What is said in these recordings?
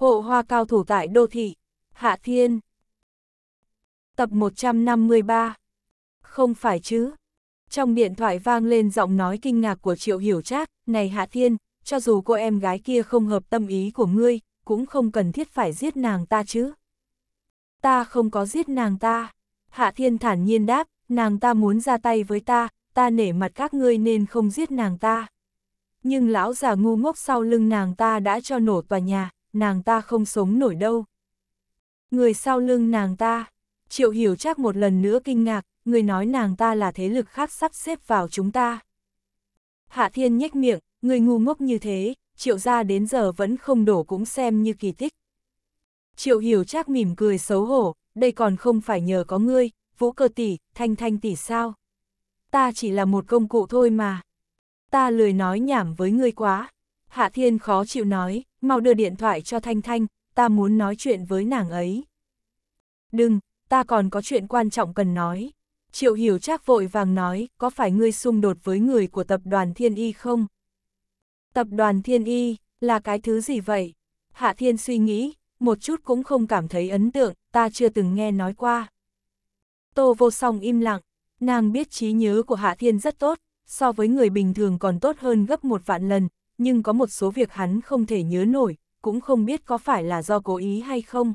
hộ hoa cao thủ tại đô thị, Hạ Thiên. Tập 153 Không phải chứ. Trong điện thoại vang lên giọng nói kinh ngạc của Triệu Hiểu Trác, này Hạ Thiên, cho dù cô em gái kia không hợp tâm ý của ngươi, cũng không cần thiết phải giết nàng ta chứ. Ta không có giết nàng ta. Hạ Thiên thản nhiên đáp, nàng ta muốn ra tay với ta, ta nể mặt các ngươi nên không giết nàng ta. Nhưng lão già ngu ngốc sau lưng nàng ta đã cho nổ tòa nhà, nàng ta không sống nổi đâu. Người sau lưng nàng ta, triệu hiểu chắc một lần nữa kinh ngạc, người nói nàng ta là thế lực khác sắp xếp vào chúng ta. Hạ thiên nhếch miệng, người ngu ngốc như thế, triệu ra đến giờ vẫn không đổ cũng xem như kỳ tích. Triệu hiểu chắc mỉm cười xấu hổ, đây còn không phải nhờ có ngươi, vũ cơ tỷ, thanh thanh tỷ sao. Ta chỉ là một công cụ thôi mà. Ta lười nói nhảm với ngươi quá. Hạ Thiên khó chịu nói, mau đưa điện thoại cho Thanh Thanh, ta muốn nói chuyện với nàng ấy. Đừng, ta còn có chuyện quan trọng cần nói. Triệu Hiểu Trác vội vàng nói, có phải ngươi xung đột với người của tập đoàn Thiên Y không? Tập đoàn Thiên Y, là cái thứ gì vậy? Hạ Thiên suy nghĩ, một chút cũng không cảm thấy ấn tượng, ta chưa từng nghe nói qua. Tô vô song im lặng, nàng biết trí nhớ của Hạ Thiên rất tốt, so với người bình thường còn tốt hơn gấp một vạn lần, nhưng có một số việc hắn không thể nhớ nổi, cũng không biết có phải là do cố ý hay không.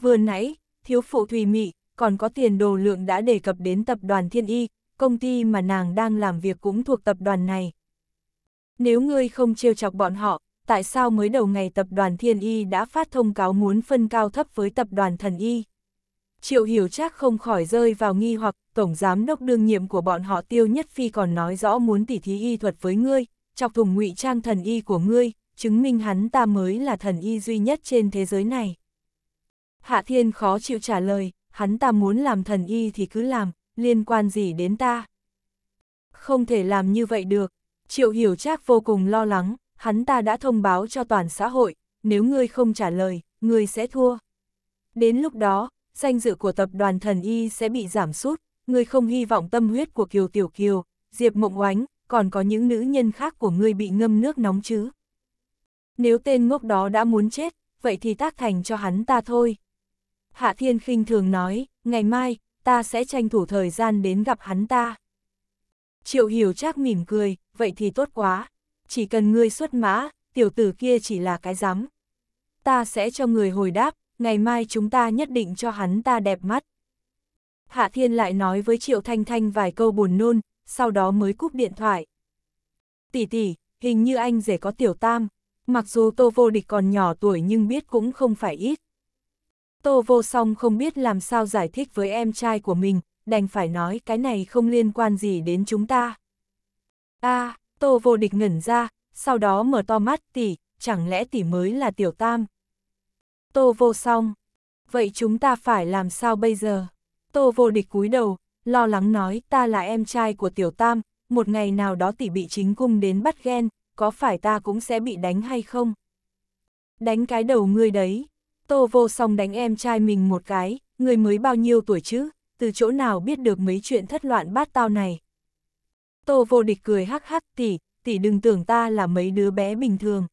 Vừa nãy, thiếu phụ Thùy Mị, còn có tiền đồ lượng đã đề cập đến tập đoàn Thiên Y, công ty mà nàng đang làm việc cũng thuộc tập đoàn này. Nếu ngươi không trêu chọc bọn họ, tại sao mới đầu ngày tập đoàn Thiên Y đã phát thông cáo muốn phân cao thấp với tập đoàn Thần Y? Triệu hiểu chắc không khỏi rơi vào nghi hoặc tổng giám đốc đương nhiệm của bọn họ tiêu nhất phi còn nói rõ muốn tỉ thí y thuật với ngươi, chọc thủng ngụy trang thần y của ngươi, chứng minh hắn ta mới là thần y duy nhất trên thế giới này. Hạ Thiên khó chịu trả lời, hắn ta muốn làm thần y thì cứ làm, liên quan gì đến ta? Không thể làm như vậy được, Triệu Hiểu Trác vô cùng lo lắng, hắn ta đã thông báo cho toàn xã hội, nếu ngươi không trả lời, ngươi sẽ thua. Đến lúc đó, danh dự của tập đoàn thần y sẽ bị giảm sút, ngươi không hy vọng tâm huyết của Kiều Tiểu Kiều, Diệp Mộng Oánh, còn có những nữ nhân khác của ngươi bị ngâm nước nóng chứ. Nếu tên ngốc đó đã muốn chết, vậy thì tác thành cho hắn ta thôi. Hạ Thiên khinh thường nói, ngày mai, ta sẽ tranh thủ thời gian đến gặp hắn ta. Triệu Hiểu Trác mỉm cười, vậy thì tốt quá. Chỉ cần ngươi xuất mã, tiểu tử kia chỉ là cái rắm. Ta sẽ cho người hồi đáp, ngày mai chúng ta nhất định cho hắn ta đẹp mắt. Hạ Thiên lại nói với Triệu Thanh Thanh vài câu buồn nôn, sau đó mới cúp điện thoại. Tỷ tỷ, hình như anh rể có tiểu tam, mặc dù Tô Vô Địch còn nhỏ tuổi nhưng biết cũng không phải ít. Tô Vô Song không biết làm sao giải thích với em trai của mình, đành phải nói cái này không liên quan gì đến chúng ta. a à, Tô Vô Địch ngẩn ra, sau đó mở to mắt tỷ, chẳng lẽ tỷ mới là tiểu tam. Tô Vô Song, vậy chúng ta phải làm sao bây giờ? Tô Vô Địch cúi đầu, lo lắng nói ta là em trai của tiểu tam, một ngày nào đó tỷ bị chính cung đến bắt ghen, có phải ta cũng sẽ bị đánh hay không? Đánh cái đầu ngươi đấy, tô vô song đánh em trai mình một cái, ngươi mới bao nhiêu tuổi chứ, từ chỗ nào biết được mấy chuyện thất loạn bát tao này. Tô vô địch cười hắc hắc tỷ, tỷ đừng tưởng ta là mấy đứa bé bình thường.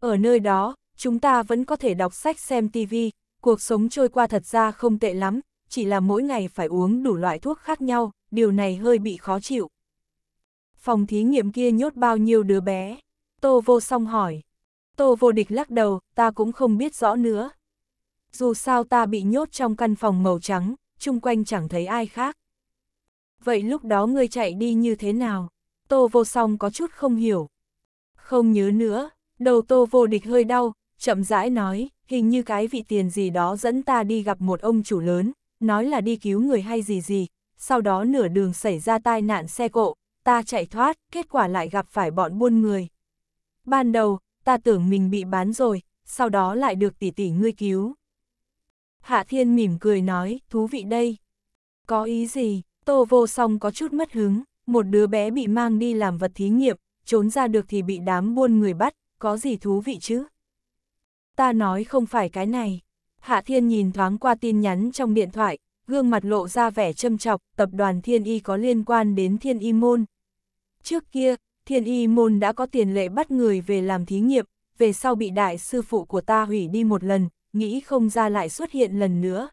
Ở nơi đó, chúng ta vẫn có thể đọc sách xem tivi, cuộc sống trôi qua thật ra không tệ lắm, chỉ là mỗi ngày phải uống đủ loại thuốc khác nhau, điều này hơi bị khó chịu. Phòng thí nghiệm kia nhốt bao nhiêu đứa bé? Tô vô song hỏi. Tô vô địch lắc đầu, ta cũng không biết rõ nữa. Dù sao ta bị nhốt trong căn phòng màu trắng, chung quanh chẳng thấy ai khác. Vậy lúc đó ngươi chạy đi như thế nào? Tô vô song có chút không hiểu. Không nhớ nữa, đầu tô vô địch hơi đau, chậm rãi nói, hình như cái vị tiền gì đó dẫn ta đi gặp một ông chủ lớn, nói là đi cứu người hay gì gì, sau đó nửa đường xảy ra tai nạn xe cộ, ta chạy thoát, kết quả lại gặp phải bọn buôn người. Ban đầu, ta tưởng mình bị bán rồi, sau đó lại được tỷ tỷ ngươi cứu. Hạ Thiên mỉm cười nói, thú vị đây. Có ý gì, Tô Vô Song có chút mất hứng, một đứa bé bị mang đi làm vật thí nghiệm, trốn ra được thì bị đám buôn người bắt, có gì thú vị chứ? Ta nói không phải cái này. Hạ Thiên nhìn thoáng qua tin nhắn trong điện thoại, gương mặt lộ ra vẻ châm chọc, tập đoàn Thiên Y có liên quan đến Thiên Y Môn. Trước kia, Thiên Y Môn đã có tiền lệ bắt người về làm thí nghiệm, về sau bị đại sư phụ của ta hủy đi một lần, nghĩ không ra lại xuất hiện lần nữa.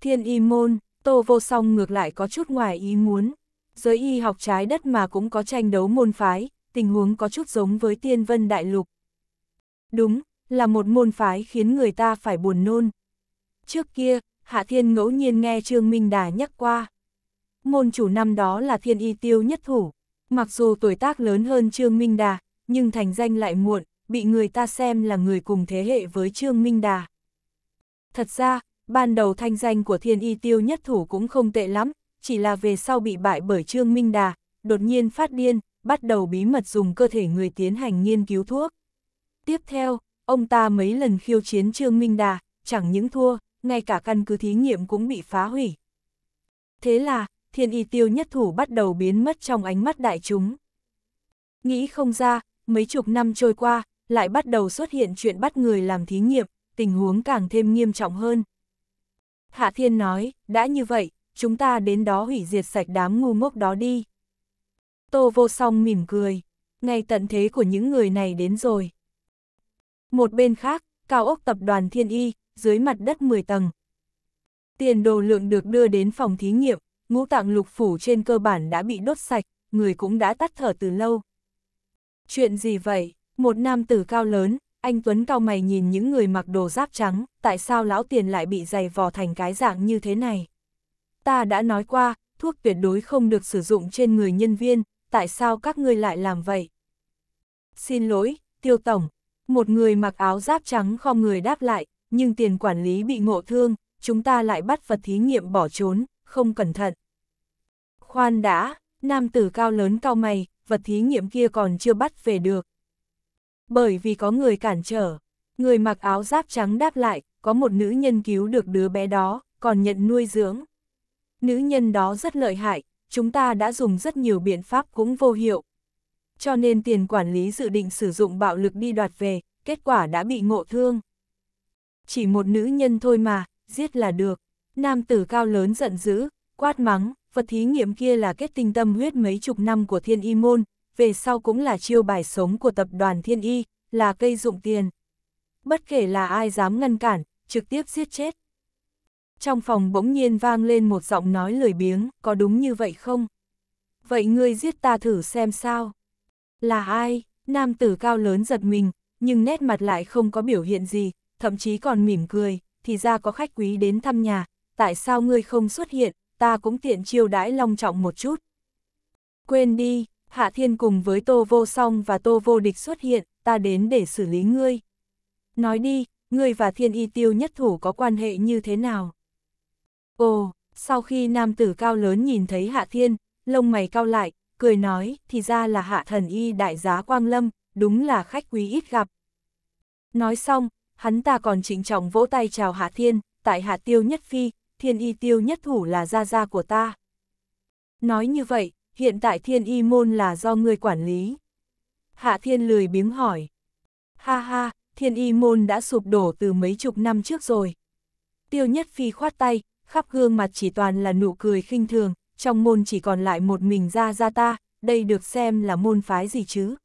Thiên Y Môn, Tô Vô Song ngược lại có chút ngoài ý muốn. Giới y học trái đất mà cũng có tranh đấu môn phái, tình huống có chút giống với tiên vân đại lục. Đúng, là một môn phái khiến người ta phải buồn nôn. Trước kia, Hạ Thiên ngẫu nhiên nghe Trương Minh Đà nhắc qua. Môn chủ năm đó là Thiên Y Tiêu nhất thủ, mặc dù tuổi tác lớn hơn Trương Minh Đà, nhưng thành danh lại muộn, bị người ta xem là người cùng thế hệ với Trương Minh Đà. Thật ra, ban đầu thanh danh của Thiên Y Tiêu nhất thủ cũng không tệ lắm, chỉ là về sau bị bại bởi Trương Minh Đà, đột nhiên phát điên, bắt đầu bí mật dùng cơ thể người tiến hành nghiên cứu thuốc. Tiếp theo, Ông ta mấy lần khiêu chiến Trương Minh Đà, chẳng những thua, ngay cả căn cứ thí nghiệm cũng bị phá hủy. Thế là, thiên y tiêu nhất thủ bắt đầu biến mất trong ánh mắt đại chúng. Nghĩ không ra, mấy chục năm trôi qua, lại bắt đầu xuất hiện chuyện bắt người làm thí nghiệm, tình huống càng thêm nghiêm trọng hơn. Hạ Thiên nói, đã như vậy, chúng ta đến đó hủy diệt sạch đám ngu ngốc đó đi. Tô vô song mỉm cười, ngay tận thế của những người này đến rồi. Một bên khác, cao ốc tập đoàn Thiên Y, dưới mặt đất 10 tầng. Tiền đồ lượng được đưa đến phòng thí nghiệm, ngũ tạng lục phủ trên cơ bản đã bị đốt sạch, người cũng đã tắt thở từ lâu. Chuyện gì vậy? Một nam tử cao lớn, anh Tuấn cao mày nhìn những người mặc đồ giáp trắng, tại sao lão tiền lại bị dày vò thành cái dạng như thế này? Ta đã nói qua, thuốc tuyệt đối không được sử dụng trên người nhân viên, tại sao các ngươi lại làm vậy? Xin lỗi, tiêu tổng, một người mặc áo giáp trắng không người đáp lại, nhưng tiền quản lý bị ngộ thương, chúng ta lại bắt vật thí nghiệm bỏ trốn, không cẩn thận. Khoan đã, nam tử cao lớn cao mày, vật thí nghiệm kia còn chưa bắt về được. Bởi vì có người cản trở, người mặc áo giáp trắng đáp lại, có một nữ nhân cứu được đứa bé đó, còn nhận nuôi dưỡng. Nữ nhân đó rất lợi hại, chúng ta đã dùng rất nhiều biện pháp cũng vô hiệu, cho nên tiền quản lý dự định sử dụng bạo lực đi đoạt về, kết quả đã bị ngộ thương. Chỉ một nữ nhân thôi mà, giết là được. Nam tử cao lớn giận dữ, quát mắng, vật thí nghiệm kia là kết tinh tâm huyết mấy chục năm của thiên y môn, về sau cũng là chiêu bài sống của tập đoàn thiên y, là cây dụng tiền. Bất kể là ai dám ngăn cản, trực tiếp giết chết. Trong phòng bỗng nhiên vang lên một giọng nói lười biếng, có đúng như vậy không? Vậy ngươi giết ta thử xem sao? Là ai? Nam tử cao lớn giật mình, nhưng nét mặt lại không có biểu hiện gì, thậm chí còn mỉm cười, thì ra có khách quý đến thăm nhà, tại sao ngươi không xuất hiện, ta cũng tiện chiêu đãi long trọng một chút. Quên đi, Hạ Thiên cùng với Tô Vô Song và Tô Vô Địch xuất hiện, ta đến để xử lý ngươi. Nói đi, ngươi và Thiên Y Tiêu nhất thủ có quan hệ như thế nào? Ồ, sau khi nam tử cao lớn nhìn thấy Hạ Thiên, lông mày cao lại, cười nói, thì ra là hạ thần y đại giá Quang Lâm, đúng là khách quý ít gặp. Nói xong, hắn ta còn trịnh trọng vỗ tay chào hạ thiên, tại hạ tiêu nhất phi, thiên y tiêu nhất thủ là gia gia của ta. Nói như vậy, hiện tại thiên y môn là do ngươi quản lý. Hạ thiên lười biếng hỏi. Ha ha, thiên y môn đã sụp đổ từ mấy chục năm trước rồi. Tiêu nhất phi khoát tay, khắp gương mặt chỉ toàn là nụ cười khinh thường, trong môn chỉ còn lại một mình ra ra ta, đây được xem là môn phái gì chứ.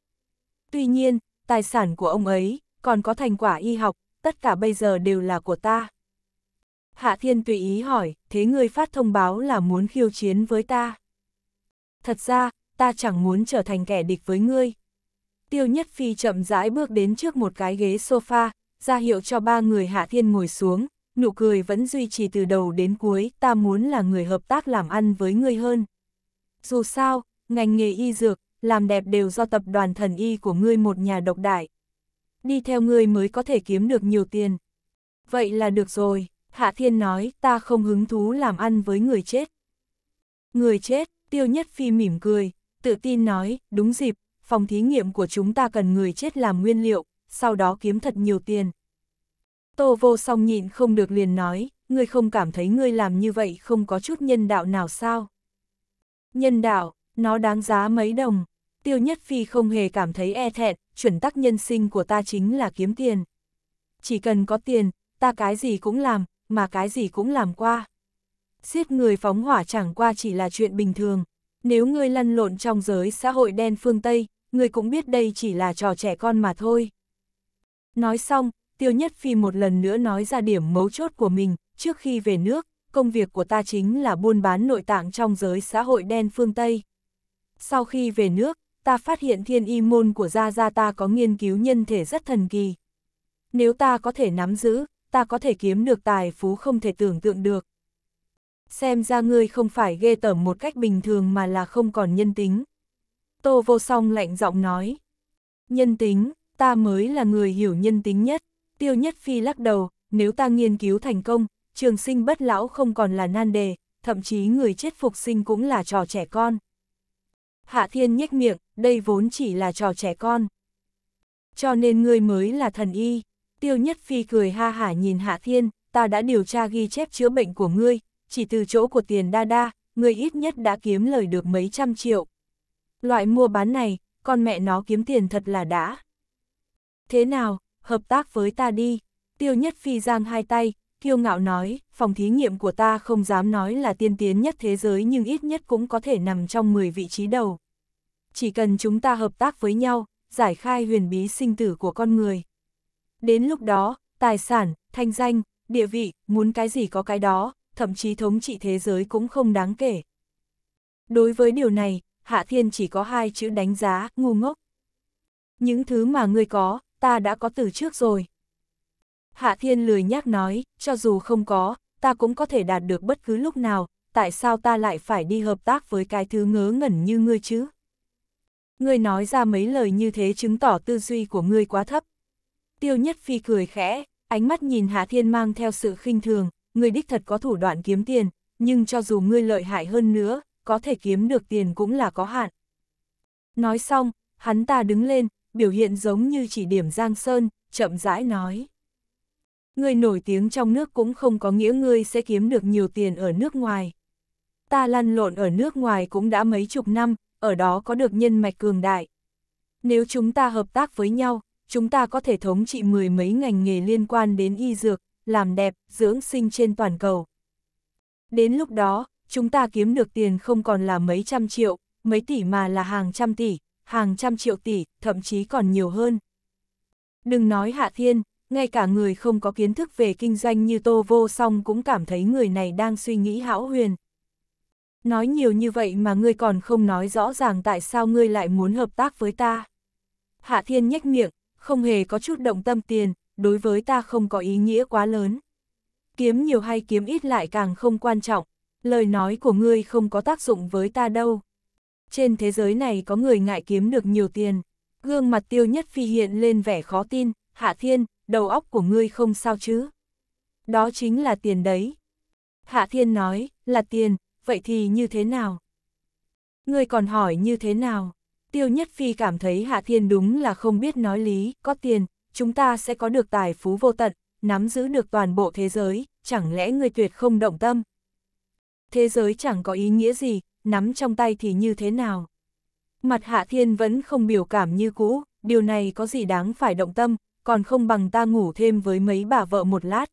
Tuy nhiên, tài sản của ông ấy, còn có thành quả y học, tất cả bây giờ đều là của ta. Hạ Thiên tùy ý hỏi, thế ngươi phát thông báo là muốn khiêu chiến với ta. Thật ra, ta chẳng muốn trở thành kẻ địch với ngươi. Tiêu Nhất Phi chậm rãi bước đến trước một cái ghế sofa, ra hiệu cho ba người Hạ Thiên ngồi xuống, nụ cười vẫn duy trì từ đầu đến cuối, ta muốn là người hợp tác làm ăn với người hơn. Dù sao, ngành nghề y dược, làm đẹp đều do tập đoàn thần y của ngươi một nhà độc đại. Đi theo ngươi mới có thể kiếm được nhiều tiền. Vậy là được rồi, Hạ Thiên nói, ta không hứng thú làm ăn với người chết. Người chết, tiêu nhất phi mỉm cười, tự tin nói, đúng dịp, phòng thí nghiệm của chúng ta cần người chết làm nguyên liệu, sau đó kiếm thật nhiều tiền. Tô vô song nhịn không được liền nói, ngươi không cảm thấy ngươi làm như vậy không có chút nhân đạo nào sao? Nhân đạo, nó đáng giá mấy đồng. Tiêu Nhất Phi không hề cảm thấy e thẹn, chuẩn tắc nhân sinh của ta chính là kiếm tiền. Chỉ cần có tiền, ta cái gì cũng làm, mà cái gì cũng làm qua. Giết người phóng hỏa chẳng qua chỉ là chuyện bình thường. Nếu ngươi lăn lộn trong giới xã hội đen phương Tây, ngươi cũng biết đây chỉ là trò trẻ con mà thôi. Nói xong, Tiêu Nhất Phi một lần nữa nói ra điểm mấu chốt của mình, trước khi về nước, công việc của ta chính là buôn bán nội tạng trong giới xã hội đen phương Tây. Sau khi về nước, ta phát hiện thiên y môn của Gia Gia ta có nghiên cứu nhân thể rất thần kỳ. Nếu ta có thể nắm giữ, ta có thể kiếm được tài phú không thể tưởng tượng được. Xem ra ngươi không phải ghê tởm một cách bình thường mà là không còn nhân tính. Tô vô song lạnh giọng nói. Nhân tính, ta mới là người hiểu nhân tính nhất. Tiêu Nhất Phi lắc đầu, nếu ta nghiên cứu thành công, trường sinh bất lão không còn là nan đề, thậm chí người chết phục sinh cũng là trò trẻ con. Hạ Thiên nhếch miệng, đây vốn chỉ là trò trẻ con. Cho nên ngươi mới là thần y. Tiêu Nhất Phi cười ha hả nhìn Hạ Thiên, ta đã điều tra ghi chép chữa bệnh của ngươi, chỉ từ chỗ của tiền đa đa, ngươi ít nhất đã kiếm lời được mấy trăm triệu. Loại mua bán này, con mẹ nó kiếm tiền thật là đã. Thế nào, hợp tác với ta đi. Tiêu Nhất Phi giang hai tay, kiêu ngạo nói, phòng thí nghiệm của ta không dám nói là tiên tiến nhất thế giới nhưng ít nhất cũng có thể nằm trong 10 vị trí đầu. Chỉ cần chúng ta hợp tác với nhau, giải khai huyền bí sinh tử của con người. Đến lúc đó, tài sản, thanh danh, địa vị, muốn cái gì có cái đó, thậm chí thống trị thế giới cũng không đáng kể. Đối với điều này, Hạ Thiên chỉ có hai chữ đánh giá, ngu ngốc. Những thứ mà ngươi có, ta đã có từ trước rồi. Hạ Thiên lười nhác nói, cho dù không có, ta cũng có thể đạt được bất cứ lúc nào, tại sao ta lại phải đi hợp tác với cái thứ ngớ ngẩn như ngươi chứ? Ngươi nói ra mấy lời như thế chứng tỏ tư duy của ngươi quá thấp. Tiêu Nhất Phi cười khẽ, ánh mắt nhìn Hạ Thiên mang theo sự khinh thường, ngươi đích thật có thủ đoạn kiếm tiền, nhưng cho dù ngươi lợi hại hơn nữa, có thể kiếm được tiền cũng là có hạn. Nói xong, hắn ta đứng lên, biểu hiện giống như chỉ điểm Giang Sơn, chậm rãi nói. Người nổi tiếng trong nước cũng không có nghĩa ngươi sẽ kiếm được nhiều tiền ở nước ngoài. Ta lăn lộn ở nước ngoài cũng đã mấy chục năm, ở đó có được nhân mạch cường đại. Nếu chúng ta hợp tác với nhau, chúng ta có thể thống trị mười mấy ngành nghề liên quan đến y dược, làm đẹp, dưỡng sinh trên toàn cầu. Đến lúc đó, chúng ta kiếm được tiền không còn là mấy trăm triệu, mấy tỷ mà là hàng trăm tỷ, hàng trăm triệu tỷ, thậm chí còn nhiều hơn. Đừng nói Hạ Thiên, ngay cả người không có kiến thức về kinh doanh như Tô Vô Song cũng cảm thấy người này đang suy nghĩ hão huyền. Nói nhiều như vậy mà ngươi còn không nói rõ ràng tại sao ngươi lại muốn hợp tác với ta. Hạ Thiên nhếch miệng, không hề có chút động tâm tiền, đối với ta không có ý nghĩa quá lớn. Kiếm nhiều hay kiếm ít lại càng không quan trọng, lời nói của ngươi không có tác dụng với ta đâu. Trên thế giới này có người ngại kiếm được nhiều tiền. Gương mặt tiêu nhất phi hiện lên vẻ khó tin, Hạ Thiên, đầu óc của ngươi không sao chứ. Đó chính là tiền đấy. Hạ Thiên nói, là tiền, vậy thì như thế nào? Ngươi còn hỏi như thế nào? Tiêu Nhất Phi cảm thấy Hạ Thiên đúng là không biết nói lý, có tiền, chúng ta sẽ có được tài phú vô tận, nắm giữ được toàn bộ thế giới, chẳng lẽ ngươi tuyệt không động tâm, thế giới chẳng có ý nghĩa gì, nắm trong tay thì như thế nào. Mặt Hạ Thiên vẫn không biểu cảm như cũ, điều này có gì đáng phải động tâm, còn không bằng ta ngủ thêm với mấy bà vợ một lát.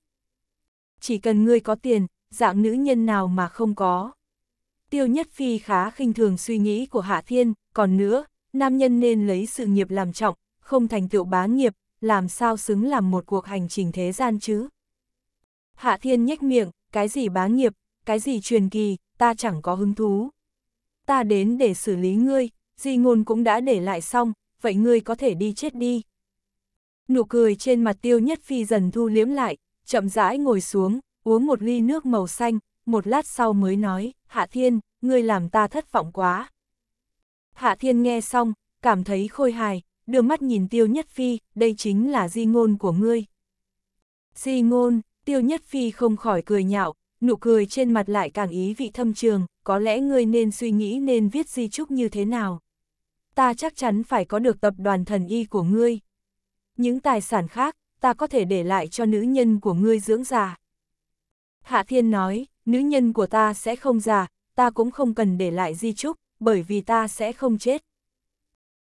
Chỉ cần ngươi có tiền, dạng nữ nhân nào mà không có. Tiêu Nhất Phi khá khinh thường suy nghĩ của Hạ Thiên, còn nữa, nam nhân nên lấy sự nghiệp làm trọng, không thành tựu bá nghiệp, làm sao xứng làm một cuộc hành trình thế gian chứ. Hạ Thiên nhếch miệng, cái gì bá nghiệp, cái gì truyền kỳ, ta chẳng có hứng thú. Ta đến để xử lý ngươi, di ngôn cũng đã để lại xong, vậy ngươi có thể đi chết đi. Nụ cười trên mặt tiêu nhất phi dần thu liếm lại, chậm rãi ngồi xuống, uống một ly nước màu xanh, một lát sau mới nói, Hạ Thiên, ngươi làm ta thất vọng quá. Hạ Thiên nghe xong, cảm thấy khôi hài, đưa mắt nhìn tiêu nhất phi, đây chính là di ngôn của ngươi. Di ngôn, tiêu nhất phi không khỏi cười nhạo, nụ cười trên mặt lại càng ý vị thâm trường, có lẽ ngươi nên suy nghĩ nên viết di chúc như thế nào. Ta chắc chắn phải có được tập đoàn thần y của ngươi. Những tài sản khác, ta có thể để lại cho nữ nhân của ngươi dưỡng già. Hạ Thiên nói, nữ nhân của ta sẽ không già, ta cũng không cần để lại di chúc, bởi vì ta sẽ không chết.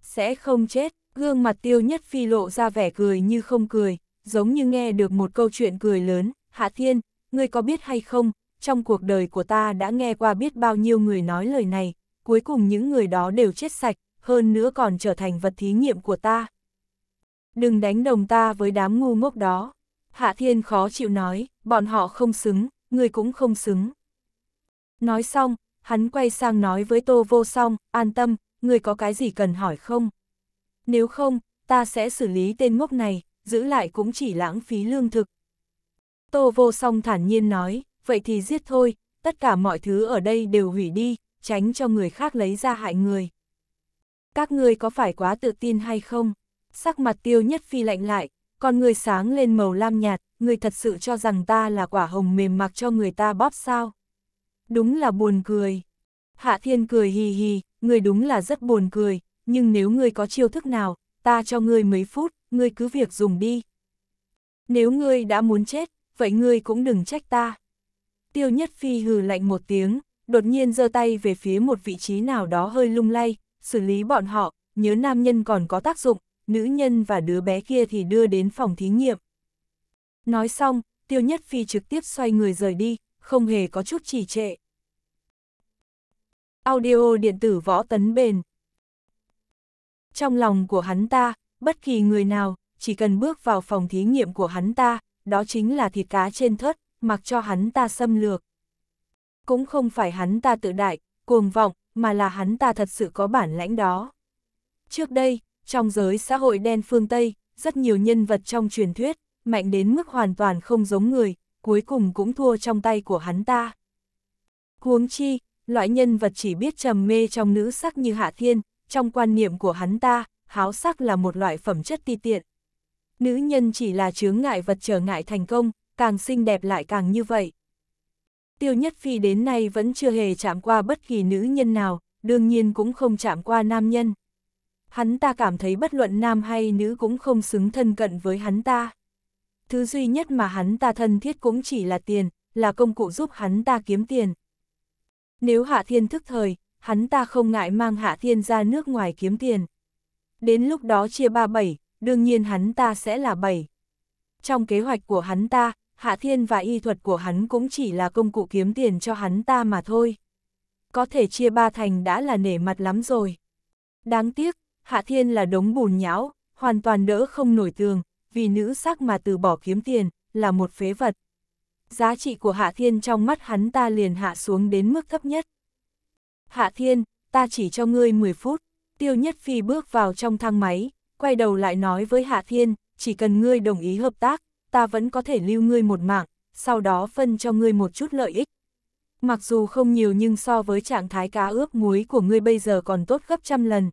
Sẽ không chết, gương mặt tiêu nhất phi lộ ra vẻ cười như không cười, giống như nghe được một câu chuyện cười lớn, Hạ Thiên, ngươi có biết hay không, trong cuộc đời của ta đã nghe qua biết bao nhiêu người nói lời này, cuối cùng những người đó đều chết sạch, hơn nữa còn trở thành vật thí nghiệm của ta. Đừng đánh đồng ta với đám ngu ngốc đó. Hạ Thiên khó chịu nói, bọn họ không xứng, ngươi cũng không xứng. Nói xong, hắn quay sang nói với Tô Vô Song, an tâm, ngươi có cái gì cần hỏi không? Nếu không, ta sẽ xử lý tên ngốc này, giữ lại cũng chỉ lãng phí lương thực. Tô vô song thản nhiên nói, vậy thì giết thôi, tất cả mọi thứ ở đây đều hủy đi, tránh cho người khác lấy ra hại người. Các ngươi có phải quá tự tin hay không? Sắc mặt tiêu nhất phi lạnh lại, con người sáng lên màu lam nhạt, người thật sự cho rằng ta là quả hồng mềm mặc cho người ta bóp sao. Đúng là buồn cười. Hạ thiên cười hì hì, người đúng là rất buồn cười, nhưng nếu ngươi có chiêu thức nào, ta cho ngươi mấy phút, ngươi cứ việc dùng đi. Nếu ngươi đã muốn chết, vậy ngươi cũng đừng trách ta. Tiêu Nhất Phi hừ lạnh một tiếng, đột nhiên giơ tay về phía một vị trí nào đó hơi lung lay, xử lý bọn họ, nhớ nam nhân còn có tác dụng, nữ nhân và đứa bé kia thì đưa đến phòng thí nghiệm. Nói xong, Tiêu Nhất Phi trực tiếp xoay người rời đi, không hề có chút trì trệ. Audio điện tử võ tấn bền Trong lòng của hắn ta, bất kỳ người nào, chỉ cần bước vào phòng thí nghiệm của hắn ta, đó chính là thịt cá trên thớt, mặc cho hắn ta xâm lược. Cũng không phải hắn ta tự đại, cuồng vọng, mà là hắn ta thật sự có bản lãnh đó. Trước đây, trong giới xã hội đen phương Tây, rất nhiều nhân vật trong truyền thuyết, mạnh đến mức hoàn toàn không giống người, cuối cùng cũng thua trong tay của hắn ta. Huống chi, loại nhân vật chỉ biết trầm mê trong nữ sắc như Hạ Thiên, trong quan niệm của hắn ta, háo sắc là một loại phẩm chất ti tiện nữ nhân chỉ là chướng ngại vật trở ngại thành công, càng xinh đẹp lại càng như vậy. Tiêu Nhất Phi đến nay vẫn chưa hề chạm qua bất kỳ nữ nhân nào, đương nhiên cũng không chạm qua nam nhân. Hắn ta cảm thấy bất luận nam hay nữ cũng không xứng thân cận với hắn ta. Thứ duy nhất mà hắn ta thân thiết cũng chỉ là tiền, là công cụ giúp hắn ta kiếm tiền. Nếu Hạ Thiên thức thời, hắn ta không ngại mang Hạ Thiên ra nước ngoài kiếm tiền. Đến lúc đó chia ba bảy đương nhiên hắn ta sẽ là bảy. Trong kế hoạch của hắn ta, hạ thiên và y thuật của hắn cũng chỉ là công cụ kiếm tiền cho hắn ta mà thôi. Có thể chia ba thành đã là nể mặt lắm rồi. Đáng tiếc, hạ thiên là đống bùn nhão, hoàn toàn đỡ không nổi tường, vì nữ sắc mà từ bỏ kiếm tiền, là một phế vật. Giá trị của Hạ Thiên trong mắt hắn ta liền hạ xuống đến mức thấp nhất. Hạ Thiên, ta chỉ cho ngươi 10 phút, tiêu nhất phi bước vào trong thang máy, quay đầu lại nói với Hạ Thiên, chỉ cần ngươi đồng ý hợp tác, ta vẫn có thể lưu ngươi một mạng, sau đó phân cho ngươi một chút lợi ích. Mặc dù không nhiều nhưng so với trạng thái cá ướp muối của ngươi bây giờ còn tốt gấp trăm lần.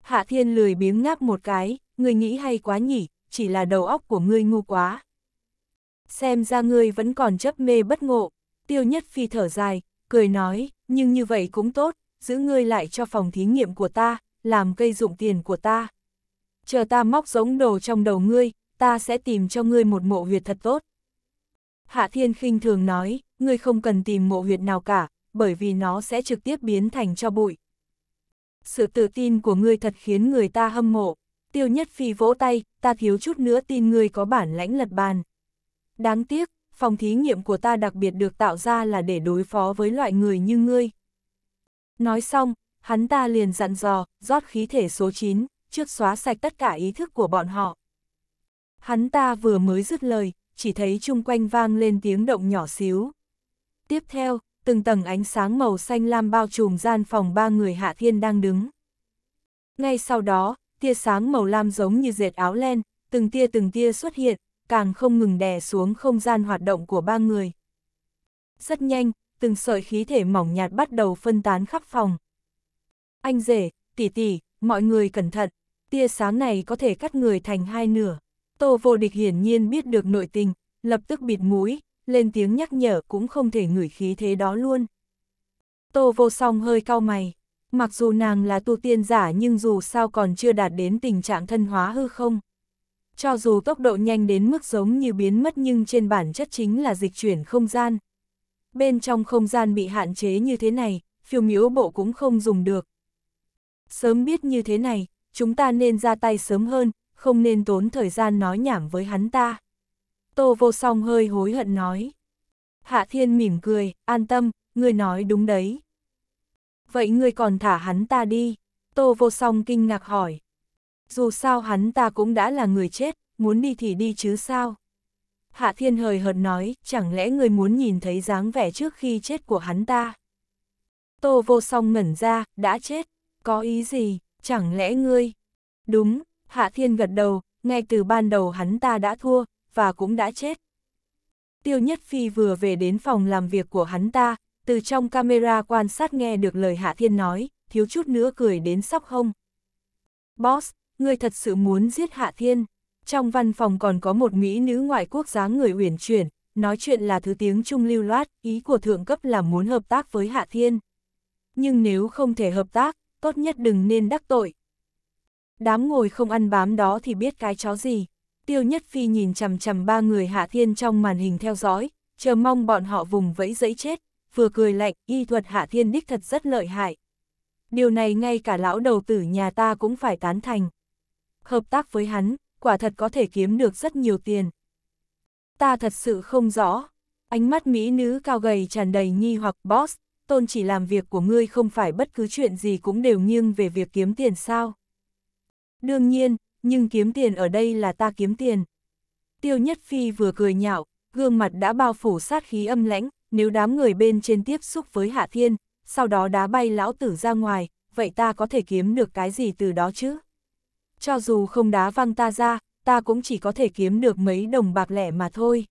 Hạ Thiên lười biếng ngáp một cái, ngươi nghĩ hay quá nhỉ, chỉ là đầu óc của ngươi ngu quá. Xem ra ngươi vẫn còn chấp mê bất ngộ, tiêu nhất phi thở dài, cười nói, nhưng như vậy cũng tốt, giữ ngươi lại cho phòng thí nghiệm của ta, làm cây dụng tiền của ta chờ ta móc giống đồ trong đầu ngươi, ta sẽ tìm cho ngươi một mộ huyệt thật tốt. Hạ Thiên khinh thường nói, ngươi không cần tìm mộ huyệt nào cả, bởi vì nó sẽ trực tiếp biến thành cho bụi. Sự tự tin của ngươi thật khiến người ta hâm mộ. Tiêu Nhất Phi vỗ tay, ta thiếu chút nữa tin ngươi có bản lãnh lật bàn. Đáng tiếc, phòng thí nghiệm của ta đặc biệt được tạo ra là để đối phó với loại người như ngươi. Nói xong, hắn ta liền dặn dò, rót khí thể số 9 trước xóa sạch tất cả ý thức của bọn họ. Hắn ta vừa mới dứt lời, chỉ thấy chung quanh vang lên tiếng động nhỏ xíu. Tiếp theo, từng tầng ánh sáng màu xanh lam bao trùm gian phòng ba người Hạ Thiên đang đứng. Ngay sau đó, tia sáng màu lam giống như dệt áo len, từng tia từng tia xuất hiện, càng không ngừng đè xuống không gian hoạt động của ba người. Rất nhanh, từng sợi khí thể mỏng nhạt bắt đầu phân tán khắp phòng. Anh rể, tỷ tỷ, mọi người cẩn thận, tia sáng này có thể cắt người thành hai nửa. Tô vô địch hiển nhiên biết được nội tình, lập tức bịt mũi, lên tiếng nhắc nhở cũng không thể ngửi khí thế đó luôn. Tô vô song hơi cau mày, mặc dù nàng là tu tiên giả nhưng dù sao còn chưa đạt đến tình trạng thân hóa hư không. Cho dù tốc độ nhanh đến mức giống như biến mất nhưng trên bản chất chính là dịch chuyển không gian. Bên trong không gian bị hạn chế như thế này, phiêu miếu bộ cũng không dùng được. Sớm biết như thế này, chúng ta nên ra tay sớm hơn, không nên tốn thời gian nói nhảm với hắn ta. Tô vô song hơi hối hận nói. Hạ thiên mỉm cười, an tâm, ngươi nói đúng đấy. Vậy ngươi còn thả hắn ta đi? Tô vô song kinh ngạc hỏi. Dù sao hắn ta cũng đã là người chết, muốn đi thì đi chứ sao? Hạ thiên hời hợt nói, chẳng lẽ người muốn nhìn thấy dáng vẻ trước khi chết của hắn ta? Tô vô song ngẩn ra, đã chết, có ý gì? chẳng lẽ ngươi? Đúng, Hạ Thiên gật đầu, ngay từ ban đầu hắn ta đã thua, và cũng đã chết. Tiêu Nhất Phi vừa về đến phòng làm việc của hắn ta, từ trong camera quan sát nghe được lời Hạ Thiên nói, thiếu chút nữa cười đến sóc hông. Boss, ngươi thật sự muốn giết Hạ Thiên. Trong văn phòng còn có một mỹ nữ ngoại quốc dáng người uyển chuyển, nói chuyện là thứ tiếng trung lưu loát, ý của thượng cấp là muốn hợp tác với Hạ Thiên. Nhưng nếu không thể hợp tác, tốt nhất đừng nên đắc tội. Đám ngồi không ăn bám đó thì biết cái chó gì. Tiêu Nhất Phi nhìn chằm chằm ba người Hạ Thiên trong màn hình theo dõi, chờ mong bọn họ vùng vẫy dẫy chết, vừa cười lạnh, y thuật Hạ Thiên đích thật rất lợi hại. Điều này ngay cả lão đầu tử nhà ta cũng phải tán thành. Hợp tác với hắn, quả thật có thể kiếm được rất nhiều tiền. Ta thật sự không rõ. Ánh mắt mỹ nữ cao gầy tràn đầy nghi hoặc boss, tôn chỉ làm việc của ngươi không phải bất cứ chuyện gì cũng đều nghiêng về việc kiếm tiền sao. Đương nhiên, nhưng kiếm tiền ở đây là ta kiếm tiền. Tiêu Nhất Phi vừa cười nhạo, gương mặt đã bao phủ sát khí âm lãnh, nếu đám người bên trên tiếp xúc với Hạ Thiên, sau đó đá bay lão tử ra ngoài, vậy ta có thể kiếm được cái gì từ đó chứ? Cho dù không đá văng ta ra, ta cũng chỉ có thể kiếm được mấy đồng bạc lẻ mà thôi.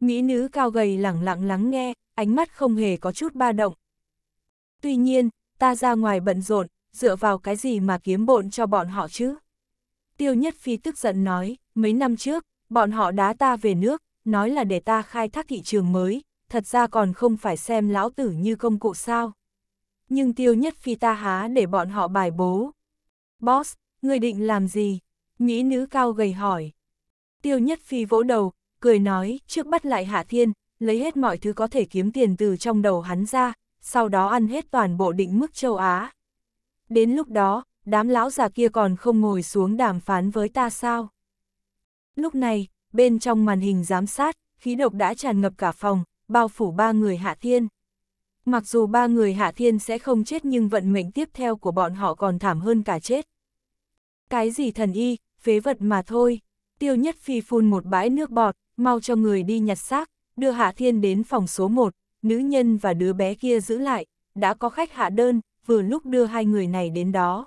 Mỹ nữ cao gầy lẳng lặng lắng nghe, ánh mắt không hề có chút ba động. Tuy nhiên, ta ra ngoài bận rộn, dựa vào cái gì mà kiếm bộn cho bọn họ chứ? Tiêu Nhất Phi tức giận nói, mấy năm trước, bọn họ đá ta về nước, nói là để ta khai thác thị trường mới, thật ra còn không phải xem lão tử như công cụ sao. Nhưng Tiêu Nhất Phi ta há để bọn họ bài bố. Boss, người định làm gì? Mỹ nữ cao gầy hỏi. Tiêu Nhất Phi vỗ đầu, cười nói, trước bắt lại Hạ Thiên, lấy hết mọi thứ có thể kiếm tiền từ trong đầu hắn ra, sau đó ăn hết toàn bộ định mức châu Á. Đến lúc đó, đám lão già kia còn không ngồi xuống đàm phán với ta sao? Lúc này, bên trong màn hình giám sát, khí độc đã tràn ngập cả phòng, bao phủ ba người Hạ Thiên. Mặc dù ba người Hạ Thiên sẽ không chết nhưng vận mệnh tiếp theo của bọn họ còn thảm hơn cả chết. Cái gì thần y, phế vật mà thôi. Tiêu Nhất Phi phun một bãi nước bọt, mau cho người đi nhặt xác, đưa Hạ Thiên đến phòng số 1, nữ nhân và đứa bé kia giữ lại, đã có khách hạ đơn, vừa lúc đưa hai người này đến đó.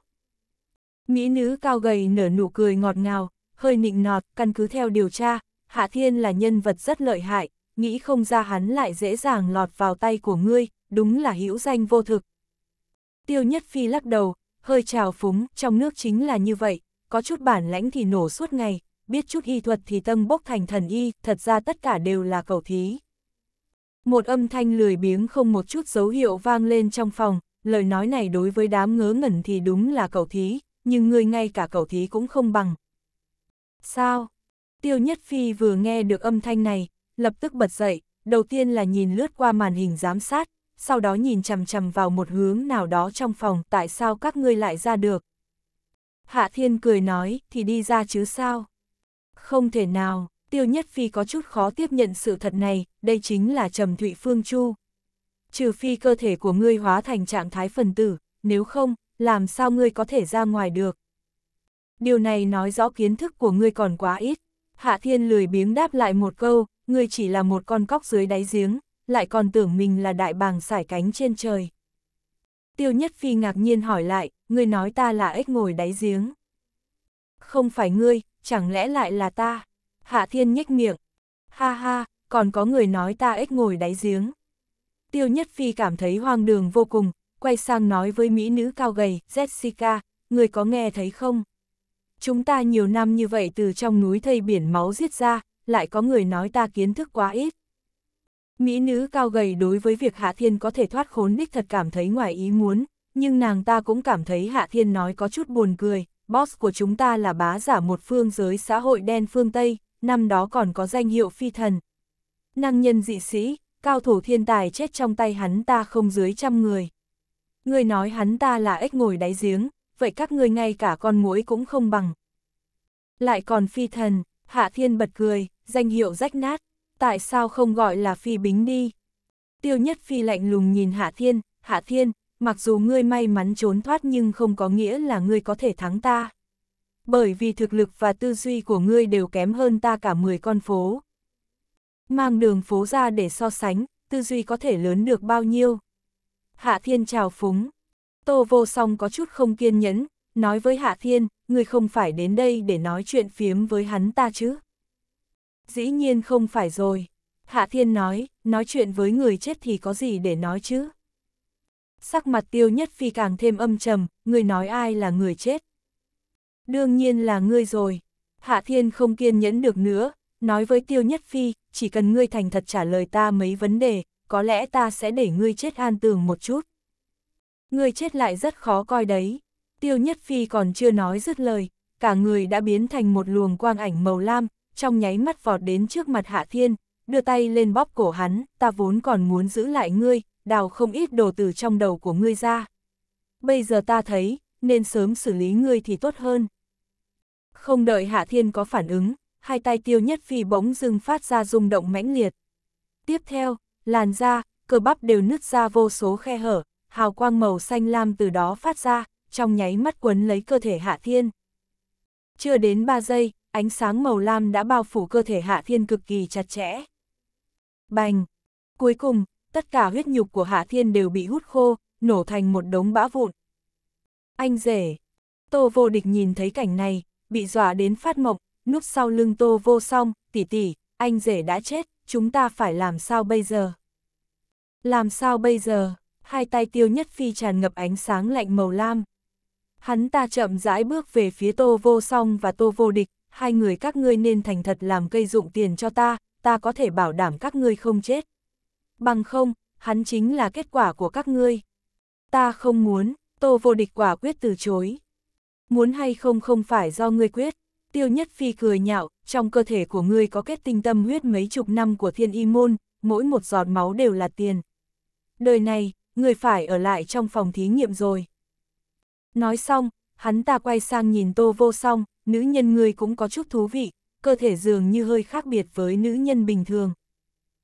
Mỹ nữ cao gầy nở nụ cười ngọt ngào, hơi nịnh nọt, căn cứ theo điều tra, Hạ Thiên là nhân vật rất lợi hại, nghĩ không ra hắn lại dễ dàng lọt vào tay của ngươi, đúng là hữu danh vô thực. Tiêu Nhất Phi lắc đầu, hơi trào phúng, trong nước chính là như vậy, có chút bản lãnh thì nổ suốt ngày, biết chút y thuật thì tâm bốc thành thần y, thật ra tất cả đều là cầu thí. Một âm thanh lười biếng không một chút dấu hiệu vang lên trong phòng, lời nói này đối với đám ngớ ngẩn thì đúng là cầu thí, nhưng người ngay cả cầu thí cũng không bằng. Sao? Tiêu Nhất Phi vừa nghe được âm thanh này, lập tức bật dậy, đầu tiên là nhìn lướt qua màn hình giám sát, sau đó nhìn chằm chằm vào một hướng nào đó trong phòng, tại sao các ngươi lại ra được? Hạ Thiên cười nói, thì đi ra chứ sao? Không thể nào, Tiêu Nhất Phi có chút khó tiếp nhận sự thật này, đây chính là Trầm Thụy Phương Chu. Trừ phi cơ thể của ngươi hóa thành trạng thái phần tử, nếu không, làm sao ngươi có thể ra ngoài được. Điều này nói rõ kiến thức của ngươi còn quá ít. Hạ Thiên lười biếng đáp lại một câu, ngươi chỉ là một con cóc dưới đáy giếng, lại còn tưởng mình là đại bàng sải cánh trên trời. Tiêu Nhất Phi ngạc nhiên hỏi lại, ngươi nói ta là ếch ngồi đáy giếng. Không phải ngươi, chẳng lẽ lại là ta? Hạ Thiên nhếch miệng. Ha ha, còn có người nói ta ếch ngồi đáy giếng. Tiêu Nhất Phi cảm thấy hoang đường vô cùng, quay sang nói với mỹ nữ cao gầy, Jessica, người có nghe thấy không? Chúng ta nhiều năm như vậy từ trong núi thây biển máu giết ra, lại có người nói ta kiến thức quá ít. Mỹ nữ cao gầy đối với việc Hạ Thiên có thể thoát khốn đích thật cảm thấy ngoài ý muốn, nhưng nàng ta cũng cảm thấy Hạ Thiên nói có chút buồn cười, boss của chúng ta là bá giả một phương giới xã hội đen phương Tây, năm đó còn có danh hiệu phi thần. Năng nhân dị sĩ, cao thủ thiên tài chết trong tay hắn ta không dưới trăm người. Người nói hắn ta là ếch ngồi đáy giếng, vậy các người ngay cả con muỗi cũng không bằng. Lại còn phi thần, Hạ Thiên bật cười, danh hiệu rách nát, tại sao không gọi là phi bính đi? Tiêu Nhất Phi lạnh lùng nhìn Hạ Thiên, Hạ Thiên, mặc dù ngươi may mắn trốn thoát nhưng không có nghĩa là ngươi có thể thắng ta. Bởi vì thực lực và tư duy của ngươi đều kém hơn ta cả 10 con phố. Mang đường phố ra để so sánh, tư duy có thể lớn được bao nhiêu. Hạ Thiên chào phúng. Tô vô song có chút không kiên nhẫn, nói với Hạ Thiên, ngươi không phải đến đây để nói chuyện phiếm với hắn ta chứ. Dĩ nhiên không phải rồi. Hạ Thiên nói, nói chuyện với người chết thì có gì để nói chứ. Sắc mặt tiêu nhất phi càng thêm âm trầm, người nói ai là người chết. Đương nhiên là ngươi rồi. Hạ thiên không kiên nhẫn được nữa, nói với tiêu nhất phi, chỉ cần ngươi thành thật trả lời ta mấy vấn đề, có lẽ ta sẽ để ngươi chết an tường một chút. Ngươi chết lại rất khó coi đấy. Tiêu Nhất Phi còn chưa nói dứt lời, cả người đã biến thành một luồng quang ảnh màu lam, trong nháy mắt vọt đến trước mặt Hạ Thiên, đưa tay lên bóp cổ hắn, ta vốn còn muốn giữ lại ngươi, đào không ít đồ từ trong đầu của ngươi ra. Bây giờ ta thấy, nên sớm xử lý ngươi thì tốt hơn. Không đợi Hạ Thiên có phản ứng, hai tay tiêu nhất phi bỗng dưng phát ra rung động mãnh liệt. Tiếp theo, làn da, cơ bắp đều nứt ra vô số khe hở, hào quang màu xanh lam từ đó phát ra, trong nháy mắt quấn lấy cơ thể Hạ Thiên. Chưa đến 3 giây, ánh sáng màu lam đã bao phủ cơ thể Hạ Thiên cực kỳ chặt chẽ. Bành! Cuối cùng, tất cả huyết nhục của Hạ Thiên đều bị hút khô, nổ thành một đống bã vụn. Anh rể! Tô vô địch nhìn thấy cảnh này, bị dọa đến phát mộng, núp sau lưng tô vô song, tỷ tỷ, anh rể đã chết, chúng ta phải làm sao bây giờ? Làm sao bây giờ? Hai tay tiêu nhất phi tràn ngập ánh sáng lạnh màu lam. Hắn ta chậm rãi bước về phía tô vô song và tô vô địch, hai người các ngươi nên thành thật làm cây dụng tiền cho ta, ta có thể bảo đảm các ngươi không chết bằng không, hắn chính là kết quả của các ngươi. Ta không muốn, Tô Vô Địch quả quyết từ chối. Muốn hay không không phải do ngươi quyết. Tiêu Nhất Phi cười nhạo, trong cơ thể của ngươi có kết tinh tâm huyết mấy chục năm của thiên y môn, mỗi một giọt máu đều là tiền. Đời này, ngươi phải ở lại trong phòng thí nghiệm rồi. Nói xong, hắn ta quay sang nhìn Tô Vô Song, nữ nhân ngươi cũng có chút thú vị, cơ thể dường như hơi khác biệt với nữ nhân bình thường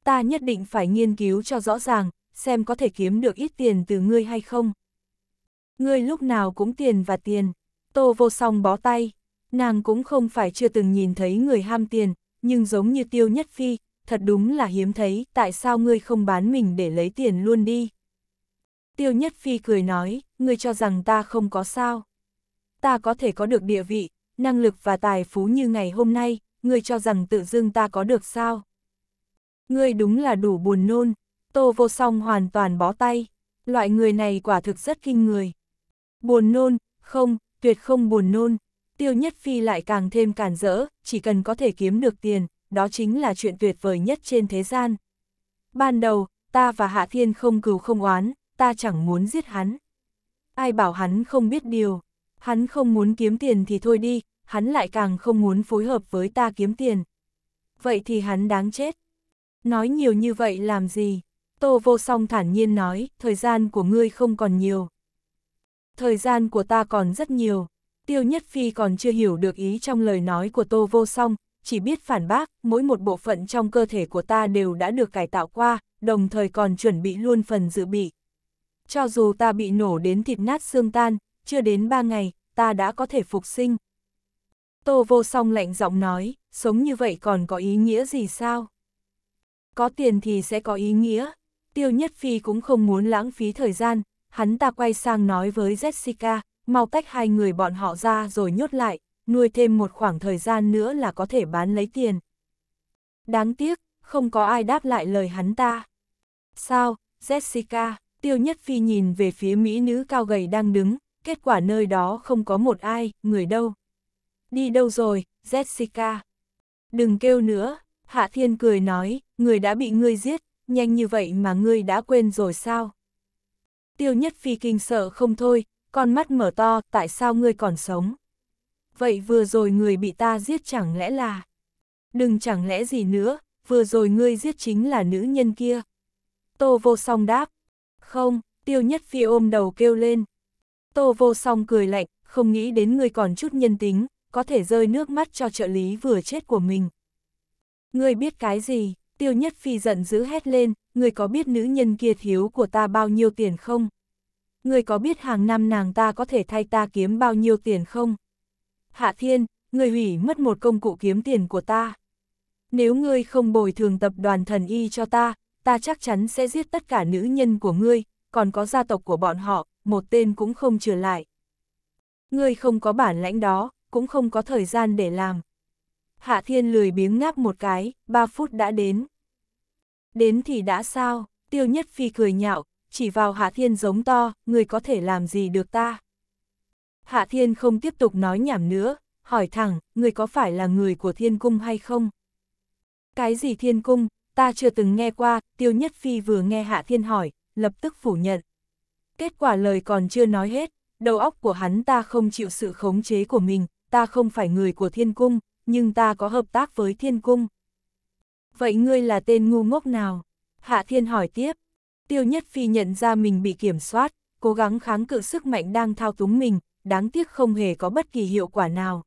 ta nhất định phải nghiên cứu cho rõ ràng, xem có thể kiếm được ít tiền từ ngươi hay không. Ngươi lúc nào cũng tiền và tiền, tô vô song bó tay, nàng cũng không phải chưa từng nhìn thấy người ham tiền, nhưng giống như tiêu nhất phi, thật đúng là hiếm thấy, tại sao ngươi không bán mình để lấy tiền luôn đi. Tiêu nhất phi cười nói, ngươi cho rằng ta không có sao. Ta có thể có được địa vị, năng lực và tài phú như ngày hôm nay, ngươi cho rằng tự dưng ta có được sao? Ngươi đúng là đủ buồn nôn, tô vô song hoàn toàn bó tay, loại người này quả thực rất kinh người. Buồn nôn, không, tuyệt không buồn nôn, tiêu nhất phi lại càng thêm càn rỡ, chỉ cần có thể kiếm được tiền, đó chính là chuyện tuyệt vời nhất trên thế gian. Ban đầu, ta và Hạ Thiên không cừu không oán, ta chẳng muốn giết hắn. Ai bảo hắn không biết điều, hắn không muốn kiếm tiền thì thôi đi, hắn lại càng không muốn phối hợp với ta kiếm tiền. Vậy thì hắn đáng chết, Nói nhiều như vậy làm gì? Tô vô song thản nhiên nói, thời gian của ngươi không còn nhiều. Thời gian của ta còn rất nhiều. Tiêu Nhất Phi còn chưa hiểu được ý trong lời nói của Tô Vô Song, chỉ biết phản bác, mỗi một bộ phận trong cơ thể của ta đều đã được cải tạo qua, đồng thời còn chuẩn bị luôn phần dự bị. Cho dù ta bị nổ đến thịt nát xương tan, chưa đến ba ngày, ta đã có thể phục sinh. Tô Vô Song lạnh giọng nói, sống như vậy còn có ý nghĩa gì sao? Có tiền thì sẽ có ý nghĩa. Tiêu Nhất Phi cũng không muốn lãng phí thời gian, hắn ta quay sang nói với Jessica, mau tách hai người bọn họ ra rồi nhốt lại, nuôi thêm một khoảng thời gian nữa là có thể bán lấy tiền. Đáng tiếc, không có ai đáp lại lời hắn ta. Sao, Jessica, Tiêu Nhất Phi nhìn về phía mỹ nữ cao gầy đang đứng, kết quả nơi đó không có một ai, người đâu. Đi đâu rồi, Jessica? Đừng kêu nữa, Hạ Thiên cười nói, người đã bị ngươi giết, nhanh như vậy mà ngươi đã quên rồi sao? Tiêu Nhất Phi kinh sợ không thôi, con mắt mở to, tại sao ngươi còn sống? Vậy vừa rồi người bị ta giết chẳng lẽ là... Đừng chẳng lẽ gì nữa, vừa rồi ngươi giết chính là nữ nhân kia. Tô vô song đáp. Không, tiêu nhất phi ôm đầu kêu lên. Tô vô song cười lạnh, không nghĩ đến ngươi còn chút nhân tính, có thể rơi nước mắt cho trợ lý vừa chết của mình. Ngươi biết cái gì? Tiêu Nhất Phi giận dữ hét lên, ngươi có biết nữ nhân kia thiếu của ta bao nhiêu tiền không? Ngươi có biết hàng năm nàng ta có thể thay ta kiếm bao nhiêu tiền không? Hạ Thiên, ngươi hủy mất một công cụ kiếm tiền của ta. Nếu ngươi không bồi thường tập đoàn thần y cho ta, ta chắc chắn sẽ giết tất cả nữ nhân của ngươi, còn có gia tộc của bọn họ, một tên cũng không trừ lại. Ngươi không có bản lãnh đó, cũng không có thời gian để làm. Hạ Thiên lười biếng ngáp một cái, ba phút đã đến. Đến thì đã sao, Tiêu Nhất Phi cười nhạo, chỉ vào Hạ Thiên giống to, người có thể làm gì được ta. Hạ Thiên không tiếp tục nói nhảm nữa, hỏi thẳng, người có phải là người của Thiên Cung hay không? Cái gì Thiên Cung, ta chưa từng nghe qua, Tiêu Nhất Phi vừa nghe Hạ Thiên hỏi, lập tức phủ nhận. Kết quả lời còn chưa nói hết, đầu óc của hắn ta không chịu sự khống chế của mình, ta không phải người của Thiên Cung, nhưng ta có hợp tác với thiên cung. Vậy ngươi là tên ngu ngốc nào? Hạ thiên hỏi tiếp. Tiêu nhất phi nhận ra mình bị kiểm soát, cố gắng kháng cự sức mạnh đang thao túng mình, đáng tiếc không hề có bất kỳ hiệu quả nào.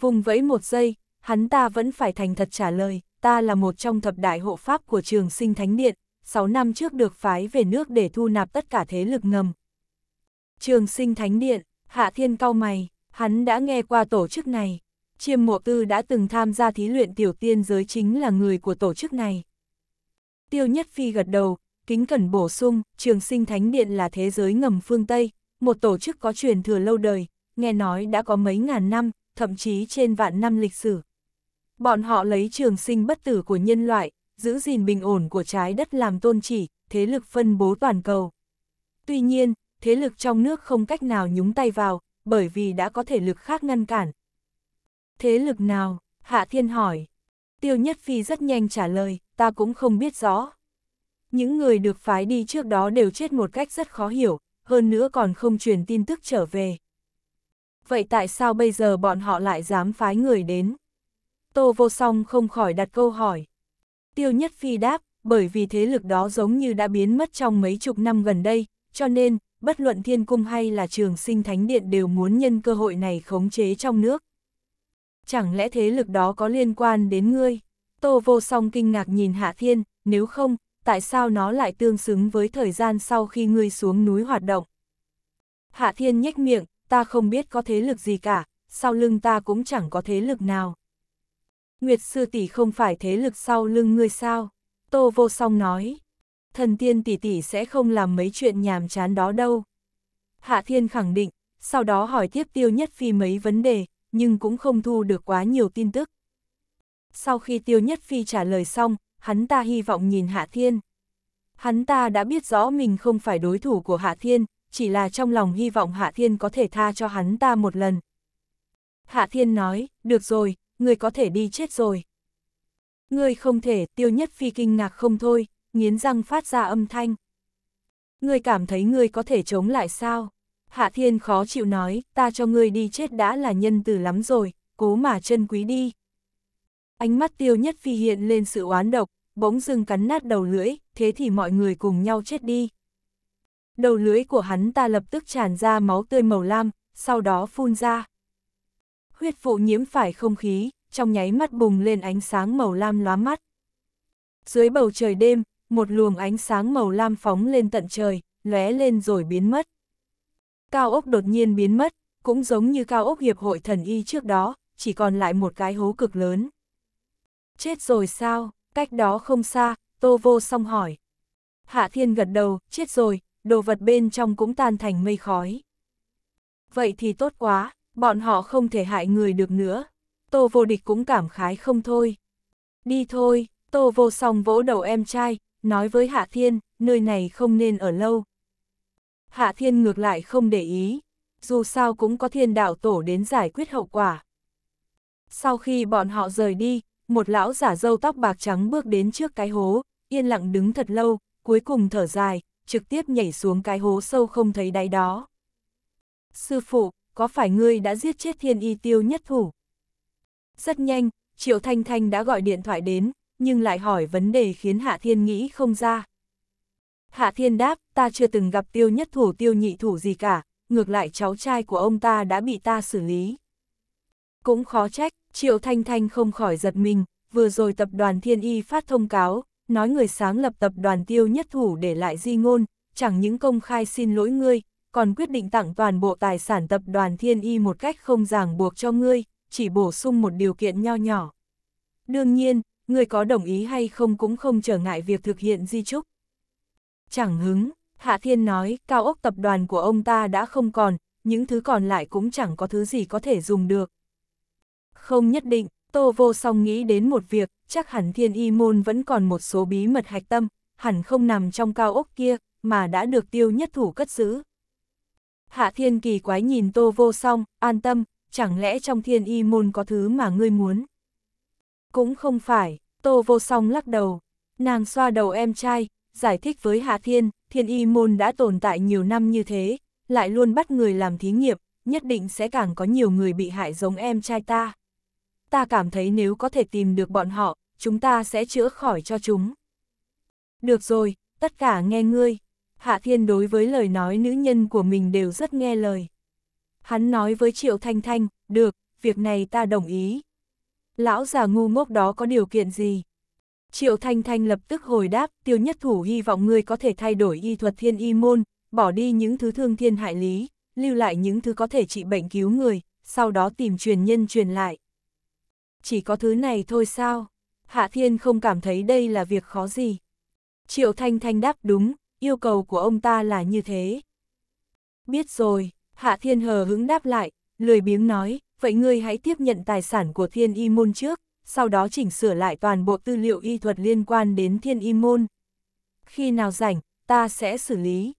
Vùng vẫy một giây, hắn ta vẫn phải thành thật trả lời, ta là một trong thập đại hộ pháp của trường sinh thánh điện, 6 năm trước được phái về nước để thu nạp tất cả thế lực ngầm. Trường sinh thánh điện, hạ thiên cao mày, hắn đã nghe qua tổ chức này. Chiêm Mộ Tư đã từng tham gia thí luyện tiểu tiên giới chính là người của tổ chức này. Tiêu Nhất Phi gật đầu, kính cẩn bổ sung, trường sinh thánh điện là thế giới ngầm phương Tây, một tổ chức có truyền thừa lâu đời, nghe nói đã có mấy ngàn năm, thậm chí trên vạn năm lịch sử. Bọn họ lấy trường sinh bất tử của nhân loại, giữ gìn bình ổn của trái đất làm tôn chỉ, thế lực phân bố toàn cầu. Tuy nhiên, thế lực trong nước không cách nào nhúng tay vào, bởi vì đã có thể lực khác ngăn cản, Thế lực nào? Hạ Thiên hỏi. Tiêu Nhất Phi rất nhanh trả lời, ta cũng không biết rõ. Những người được phái đi trước đó đều chết một cách rất khó hiểu, hơn nữa còn không truyền tin tức trở về. Vậy tại sao bây giờ bọn họ lại dám phái người đến? Tô Vô Song không khỏi đặt câu hỏi. Tiêu Nhất Phi đáp, bởi vì thế lực đó giống như đã biến mất trong mấy chục năm gần đây, cho nên, bất luận thiên cung hay là trường sinh thánh điện đều muốn nhân cơ hội này khống chế trong nước chẳng lẽ thế lực đó có liên quan đến ngươi? Tô vô song kinh ngạc nhìn Hạ Thiên, nếu không, tại sao nó lại tương xứng với thời gian sau khi ngươi xuống núi hoạt động? Hạ Thiên nhếch miệng, ta không biết có thế lực gì cả, sau lưng ta cũng chẳng có thế lực nào. Nguyệt sư tỷ không phải thế lực sau lưng ngươi sao? Tô vô song nói. Thần tiên tỷ tỷ sẽ không làm mấy chuyện nhàm chán đó đâu. Hạ Thiên khẳng định, sau đó hỏi tiếp tiêu nhất phi mấy vấn đề, nhưng cũng không thu được quá nhiều tin tức. Sau khi Tiêu Nhất Phi trả lời xong, hắn ta hy vọng nhìn Hạ Thiên. Hắn ta đã biết rõ mình không phải đối thủ của Hạ Thiên, chỉ là trong lòng hy vọng Hạ Thiên có thể tha cho hắn ta một lần. Hạ Thiên nói, được rồi, người có thể đi chết rồi. Người không thể, Tiêu Nhất Phi kinh ngạc không thôi, nghiến răng phát ra âm thanh. Người cảm thấy người có thể chống lại sao? Hạ Thiên khó chịu nói, ta cho ngươi đi chết đã là nhân từ lắm rồi, cố mà chân quý đi. Ánh mắt tiêu nhất phi hiện lên sự oán độc, bỗng dưng cắn nát đầu lưỡi, thế thì mọi người cùng nhau chết đi. Đầu lưỡi của hắn ta lập tức tràn ra máu tươi màu lam, sau đó phun ra. Huyết phụ nhiễm phải không khí, trong nháy mắt bùng lên ánh sáng màu lam lóa mắt. Dưới bầu trời đêm, một luồng ánh sáng màu lam phóng lên tận trời, lóe lên rồi biến mất. Cao ốc đột nhiên biến mất, cũng giống như cao ốc hiệp hội thần y trước đó, chỉ còn lại một cái hố cực lớn. Chết rồi sao, cách đó không xa, Tô Vô Song hỏi. Hạ Thiên gật đầu, chết rồi, đồ vật bên trong cũng tan thành mây khói. Vậy thì tốt quá, bọn họ không thể hại người được nữa. Tô Vô Địch cũng cảm khái không thôi. Đi thôi, Tô Vô Song vỗ đầu em trai, nói với Hạ Thiên, nơi này không nên ở lâu, Hạ Thiên ngược lại không để ý, dù sao cũng có thiên đạo tổ đến giải quyết hậu quả. Sau khi bọn họ rời đi, một lão giả dâu tóc bạc trắng bước đến trước cái hố, yên lặng đứng thật lâu, cuối cùng thở dài, trực tiếp nhảy xuống cái hố sâu không thấy đáy đó. Sư phụ, có phải ngươi đã giết chết thiên y tiêu nhất thủ? Rất nhanh, Triệu Thanh Thanh đã gọi điện thoại đến, nhưng lại hỏi vấn đề khiến Hạ Thiên nghĩ không ra. Hạ Thiên đáp, ta chưa từng gặp tiêu nhất thủ tiêu nhị thủ gì cả, ngược lại cháu trai của ông ta đã bị ta xử lý. Cũng khó trách, Triệu Thanh Thanh không khỏi giật mình, vừa rồi tập đoàn Thiên Y phát thông cáo, nói người sáng lập tập đoàn tiêu nhất thủ để lại di ngôn, chẳng những công khai xin lỗi ngươi, còn quyết định tặng toàn bộ tài sản tập đoàn Thiên Y một cách không ràng buộc cho ngươi, chỉ bổ sung một điều kiện nho nhỏ. Đương nhiên, ngươi có đồng ý hay không cũng không trở ngại việc thực hiện di trúc chẳng hứng, Hạ Thiên nói, cao ốc tập đoàn của ông ta đã không còn, những thứ còn lại cũng chẳng có thứ gì có thể dùng được. Không nhất định, Tô Vô Song nghĩ đến một việc, chắc hẳn Thiên Y Môn vẫn còn một số bí mật hạch tâm, hẳn không nằm trong cao ốc kia, mà đã được tiêu nhất thủ cất giữ. Hạ Thiên kỳ quái nhìn Tô Vô Song, an tâm, chẳng lẽ trong Thiên Y Môn có thứ mà ngươi muốn? Cũng không phải, Tô Vô Song lắc đầu, nàng xoa đầu em trai, giải thích với Hạ Thiên, thiên y môn đã tồn tại nhiều năm như thế, lại luôn bắt người làm thí nghiệm, nhất định sẽ càng có nhiều người bị hại giống em trai ta. Ta cảm thấy nếu có thể tìm được bọn họ, chúng ta sẽ chữa khỏi cho chúng. Được rồi, tất cả nghe ngươi. Hạ Thiên đối với lời nói nữ nhân của mình đều rất nghe lời. Hắn nói với Triệu Thanh Thanh, được, việc này ta đồng ý. Lão già ngu ngốc đó có điều kiện gì, Triệu Thanh Thanh lập tức hồi đáp, tiêu nhất thủ hy vọng ngươi có thể thay đổi y thuật thiên y môn, bỏ đi những thứ thương thiên hại lý, lưu lại những thứ có thể trị bệnh cứu người, sau đó tìm truyền nhân truyền lại. Chỉ có thứ này thôi sao? Hạ Thiên không cảm thấy đây là việc khó gì. Triệu Thanh Thanh đáp đúng, yêu cầu của ông ta là như thế. Biết rồi, Hạ Thiên hờ hững đáp lại, lười biếng nói, vậy ngươi hãy tiếp nhận tài sản của thiên y môn trước, sau đó chỉnh sửa lại toàn bộ tư liệu y thuật liên quan đến thiên y môn. Khi nào rảnh, ta sẽ xử lý.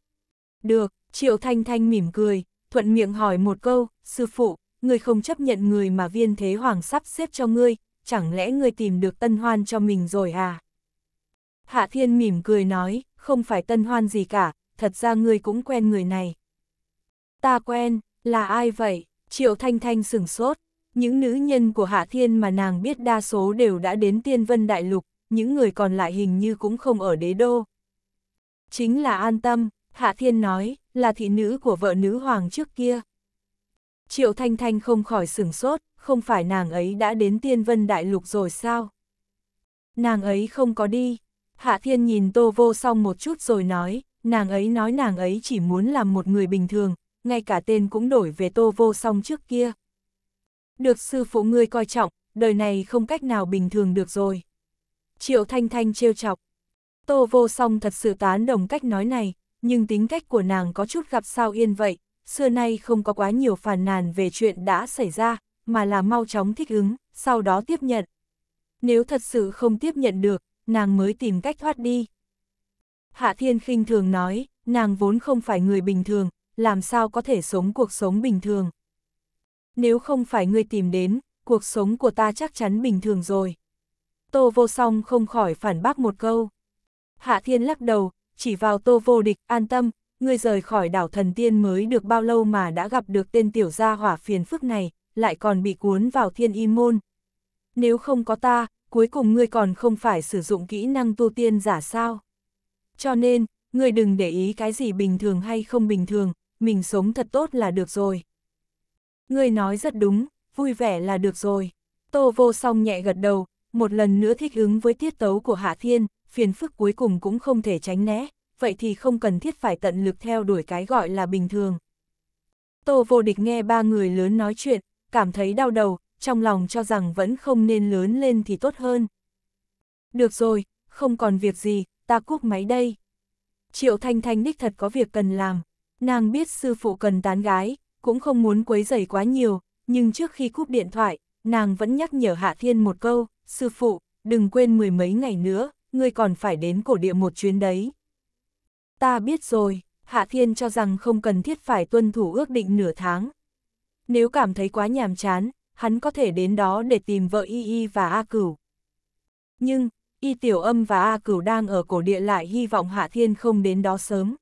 Được, Triệu Thanh Thanh mỉm cười, thuận miệng hỏi một câu, sư phụ, người không chấp nhận người mà viên thế hoàng sắp xếp cho ngươi, chẳng lẽ ngươi tìm được tân hoan cho mình rồi à? Hạ Thiên mỉm cười nói, không phải tân hoan gì cả, thật ra ngươi cũng quen người này. Ta quen, là ai vậy? Triệu Thanh Thanh sửng sốt. Những nữ nhân của Hạ Thiên mà nàng biết đa số đều đã đến Tiên Vân Đại Lục, những người còn lại hình như cũng không ở đế đô. Chính là an tâm, Hạ Thiên nói, là thị nữ của vợ nữ hoàng trước kia. Triệu Thanh Thanh không khỏi sửng sốt, không phải nàng ấy đã đến Tiên Vân Đại Lục rồi sao? Nàng ấy không có đi. Hạ Thiên nhìn Tô Vô Song một chút rồi nói, nàng ấy nói nàng ấy chỉ muốn làm một người bình thường, ngay cả tên cũng đổi về Tô Vô Song trước kia được sư phụ ngươi coi trọng, đời này không cách nào bình thường được rồi. Triệu Thanh Thanh trêu chọc. Tô vô song thật sự tán đồng cách nói này, nhưng tính cách của nàng có chút gặp sao yên vậy, xưa nay không có quá nhiều phản nàn về chuyện đã xảy ra, mà là mau chóng thích ứng, sau đó tiếp nhận. Nếu thật sự không tiếp nhận được, nàng mới tìm cách thoát đi. Hạ Thiên khinh thường nói, nàng vốn không phải người bình thường, làm sao có thể sống cuộc sống bình thường. Nếu không phải ngươi tìm đến, cuộc sống của ta chắc chắn bình thường rồi. Tô vô song không khỏi phản bác một câu. Hạ thiên lắc đầu, chỉ vào tô vô địch, an tâm, ngươi rời khỏi đảo thần tiên mới được bao lâu mà đã gặp được tên tiểu gia hỏa phiền phức này, lại còn bị cuốn vào thiên y môn. Nếu không có ta, cuối cùng ngươi còn không phải sử dụng kỹ năng tu tiên giả sao. Cho nên, ngươi đừng để ý cái gì bình thường hay không bình thường, mình sống thật tốt là được rồi. Ngươi nói rất đúng, vui vẻ là được rồi. Tô vô song nhẹ gật đầu, một lần nữa thích ứng với tiết tấu của Hạ Thiên, phiền phức cuối cùng cũng không thể tránh né, vậy thì không cần thiết phải tận lực theo đuổi cái gọi là bình thường. Tô vô địch nghe ba người lớn nói chuyện, cảm thấy đau đầu, trong lòng cho rằng vẫn không nên lớn lên thì tốt hơn. Được rồi, không còn việc gì, ta cúp máy đây. Triệu Thanh Thanh đích thật có việc cần làm, nàng biết sư phụ cần tán gái, cũng không muốn quấy rầy quá nhiều, nhưng trước khi cúp điện thoại, nàng vẫn nhắc nhở Hạ Thiên một câu, sư phụ, đừng quên mười mấy ngày nữa, ngươi còn phải đến cổ địa một chuyến đấy. Ta biết rồi, Hạ Thiên cho rằng không cần thiết phải tuân thủ ước định nửa tháng. Nếu cảm thấy quá nhàm chán, hắn có thể đến đó để tìm vợ Y Y và A Cửu. Nhưng, Y Tiểu Âm và A Cửu đang ở cổ địa lại hy vọng Hạ Thiên không đến đó sớm.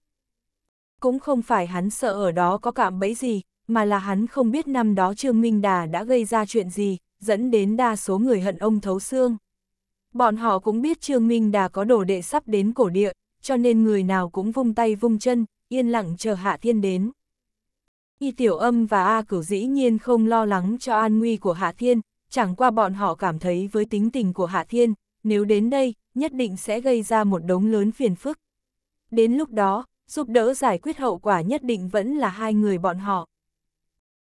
Cũng không phải hắn sợ ở đó có cạm bẫy gì, mà là hắn không biết năm đó Trương Minh Đà đã gây ra chuyện gì, dẫn đến đa số người hận ông thấu xương. Bọn họ cũng biết Trương Minh Đà có đồ đệ sắp đến cổ địa, cho nên người nào cũng vung tay vung chân, yên lặng chờ Hạ Thiên đến. Y Tiểu Âm và A Cửu dĩ nhiên không lo lắng cho an nguy của Hạ Thiên, chẳng qua bọn họ cảm thấy với tính tình của Hạ Thiên, nếu đến đây, nhất định sẽ gây ra một đống lớn phiền phức. Đến lúc đó, giúp đỡ giải quyết hậu quả nhất định vẫn là hai người bọn họ.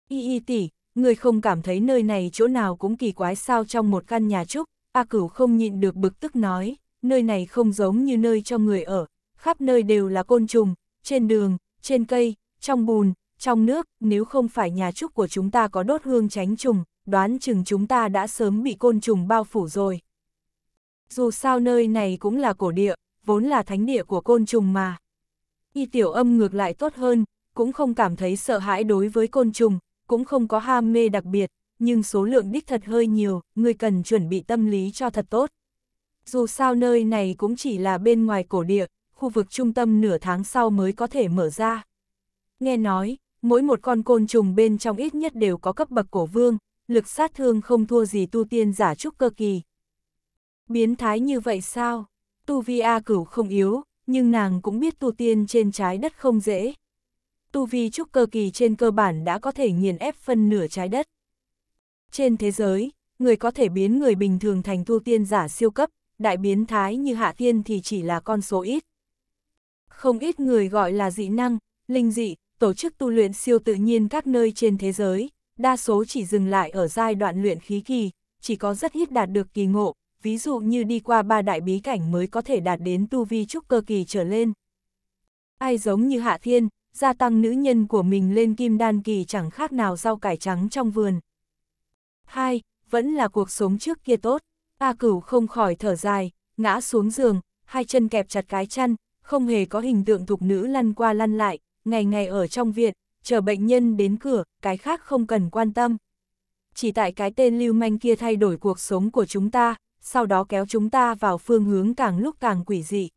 Y y tỷ, người không cảm thấy nơi này chỗ nào cũng kỳ quái sao trong một căn nhà trúc, A Cửu không nhịn được bực tức nói, nơi này không giống như nơi cho người ở, khắp nơi đều là côn trùng, trên đường, trên cây, trong bùn, trong nước, nếu không phải nhà trúc của chúng ta có đốt hương tránh trùng, đoán chừng chúng ta đã sớm bị côn trùng bao phủ rồi. Dù sao nơi này cũng là cổ địa, vốn là thánh địa của côn trùng mà. Y tiểu âm ngược lại tốt hơn, cũng không cảm thấy sợ hãi đối với côn trùng, cũng không có ham mê đặc biệt, nhưng số lượng đích thật hơi nhiều, người cần chuẩn bị tâm lý cho thật tốt. Dù sao nơi này cũng chỉ là bên ngoài cổ địa, khu vực trung tâm nửa tháng sau mới có thể mở ra. Nghe nói, mỗi một con côn trùng bên trong ít nhất đều có cấp bậc cổ vương, lực sát thương không thua gì tu tiên giả trúc cơ kỳ. Biến thái như vậy sao? Tu vi A cửu không yếu, nhưng nàng cũng biết tu tiên trên trái đất không dễ. Tu vi trúc cơ kỳ trên cơ bản đã có thể nghiền ép phân nửa trái đất. Trên thế giới, người có thể biến người bình thường thành tu tiên giả siêu cấp, đại biến thái như hạ tiên thì chỉ là con số ít. Không ít người gọi là dị năng, linh dị, tổ chức tu luyện siêu tự nhiên các nơi trên thế giới, đa số chỉ dừng lại ở giai đoạn luyện khí kỳ, chỉ có rất ít đạt được kỳ ngộ, ví dụ như đi qua ba đại bí cảnh mới có thể đạt đến tu vi trúc cơ kỳ trở lên. Ai giống như Hạ Thiên, gia tăng nữ nhân của mình lên kim đan kỳ chẳng khác nào rau cải trắng trong vườn. Hai, Vẫn là cuộc sống trước kia tốt. A cửu không khỏi thở dài, ngã xuống giường, hai chân kẹp chặt cái chăn, không hề có hình tượng thục nữ lăn qua lăn lại, ngày ngày ở trong viện, chờ bệnh nhân đến cửa, cái khác không cần quan tâm. Chỉ tại cái tên lưu manh kia thay đổi cuộc sống của chúng ta, sau đó kéo chúng ta vào phương hướng càng lúc càng quỷ dị.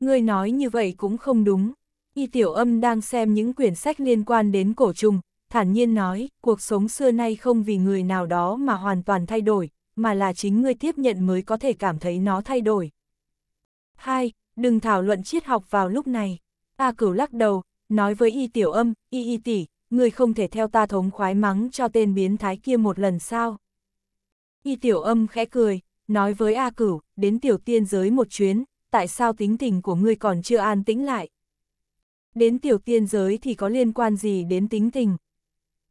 Ngươi nói như vậy cũng không đúng. Y tiểu âm đang xem những quyển sách liên quan đến cổ trùng, thản nhiên nói, cuộc sống xưa nay không vì người nào đó mà hoàn toàn thay đổi, mà là chính ngươi tiếp nhận mới có thể cảm thấy nó thay đổi. 2. Đừng thảo luận triết học vào lúc này. A cửu lắc đầu, nói với y tiểu âm, y y tỷ, ngươi không thể theo ta thống khoái mắng cho tên biến thái kia một lần sao. Y tiểu âm khẽ cười, nói với A Cửu, đến tiểu tiên giới một chuyến, tại sao tính tình của ngươi còn chưa an tĩnh lại? Đến tiểu tiên giới thì có liên quan gì đến tính tình?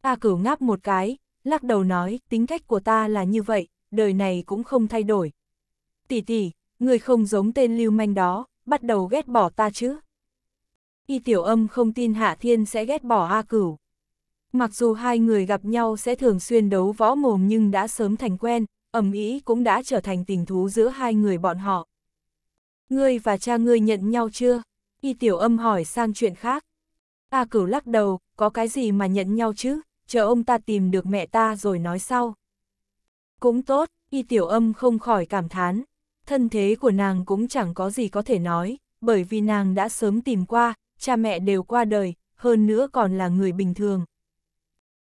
A Cửu ngáp một cái, lắc đầu nói, tính cách của ta là như vậy, đời này cũng không thay đổi. Tỷ tỷ, ngươi không giống tên lưu manh đó, bắt đầu ghét bỏ ta chứ? Y tiểu âm không tin Hạ Thiên sẽ ghét bỏ A Cửu. Mặc dù hai người gặp nhau sẽ thường xuyên đấu võ mồm nhưng đã sớm thành quen, ẩm ý cũng đã trở thành tình thú giữa hai người bọn họ. Ngươi và cha ngươi nhận nhau chưa? Y tiểu âm hỏi sang chuyện khác. A cửu lắc đầu, có cái gì mà nhận nhau chứ, chờ ông ta tìm được mẹ ta rồi nói sau. Cũng tốt, y tiểu âm không khỏi cảm thán. Thân thế của nàng cũng chẳng có gì có thể nói, bởi vì nàng đã sớm tìm qua, cha mẹ đều qua đời, hơn nữa còn là người bình thường.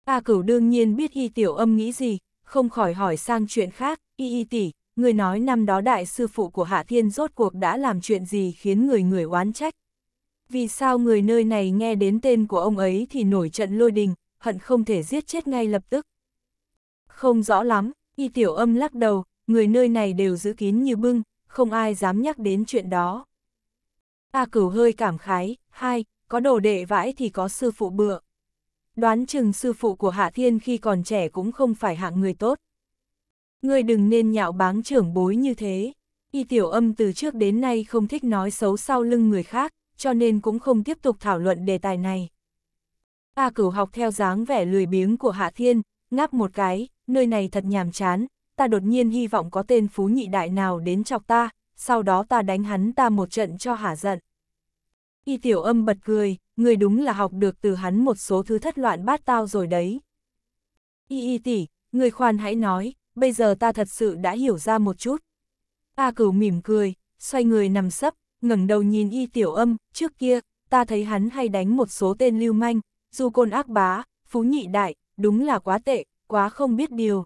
A cửu đương nhiên biết Y tiểu âm nghĩ gì, không khỏi hỏi sang chuyện khác, y y tỷ, người nói năm đó đại sư phụ của Hạ Thiên rốt cuộc đã làm chuyện gì khiến người người oán trách. Vì sao người nơi này nghe đến tên của ông ấy thì nổi trận lôi đình, hận không thể giết chết ngay lập tức. Không rõ lắm, y tiểu âm lắc đầu, người nơi này đều giữ kín như bưng, không ai dám nhắc đến chuyện đó. A cửu hơi cảm khái, hai, có đồ đệ vãi thì có sư phụ bựa đoán chừng sư phụ của Hạ Thiên khi còn trẻ cũng không phải hạng người tốt. Người đừng nên nhạo báng trưởng bối như thế. Y tiểu âm từ trước đến nay không thích nói xấu sau lưng người khác, cho nên cũng không tiếp tục thảo luận đề tài này. A cửu học theo dáng vẻ lười biếng của Hạ Thiên, ngáp một cái, nơi này thật nhàm chán, ta đột nhiên hy vọng có tên phú nhị đại nào đến chọc ta, sau đó ta đánh hắn ta một trận cho hả giận. Y tiểu âm bật cười, người đúng là học được từ hắn một số thứ thất loạn bát tao rồi đấy. Y y tỷ, người khoan hãy nói, bây giờ ta thật sự đã hiểu ra một chút. A cửu mỉm cười, xoay người nằm sấp, ngẩng đầu nhìn y tiểu âm, trước kia, ta thấy hắn hay đánh một số tên lưu manh, dù côn ác bá, phú nhị đại, đúng là quá tệ, quá không biết điều.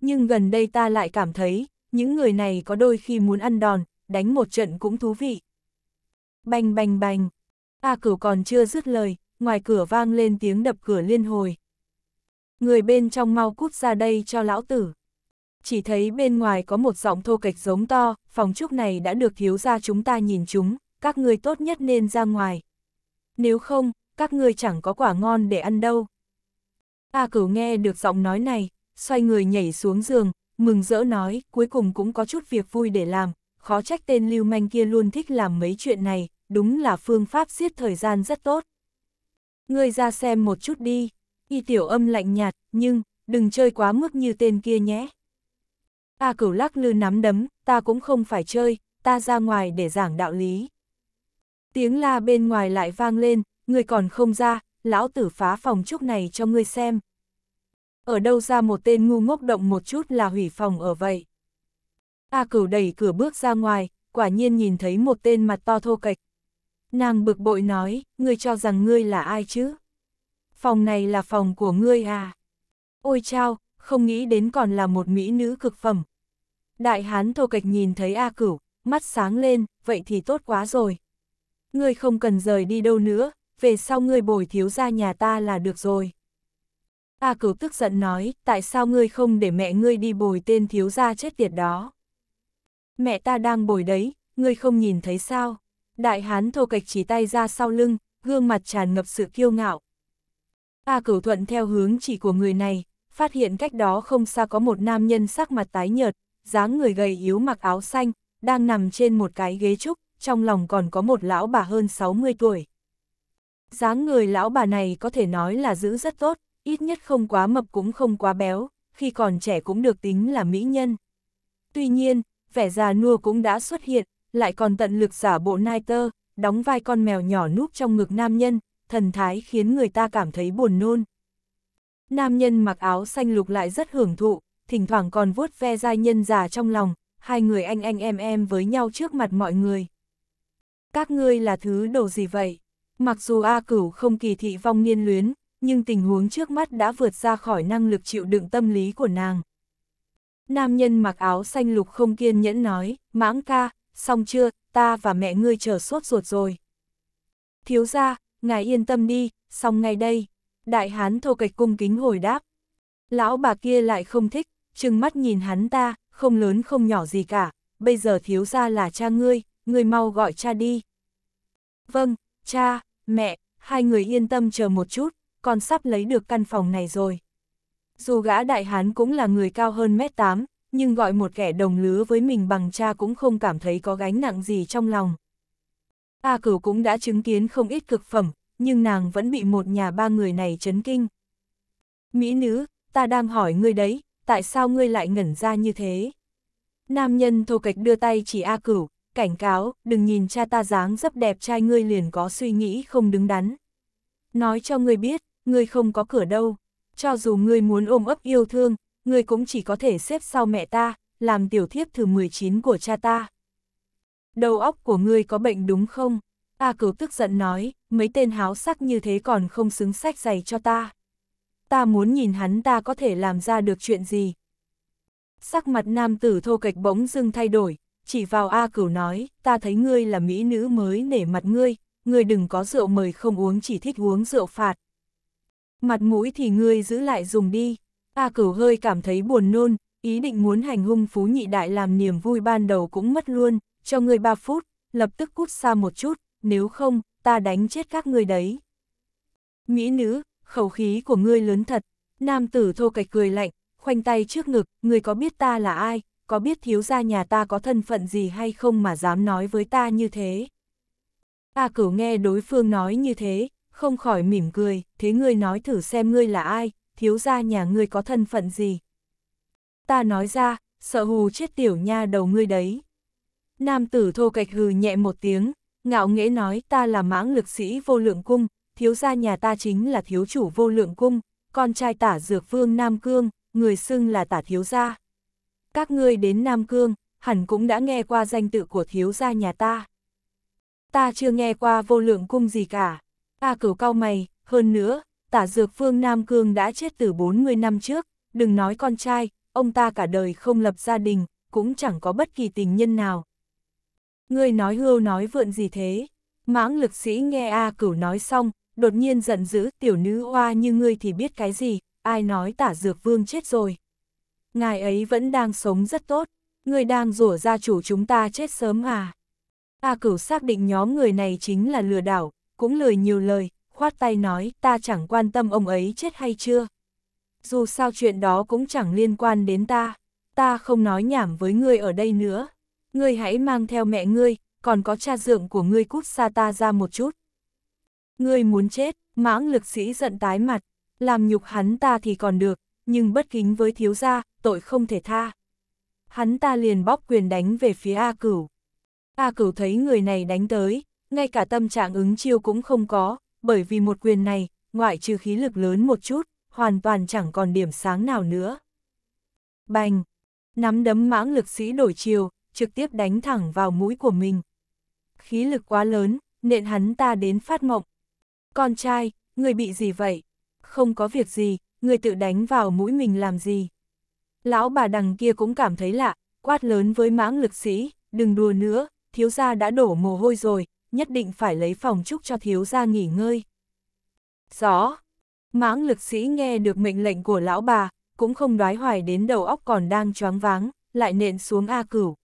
Nhưng gần đây ta lại cảm thấy, những người này có đôi khi muốn ăn đòn, đánh một trận cũng thú vị. Bành bành bành, A cửu còn chưa dứt lời, ngoài cửa vang lên tiếng đập cửa liên hồi. Người bên trong mau cút ra đây cho lão tử. Chỉ thấy bên ngoài có một giọng thô kệch giống to, phòng trúc này đã được thiếu ra chúng ta nhìn chúng, các ngươi tốt nhất nên ra ngoài. Nếu không, các ngươi chẳng có quả ngon để ăn đâu. A cửu nghe được giọng nói này, xoay người nhảy xuống giường, mừng rỡ nói, cuối cùng cũng có chút việc vui để làm, khó trách tên lưu manh kia luôn thích làm mấy chuyện này, đúng là phương pháp giết thời gian rất tốt. Ngươi ra xem một chút đi, y tiểu âm lạnh nhạt, nhưng, đừng chơi quá mức như tên kia nhé. A cửu lắc lư nắm đấm, ta cũng không phải chơi, ta ra ngoài để giảng đạo lý. Tiếng la bên ngoài lại vang lên, ngươi còn không ra, lão tử phá phòng trúc này cho ngươi xem. Ở đâu ra một tên ngu ngốc động một chút là hủy phòng ở vậy. A cửu đẩy cửa bước ra ngoài, quả nhiên nhìn thấy một tên mặt to thô kệch, Nàng bực bội nói, ngươi cho rằng ngươi là ai chứ? Phòng này là phòng của ngươi à? Ôi chao, không nghĩ đến còn là một mỹ nữ cực phẩm. Đại hán thô kịch nhìn thấy A Cửu, mắt sáng lên, vậy thì tốt quá rồi. Ngươi không cần rời đi đâu nữa, về sau ngươi bồi thiếu ra nhà ta là được rồi. A Cửu tức giận nói, tại sao ngươi không để mẹ ngươi đi bồi tên thiếu ra chết tiệt đó? Mẹ ta đang bồi đấy, ngươi không nhìn thấy sao? Đại hán thô kịch chỉ tay ra sau lưng, gương mặt tràn ngập sự kiêu ngạo. A cửu thuận theo hướng chỉ của người này, phát hiện cách đó không xa có một nam nhân sắc mặt tái nhợt, dáng người gầy yếu mặc áo xanh, đang nằm trên một cái ghế trúc, trong lòng còn có một lão bà hơn 60 tuổi. Dáng người lão bà này có thể nói là giữ rất tốt, ít nhất không quá mập cũng không quá béo, khi còn trẻ cũng được tính là mỹ nhân. Tuy nhiên, vẻ già nua cũng đã xuất hiện, lại còn tận lực giả bộ nai tơ, đóng vai con mèo nhỏ núp trong ngực nam nhân, thần thái khiến người ta cảm thấy buồn nôn. Nam nhân mặc áo xanh lục lại rất hưởng thụ, thỉnh thoảng còn vuốt ve giai nhân già trong lòng, hai người anh anh em em với nhau trước mặt mọi người. Các ngươi là thứ đồ gì vậy? Mặc dù A Cửu không kỳ thị vong niên luyến, nhưng tình huống trước mắt đã vượt ra khỏi năng lực chịu đựng tâm lý của nàng. Nam nhân mặc áo xanh lục không kiên nhẫn nói, mãng ca, xong chưa, ta và mẹ ngươi chờ sốt ruột rồi. Thiếu ra, ngài yên tâm đi, xong ngay đây. Đại hán thô kịch cung kính hồi đáp. Lão bà kia lại không thích, trừng mắt nhìn hắn ta, không lớn không nhỏ gì cả, bây giờ thiếu ra là cha ngươi, ngươi mau gọi cha đi. Vâng, cha, mẹ, hai người yên tâm chờ một chút, con sắp lấy được căn phòng này rồi. Dù gã đại hán cũng là người cao hơn mét 8, nhưng gọi một kẻ đồng lứa với mình bằng cha cũng không cảm thấy có gánh nặng gì trong lòng. A cửu cũng đã chứng kiến không ít cực phẩm, nhưng nàng vẫn bị một nhà ba người này chấn kinh. Mỹ nữ, ta đang hỏi ngươi đấy, tại sao ngươi lại ngẩn ra như thế? Nam nhân thô kịch đưa tay chỉ A cửu, cảnh cáo, đừng nhìn cha ta dáng dấp đẹp trai ngươi liền có suy nghĩ không đứng đắn. Nói cho ngươi biết, ngươi không có cửa đâu, cho dù ngươi muốn ôm ấp yêu thương, ngươi cũng chỉ có thể xếp sau mẹ ta, làm tiểu thiếp thứ 19 của cha ta. Đầu óc của ngươi có bệnh đúng không? A cửu tức giận nói, mấy tên háo sắc như thế còn không xứng sách giày cho ta. Ta muốn nhìn hắn ta có thể làm ra được chuyện gì. Sắc mặt nam tử thô kịch bỗng dưng thay đổi, chỉ vào A cửu nói, ta thấy ngươi là mỹ nữ mới nể mặt ngươi, ngươi đừng có rượu mời không uống chỉ thích uống rượu phạt. Mặt mũi thì ngươi giữ lại dùng đi. A cửu hơi cảm thấy buồn nôn, ý định muốn hành hung phú nhị đại làm niềm vui ban đầu cũng mất luôn, cho người 3 phút, lập tức cút xa một chút, nếu không, ta đánh chết các người đấy. Mỹ nữ, khẩu khí của ngươi lớn thật, nam tử thô cạch cười lạnh, khoanh tay trước ngực, Người có biết ta là ai, có biết thiếu gia nhà ta có thân phận gì hay không mà dám nói với ta như thế. A cửu nghe đối phương nói như thế, không khỏi mỉm cười, thế ngươi nói thử xem ngươi là ai, thiếu gia nhà ngươi có thân phận gì? Ta nói ra, sợ hù chết tiểu nha đầu ngươi đấy. Nam tử thô kệch hừ nhẹ một tiếng, ngạo nghễ nói ta là mãng lực sĩ vô lượng cung, thiếu gia nhà ta chính là thiếu chủ vô lượng cung, con trai tả dược vương Nam Cương, người xưng là tả thiếu gia. Các ngươi đến Nam Cương, hẳn cũng đã nghe qua danh tự của thiếu gia nhà ta. Ta chưa nghe qua vô lượng cung gì cả. Ta cửu cao mày, hơn nữa, tả dược phương Nam Cương đã chết từ 40 năm trước, đừng nói con trai, ông ta cả đời không lập gia đình, cũng chẳng có bất kỳ tình nhân nào. Ngươi nói hưu nói vượn gì thế? Mãng lực sĩ nghe A cửu nói xong, đột nhiên giận dữ tiểu nữ hoa như ngươi thì biết cái gì, ai nói tả dược vương chết rồi. Ngài ấy vẫn đang sống rất tốt, ngươi đang rủa gia chủ chúng ta chết sớm à. A cửu xác định nhóm người này chính là lừa đảo, cũng lời nhiều lời, khoát tay nói ta chẳng quan tâm ông ấy chết hay chưa. Dù sao chuyện đó cũng chẳng liên quan đến ta, ta không nói nhảm với ngươi ở đây nữa. Ngươi hãy mang theo mẹ ngươi, còn có cha dượng của ngươi cút xa ta ra một chút. Ngươi muốn chết, mãng lực sĩ giận tái mặt, làm nhục hắn ta thì còn được, nhưng bất kính với thiếu gia, tội không thể tha. Hắn ta liền bóp quyền đánh về phía A Cửu. A Cửu thấy người này đánh tới, ngay cả tâm trạng ứng chiêu cũng không có, bởi vì một quyền này, ngoại trừ khí lực lớn một chút, hoàn toàn chẳng còn điểm sáng nào nữa. Bành! Nắm đấm mãng lực sĩ đổi chiều, trực tiếp đánh thẳng vào mũi của mình. Khí lực quá lớn, nện hắn ta đến phát mộng. Con trai, người bị gì vậy? Không có việc gì, người tự đánh vào mũi mình làm gì? Lão bà đằng kia cũng cảm thấy lạ, quát lớn với mãng lực sĩ, đừng đùa nữa, thiếu gia đã đổ mồ hôi rồi, nhất định phải lấy phòng trúc cho thiếu gia nghỉ ngơi. Rõ, mãng lực sĩ nghe được mệnh lệnh của lão bà, cũng không đoái hoài đến đầu óc còn đang choáng váng, lại nện xuống A Cửu.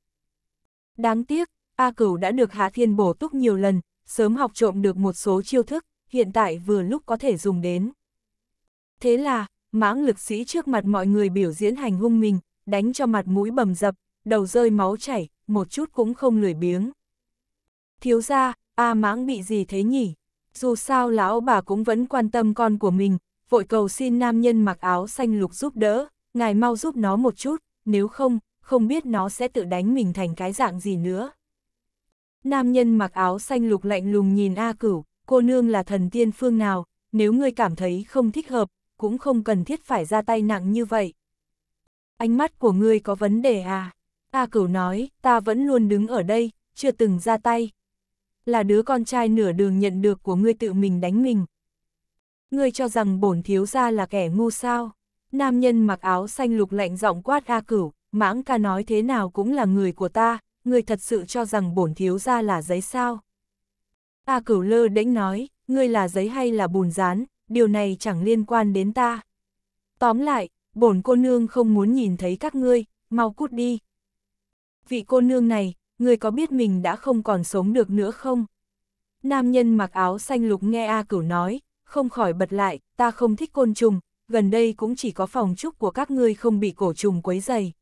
Đáng tiếc, A Cửu đã được Hạ Thiên bổ túc nhiều lần, sớm học trộm được một số chiêu thức, hiện tại vừa lúc có thể dùng đến. Thế là, mãng lực sĩ trước mặt mọi người biểu diễn hành hung mình, đánh cho mặt mũi bầm dập, đầu rơi máu chảy, một chút cũng không lười biếng thiếu ra, A mãng bị gì thế nhỉ? Dù sao lão bà cũng vẫn quan tâm con của mình, vội cầu xin nam nhân mặc áo xanh lục giúp đỡ, ngài mau giúp nó một chút, nếu không, không biết nó sẽ tự đánh mình thành cái dạng gì nữa. Nam nhân mặc áo xanh lục lạnh lùng nhìn A cửu, cô nương là thần tiên phương nào, nếu ngươi cảm thấy không thích hợp, cũng không cần thiết phải ra tay nặng như vậy. Ánh mắt của ngươi có vấn đề à? A cửu nói, ta vẫn luôn đứng ở đây, chưa từng ra tay, là đứa con trai nửa đường nhận được của ngươi tự mình đánh mình. Ngươi cho rằng bổn thiếu gia là kẻ ngu sao? Nam nhân mặc áo xanh lục lạnh giọng quát A Cửu, mãng ca nói thế nào cũng là người của ta, ngươi thật sự cho rằng bổn thiếu gia là giấy sao? A Cửu lơ đễnh nói, ngươi là giấy hay là bùn rán, điều này chẳng liên quan đến ta. Tóm lại, bổn cô nương không muốn nhìn thấy các ngươi, mau cút đi. Vị cô nương này, người có biết mình đã không còn sống được nữa không? Nam nhân mặc áo xanh lục nghe A Cửu nói, không khỏi bật lại, ta không thích côn trùng, gần đây cũng chỉ có phòng trúc của các ngươi không bị cổ trùng quấy dày.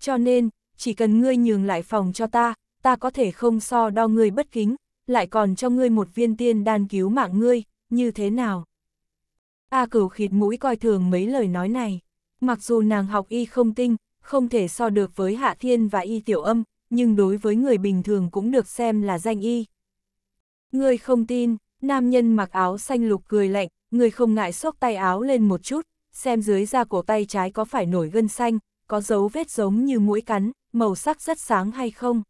Cho nên, chỉ cần ngươi nhường lại phòng cho ta, ta có thể không so đo ngươi bất kính, lại còn cho ngươi một viên tiên đan cứu mạng ngươi, như thế nào? A Cửu khịt mũi coi thường mấy lời nói này, mặc dù nàng học y không tinh, không thể so được với Hạ Thiên và Y Tiểu Âm, nhưng đối với người bình thường cũng được xem là danh y. Người không tin, nam nhân mặc áo xanh lục cười lạnh, người không ngại xốc tay áo lên một chút, xem dưới da cổ tay trái có phải nổi gân xanh, có dấu vết giống như mũi cắn, màu sắc rất sáng hay không.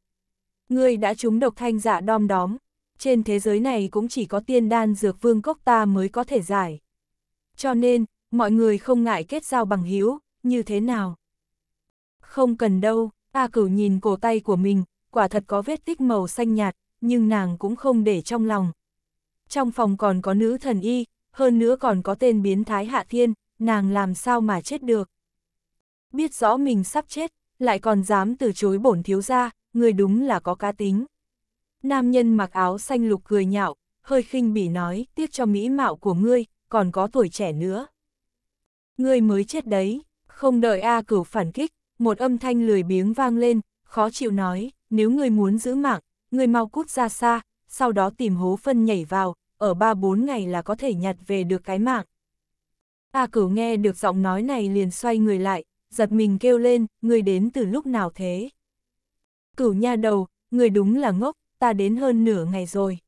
Người đã trúng độc thanh dạ đom đóm, trên thế giới này cũng chỉ có tiên đan dược vương cốc ta mới có thể giải. Cho nên, mọi người không ngại kết giao bằng hiếu, như thế nào? Không cần đâu, A cửu nhìn cổ tay của mình, quả thật có vết tích màu xanh nhạt, nhưng nàng cũng không để trong lòng. Trong phòng còn có nữ thần y, hơn nữa còn có tên biến thái hạ thiên, nàng làm sao mà chết được. Biết rõ mình sắp chết, lại còn dám từ chối bổn thiếu ra, người đúng là có cá tính. Nam nhân mặc áo xanh lục cười nhạo, hơi khinh bỉ nói, tiếc cho mỹ mạo của ngươi, còn có tuổi trẻ nữa. Ngươi mới chết đấy, không đợi A cửu phản kích, một âm thanh lười biếng vang lên, khó chịu nói, nếu người muốn giữ mạng, người mau cút ra xa, sau đó tìm hố phân nhảy vào, ở ba bốn ngày là có thể nhặt về được cái mạng. A cửu nghe được giọng nói này liền xoay người lại, giật mình kêu lên, người đến từ lúc nào thế? Cửu nha đầu, người đúng là ngốc, ta đến hơn nửa ngày rồi.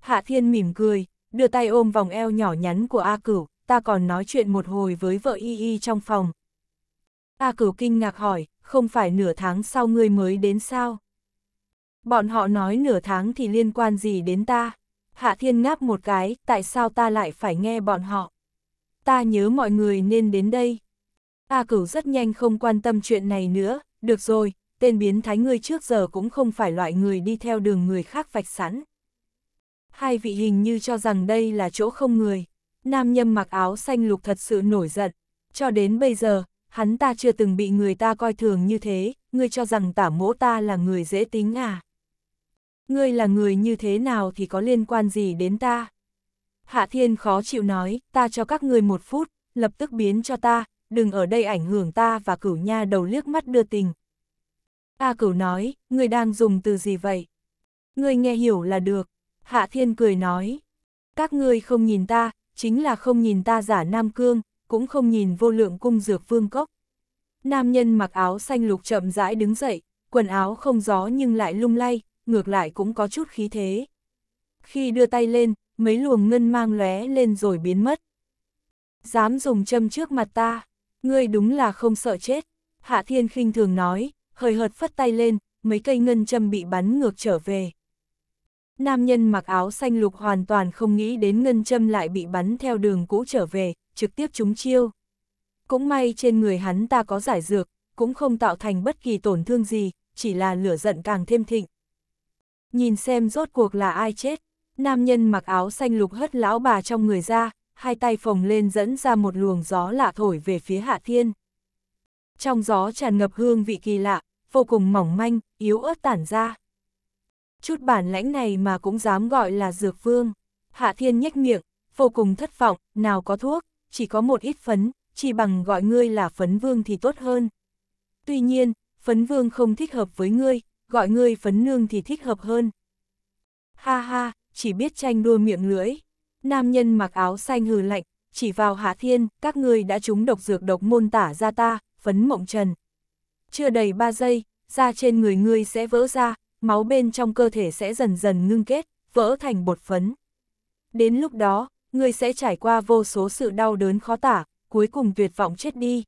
Hạ thiên mỉm cười, đưa tay ôm vòng eo nhỏ nhắn của A cửu, ta còn nói chuyện một hồi với vợ y y trong phòng, A cửu kinh ngạc hỏi, không phải nửa tháng sau ngươi mới đến sao? Bọn họ nói nửa tháng thì liên quan gì đến ta? Hạ thiên ngáp một cái, tại sao ta lại phải nghe bọn họ? Ta nhớ mọi người nên đến đây. A cửu rất nhanh không quan tâm chuyện này nữa, được rồi, tên biến thái ngươi trước giờ cũng không phải loại người đi theo đường người khác vạch sẵn. Hai vị hình như cho rằng đây là chỗ không người. Nam nhâm mặc áo xanh lục thật sự nổi giận. Cho đến bây giờ, hắn ta chưa từng bị người ta coi thường như thế, ngươi cho rằng tả mỗ ta là người dễ tính à? Ngươi là người như thế nào thì có liên quan gì đến ta? Hạ thiên khó chịu nói, ta cho các ngươi một phút, lập tức biến cho ta, đừng ở đây ảnh hưởng ta và cửu nha đầu liếc mắt đưa tình. A cửu nói, ngươi đang dùng từ gì vậy? Ngươi nghe hiểu là được. Hạ thiên cười nói, các ngươi không nhìn ta, chính là không nhìn ta giả Nam Cương, cũng không nhìn vô lượng cung dược vương cốc. Nam nhân mặc áo xanh lục chậm rãi đứng dậy, quần áo không gió nhưng lại lung lay, ngược lại cũng có chút khí thế. Khi đưa tay lên, mấy luồng ngân mang lóe lên rồi biến mất. Dám dùng châm trước mặt ta, ngươi đúng là không sợ chết. Hạ Thiên khinh thường nói, hơi hợt phất tay lên, mấy cây ngân châm bị bắn ngược trở về. Nam nhân mặc áo xanh lục hoàn toàn không nghĩ đến ngân châm lại bị bắn theo đường cũ trở về, trực tiếp trúng chiêu. Cũng may trên người hắn ta có giải dược, cũng không tạo thành bất kỳ tổn thương gì, chỉ là lửa giận càng thêm thịnh. Nhìn xem rốt cuộc là ai chết, nam nhân mặc áo xanh lục hất lão bà trong người ra, hai tay phồng lên dẫn ra một luồng gió lạ thổi về phía hạ thiên. Trong gió tràn ngập hương vị kỳ lạ, vô cùng mỏng manh, yếu ớt tản ra. Chút bản lãnh này mà cũng dám gọi là dược vương. Hạ thiên nhếch miệng, vô cùng thất vọng, nào có thuốc chỉ có một ít phấn, chỉ bằng gọi ngươi là phấn vương thì tốt hơn. Tuy nhiên, phấn vương không thích hợp với ngươi, gọi ngươi phấn nương thì thích hợp hơn. Ha ha, chỉ biết tranh đua miệng lưỡi. Nam nhân mặc áo xanh hừ lạnh, chỉ vào Hạ Thiên, các ngươi đã trúng độc dược độc môn tả ra ta, phấn mộng trần. Chưa đầy ba giây, da trên người ngươi sẽ vỡ ra, máu bên trong cơ thể sẽ dần dần ngưng kết, vỡ thành bột phấn. Đến lúc đó, ngươi sẽ trải qua vô số sự đau đớn khó tả, cuối cùng tuyệt vọng chết đi.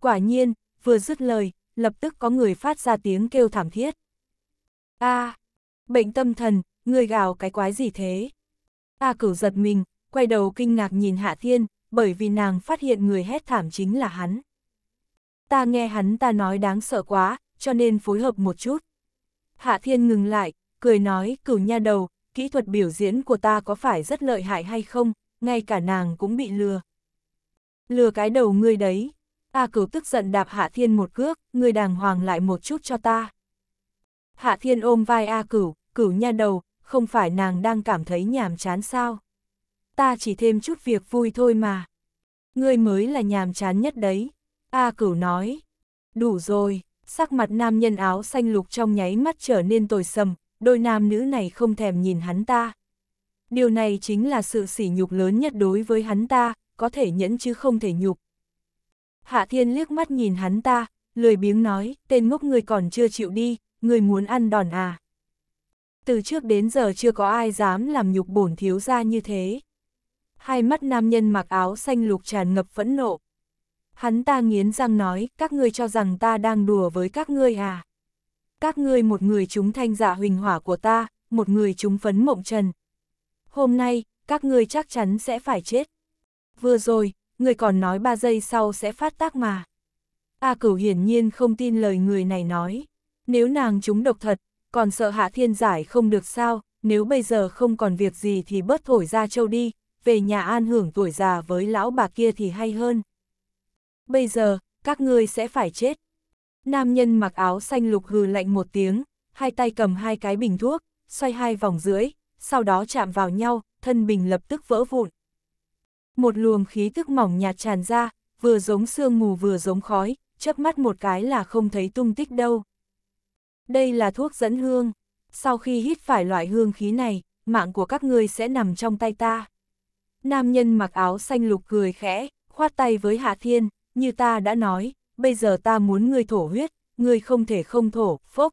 Quả nhiên, vừa dứt lời, lập tức có người phát ra tiếng kêu thảm thiết. A, à, bệnh tâm thần, người gào cái quái gì thế? A cửu giật mình, quay đầu kinh ngạc nhìn Hạ Thiên, bởi vì nàng phát hiện người hét thảm chính là hắn. Ta nghe hắn ta nói đáng sợ quá, cho nên phối hợp một chút. Hạ Thiên ngừng lại, cười nói, cửu nha đầu, kỹ thuật biểu diễn của ta có phải rất lợi hại hay không, ngay cả nàng cũng bị lừa. Lừa cái đầu ngươi đấy. A cửu tức giận đạp Hạ Thiên một cước, ngươi đàng hoàng lại một chút cho ta. Hạ Thiên ôm vai A cửu, cửu nha đầu, không phải nàng đang cảm thấy nhàm chán sao. Ta chỉ thêm chút việc vui thôi mà. Ngươi mới là nhàm chán nhất đấy. A cửu nói. Đủ rồi, sắc mặt nam nhân áo xanh lục trong nháy mắt trở nên tồi sầm, đôi nam nữ này không thèm nhìn hắn ta. Điều này chính là sự sỉ nhục lớn nhất đối với hắn ta, có thể nhẫn chứ không thể nhục. Hạ Thiên liếc mắt nhìn hắn ta, lười biếng nói, tên ngốc người còn chưa chịu đi, người muốn ăn đòn à. Từ trước đến giờ chưa có ai dám làm nhục bổn thiếu ra như thế. Hai mắt nam nhân mặc áo xanh lục tràn ngập phẫn nộ. Hắn ta nghiến răng nói, các ngươi cho rằng ta đang đùa với các ngươi à các ngươi một người chúng thanh giả huỳnh hỏa của ta, một người chúng phấn mộng trần. Hôm nay, các ngươi chắc chắn sẽ phải chết. Vừa rồi, người còn nói ba giây sau sẽ phát tác mà. A cửu hiển nhiên không tin lời người này nói. Nếu nàng chúng độc thật, còn sợ hạ thiên giải không được sao, nếu bây giờ không còn việc gì thì bớt thổi ra châu đi, về nhà an hưởng tuổi già với lão bà kia thì hay hơn. Bây giờ, các ngươi sẽ phải chết. Nam nhân mặc áo xanh lục hừ lạnh một tiếng, hai tay cầm hai cái bình thuốc, xoay hai vòng rưỡi, sau đó chạm vào nhau, thân bình lập tức vỡ vụn. Một luồng khí tức mỏng nhạt tràn ra, vừa giống sương mù vừa giống khói, chớp mắt một cái là không thấy tung tích đâu. Đây là thuốc dẫn hương, sau khi hít phải loại hương khí này, mạng của các ngươi sẽ nằm trong tay ta. Nam nhân mặc áo xanh lục cười khẽ, khoát tay với Hạ Thiên, như ta đã nói, bây giờ ta muốn ngươi thổ huyết, ngươi không thể không thổ, phốc.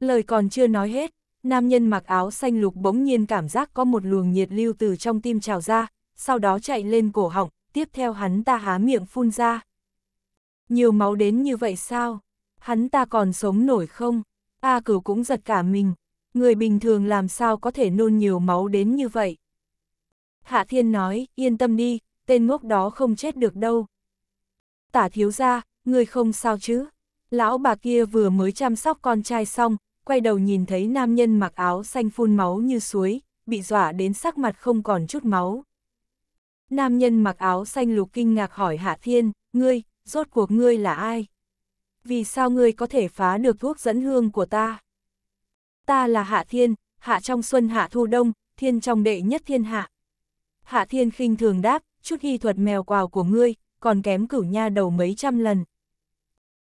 Lời còn chưa nói hết, nam nhân mặc áo xanh lục bỗng nhiên cảm giác có một luồng nhiệt lưu từ trong tim trào ra, sau đó chạy lên cổ họng, tiếp theo hắn ta há miệng phun ra. Nhiều máu đến như vậy sao? Hắn ta còn sống nổi không? A à, cửu cũng giật cả mình, người bình thường làm sao có thể nôn nhiều máu đến như vậy? Hạ Thiên nói, yên tâm đi, tên ngốc đó không chết được đâu, tả thiếu ra, người không sao chứ. Lão bà kia vừa mới chăm sóc con trai xong, quay đầu nhìn thấy nam nhân mặc áo xanh phun máu như suối, bị dọa đến sắc mặt không còn chút máu. Nam nhân mặc áo xanh lục kinh ngạc hỏi Hạ Thiên, ngươi, rốt cuộc ngươi là ai? Vì sao ngươi có thể phá được thuốc dẫn hương của ta? Ta là Hạ Thiên, Hạ trong xuân Hạ thu đông, Thiên trong đệ nhất thiên hạ. Hạ Thiên khinh thường đáp, chút hy thuật mèo quào của ngươi, còn kém cửu nha đầu mấy trăm lần.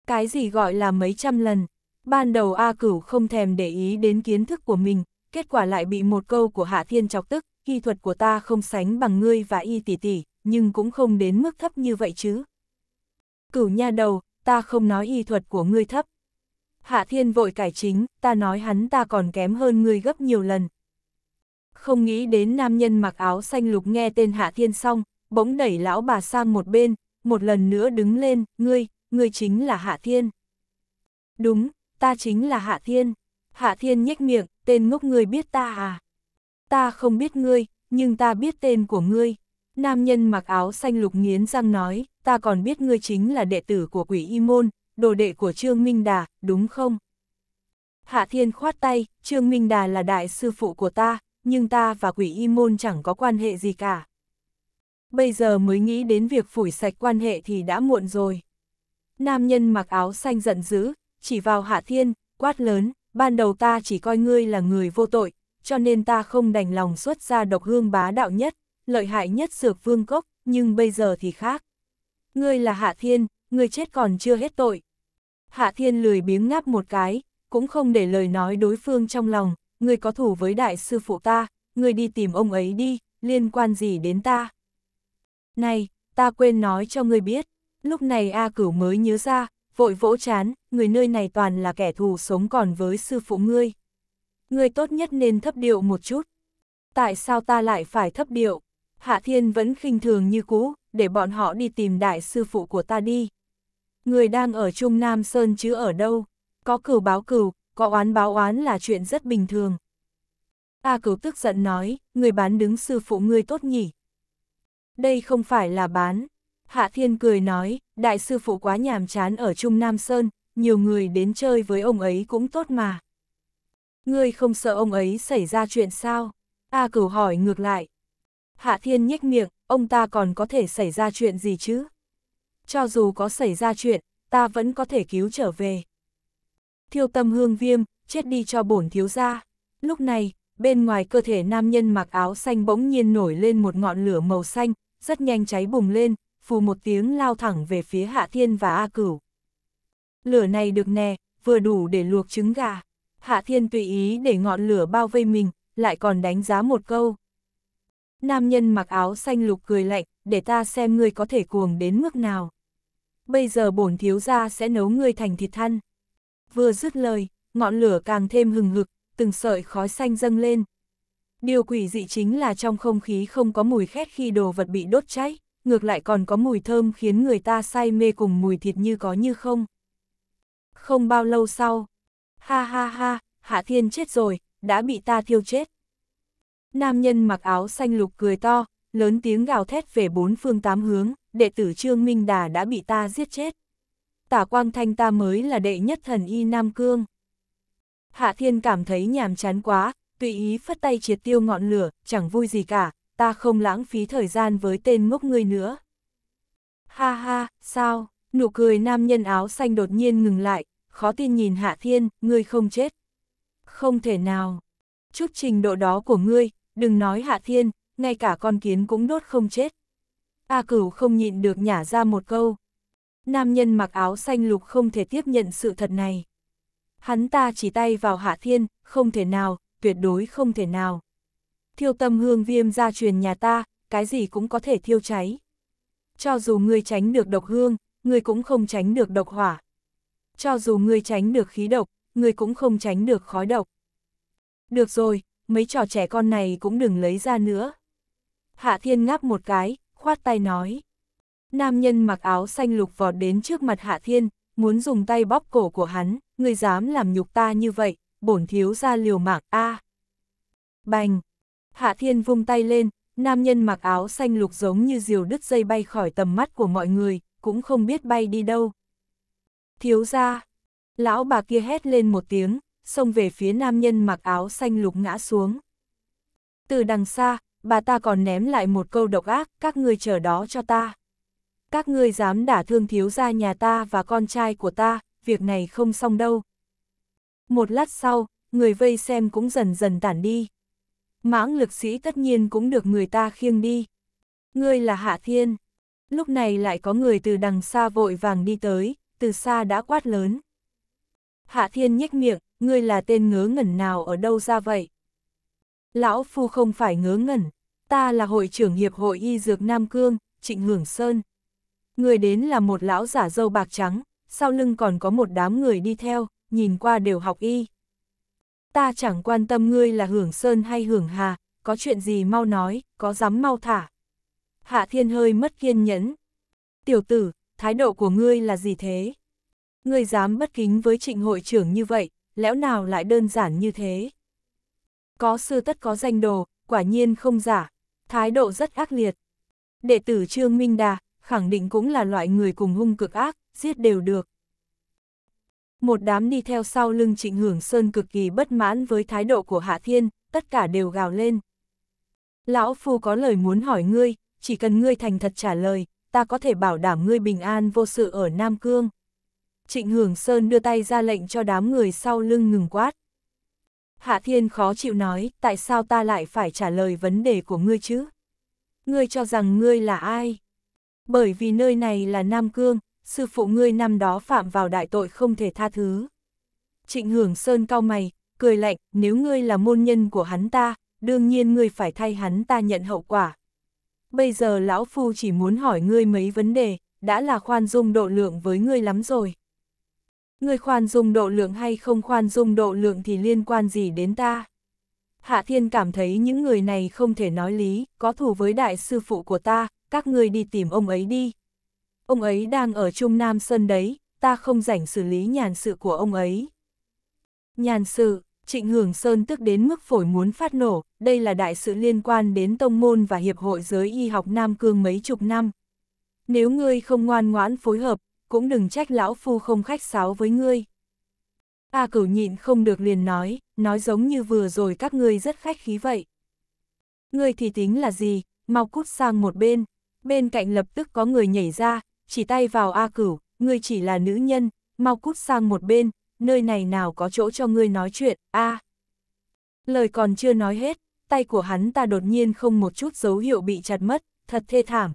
Cái gì gọi là mấy trăm lần? Ban đầu A Cửu không thèm để ý đến kiến thức của mình, kết quả lại bị một câu của Hạ Thiên chọc tức, y thuật của ta không sánh bằng ngươi và y tỷ tỷ, nhưng cũng không đến mức thấp như vậy chứ. Cửu nha đầu, ta không nói y thuật của ngươi thấp. Hạ Thiên vội cải chính, ta nói hắn ta còn kém hơn ngươi gấp nhiều lần. Không nghĩ đến nam nhân mặc áo xanh lục nghe tên Hạ Thiên xong, bỗng đẩy lão bà sang một bên, một lần nữa đứng lên, ngươi, ngươi chính là Hạ Thiên. Đúng, ta chính là Hạ Thiên. Hạ Thiên nhếch miệng, tên ngốc ngươi biết ta à? Ta không biết ngươi, nhưng ta biết tên của ngươi. Nam nhân mặc áo xanh lục nghiến răng nói, ta còn biết ngươi chính là đệ tử của quỷ y môn, đồ đệ của Trương Minh Đà, đúng không? Hạ Thiên khoát tay, Trương Minh Đà là đại sư phụ của ta, nhưng ta và quỷ y môn chẳng có quan hệ gì cả. Bây giờ mới nghĩ đến việc phủi sạch quan hệ thì đã muộn rồi. Nam nhân mặc áo xanh giận dữ, chỉ vào Hạ Thiên, quát lớn, ban đầu ta chỉ coi ngươi là người vô tội, cho nên ta không đành lòng xuất ra độc hương bá đạo nhất, lợi hại nhất sược vương cốc, nhưng bây giờ thì khác. Ngươi là Hạ Thiên, ngươi chết còn chưa hết tội. Hạ Thiên lười biếng ngáp một cái, cũng không để lời nói đối phương trong lòng, ngươi có thủ với đại sư phụ ta, ngươi đi tìm ông ấy đi, liên quan gì đến ta này, ta quên nói cho ngươi biết. Lúc này A Cửu mới nhớ ra, vội vỗ chán, người nơi này toàn là kẻ thù sống còn với sư phụ ngươi. Ngươi tốt nhất nên thấp điệu một chút. Tại sao ta lại phải thấp điệu? Hạ Thiên vẫn khinh thường như cũ, để bọn họ đi tìm đại sư phụ của ta đi. Người đang ở Trung Nam Sơn chứ ở đâu? Có cửu báo cửu, có oán báo oán là chuyện rất bình thường. A cửu tức giận nói, người bán đứng sư phụ ngươi tốt nhỉ? đây không phải là bán. Hạ Thiên cười nói, đại sư phụ quá nhàm chán ở Trung Nam Sơn, nhiều người đến chơi với ông ấy cũng tốt mà. Ngươi không sợ ông ấy xảy ra chuyện sao? A cửu hỏi ngược lại. Hạ Thiên nhếch miệng, ông ta còn có thể xảy ra chuyện gì chứ? Cho dù có xảy ra chuyện, ta vẫn có thể cứu trở về. Thiêu tâm hương viêm, chết đi cho bổn thiếu gia. Lúc này, bên ngoài cơ thể nam nhân mặc áo xanh bỗng nhiên nổi lên một ngọn lửa màu xanh, rất nhanh cháy bùng lên, phù một tiếng lao thẳng về phía Hạ Thiên và A Cửu. Lửa này được nè, vừa đủ để luộc trứng gà. Hạ Thiên tùy ý để ngọn lửa bao vây mình, lại còn đánh giá một câu. Nam nhân mặc áo xanh lục cười lạnh, để ta xem ngươi có thể cuồng đến mức nào. Bây giờ bổn thiếu gia sẽ nấu ngươi thành thịt thăn. Vừa dứt lời, ngọn lửa càng thêm hừng hực, từng sợi khói xanh dâng lên, Điều quỷ dị chính là trong không khí không có mùi khét khi đồ vật bị đốt cháy, ngược lại còn có mùi thơm khiến người ta say mê cùng mùi thịt như có như không. Không bao lâu sau, ha ha ha, Hạ Thiên chết rồi, đã bị ta thiêu chết. Nam nhân mặc áo xanh lục cười to, lớn tiếng gào thét về bốn phương tám hướng, đệ tử Trương Minh Đà đã bị ta giết chết. Tả Quang Thanh ta mới là đệ nhất thần y Nam Cương. Hạ Thiên cảm thấy nhàm chán quá, tùy ý phất tay triệt tiêu ngọn lửa, chẳng vui gì cả, ta không lãng phí thời gian với tên ngốc ngươi nữa. Ha ha, sao, nụ cười nam nhân áo xanh đột nhiên ngừng lại, khó tin nhìn Hạ Thiên, ngươi không chết. Không thể nào, chút trình độ đó của ngươi, đừng nói Hạ Thiên, ngay cả con kiến cũng đốt không chết. A cửu không nhịn được nhả ra một câu. Nam nhân mặc áo xanh lục không thể tiếp nhận sự thật này. Hắn ta chỉ tay vào Hạ Thiên, không thể nào, tuyệt đối không thể nào. Thiêu tâm hương viêm gia truyền nhà ta, cái gì cũng có thể thiêu cháy. Cho dù ngươi tránh được độc hương, ngươi cũng không tránh được độc hỏa. Cho dù ngươi tránh được khí độc, ngươi cũng không tránh được khói độc. Được rồi, mấy trò trẻ con này cũng đừng lấy ra nữa. Hạ Thiên ngáp một cái, khoát tay nói. Nam nhân mặc áo xanh lục vọt đến trước mặt Hạ Thiên, muốn dùng tay bóp cổ của hắn, ngươi dám làm nhục ta như vậy, bổn thiếu ra liều mạng a à. Bành! Hạ thiên vung tay lên, nam nhân mặc áo xanh lục giống như diều đứt dây bay khỏi tầm mắt của mọi người, cũng không biết bay đi đâu. Thiếu ra! Lão bà kia hét lên một tiếng, xông về phía nam nhân mặc áo xanh lục ngã xuống. Từ đằng xa, bà ta còn ném lại một câu độc ác, các ngươi chờ đó cho ta. Các ngươi dám đả thương thiếu gia nhà ta và con trai của ta, việc này không xong đâu. Một lát sau, người vây xem cũng dần dần tản đi. Mãng lực sĩ tất nhiên cũng được người ta khiêng đi. Ngươi là Hạ Thiên. Lúc này lại có người từ đằng xa vội vàng đi tới, từ xa đã quát lớn. Hạ Thiên nhếch miệng, ngươi là tên ngớ ngẩn nào ở đâu ra vậy? Lão Phu không phải ngớ ngẩn, ta là hội trưởng Hiệp hội Y Dược Nam Cương, Trịnh Hưởng Sơn. Người đến là một lão giả dâu bạc trắng, sau lưng còn có một đám người đi theo, nhìn qua đều học y. Ta chẳng quan tâm ngươi là hưởng sơn hay hưởng hà, có chuyện gì mau nói, có dám mau thả. Hạ thiên hơi mất kiên nhẫn. Tiểu tử, thái độ của ngươi là gì thế? Ngươi dám bất kính với trịnh hội trưởng như vậy, lẽo nào lại đơn giản như thế? Có sư tất có danh đồ, quả nhiên không giả, thái độ rất ác liệt. Đệ tử Trương Minh Đà, khẳng định cũng là loại người cùng hung cực ác, giết đều được. Một đám đi theo sau lưng Trịnh Hưởng Sơn cực kỳ bất mãn với thái độ của Hạ Thiên, tất cả đều gào lên. Lão Phu có lời muốn hỏi ngươi, chỉ cần ngươi thành thật trả lời, ta có thể bảo đảm ngươi bình an vô sự ở Nam Cương. Trịnh Hưởng Sơn đưa tay ra lệnh cho đám người sau lưng ngừng quát. Hạ Thiên khó chịu nói, tại sao ta lại phải trả lời vấn đề của ngươi chứ? Ngươi cho rằng ngươi là ai? Bởi vì nơi này là Nam Cương, sư phụ ngươi năm đó phạm vào đại tội không thể tha thứ. Trịnh hưởng sơn cao mày, cười lạnh, nếu ngươi là môn nhân của hắn ta, đương nhiên ngươi phải thay hắn ta nhận hậu quả. Bây giờ lão phu chỉ muốn hỏi ngươi mấy vấn đề, đã là khoan dung độ lượng với ngươi lắm rồi. Ngươi khoan dung độ lượng hay không khoan dung độ lượng thì liên quan gì đến ta? Hạ Thiên cảm thấy những người này không thể nói lý, có thù với đại sư phụ của ta, các ngươi đi tìm ông ấy đi, ông ấy đang ở Trung Nam Sơn đấy, ta không rảnh xử lý nhàn sự của ông ấy. Nhàn sự, Trịnh Hưởng Sơn tức đến mức phổi muốn phát nổ, đây là đại sự liên quan đến tông môn và hiệp hội giới y học Nam Cương mấy chục năm. Nếu ngươi không ngoan ngoãn phối hợp, cũng đừng trách lão phu không khách sáo với ngươi. A cửu nhịn không được liền nói, nói giống như vừa rồi các ngươi rất khách khí vậy. Ngươi thì tính là gì, mau cút sang một bên. Bên cạnh lập tức có người nhảy ra, chỉ tay vào A Cửu, ngươi chỉ là nữ nhân, mau cút sang một bên, nơi này nào có chỗ cho ngươi nói chuyện, a Lời còn chưa nói hết, tay của hắn ta đột nhiên không một chút dấu hiệu bị chặt mất, thật thê thảm.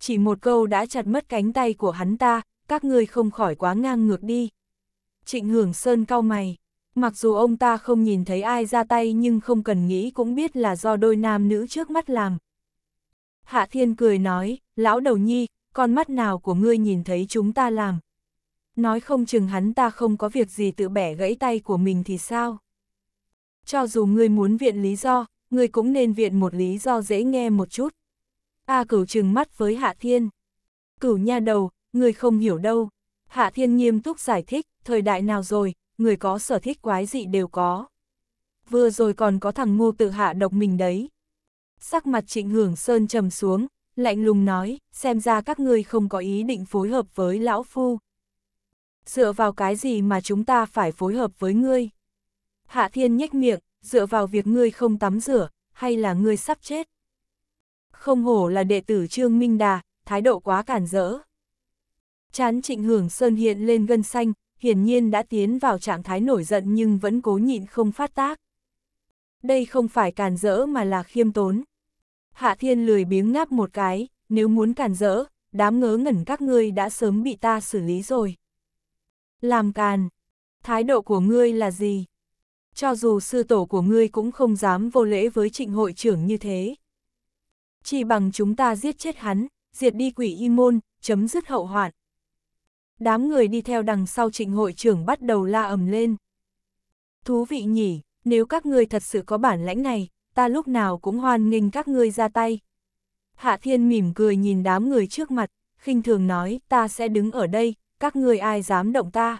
Chỉ một câu đã chặt mất cánh tay của hắn ta, các ngươi không khỏi quá ngang ngược đi. Trịnh Hưởng Sơn cau mày, mặc dù ông ta không nhìn thấy ai ra tay nhưng không cần nghĩ cũng biết là do đôi nam nữ trước mắt làm. Hạ Thiên cười nói, lão đầu nhi, con mắt nào của ngươi nhìn thấy chúng ta làm. Nói không chừng hắn ta không có việc gì tự bẻ gãy tay của mình thì sao? Cho dù ngươi muốn viện lý do, ngươi cũng nên viện một lý do dễ nghe một chút. A cửu trừng mắt với Hạ Thiên. Cửu nha đầu, ngươi không hiểu đâu. Hạ Thiên nghiêm túc giải thích, thời đại nào rồi, người có sở thích quái dị đều có. Vừa rồi còn có thằng ngô tự hạ độc mình đấy. Sắc mặt trịnh hưởng sơn trầm xuống, lạnh lùng nói, xem ra các ngươi không có ý định phối hợp với lão phu. Dựa vào cái gì mà chúng ta phải phối hợp với ngươi? Hạ thiên nhếch miệng, dựa vào việc ngươi không tắm rửa, hay là ngươi sắp chết? Không hổ là đệ tử Trương Minh Đà, thái độ quá cản rỡ. Chán trịnh hưởng sơn hiện lên gân xanh, hiển nhiên đã tiến vào trạng thái nổi giận nhưng vẫn cố nhịn không phát tác. Đây không phải càn rỡ mà là khiêm tốn. Hạ Thiên lười biếng ngáp một cái, nếu muốn cản rỡ, đám ngớ ngẩn các ngươi đã sớm bị ta xử lý rồi. Làm càn, thái độ của ngươi là gì? Cho dù sư tổ của ngươi cũng không dám vô lễ với trịnh hội trưởng như thế. Chỉ bằng chúng ta giết chết hắn, diệt đi quỷ y môn, chấm dứt hậu hoạn. Đám người đi theo đằng sau trịnh hội trưởng bắt đầu la ầm lên. Thú vị nhỉ, nếu các ngươi thật sự có bản lãnh này, ta lúc nào cũng hoan nghênh các ngươi ra tay. Hạ Thiên mỉm cười nhìn đám người trước mặt, khinh thường nói, ta sẽ đứng ở đây, các ngươi ai dám động ta.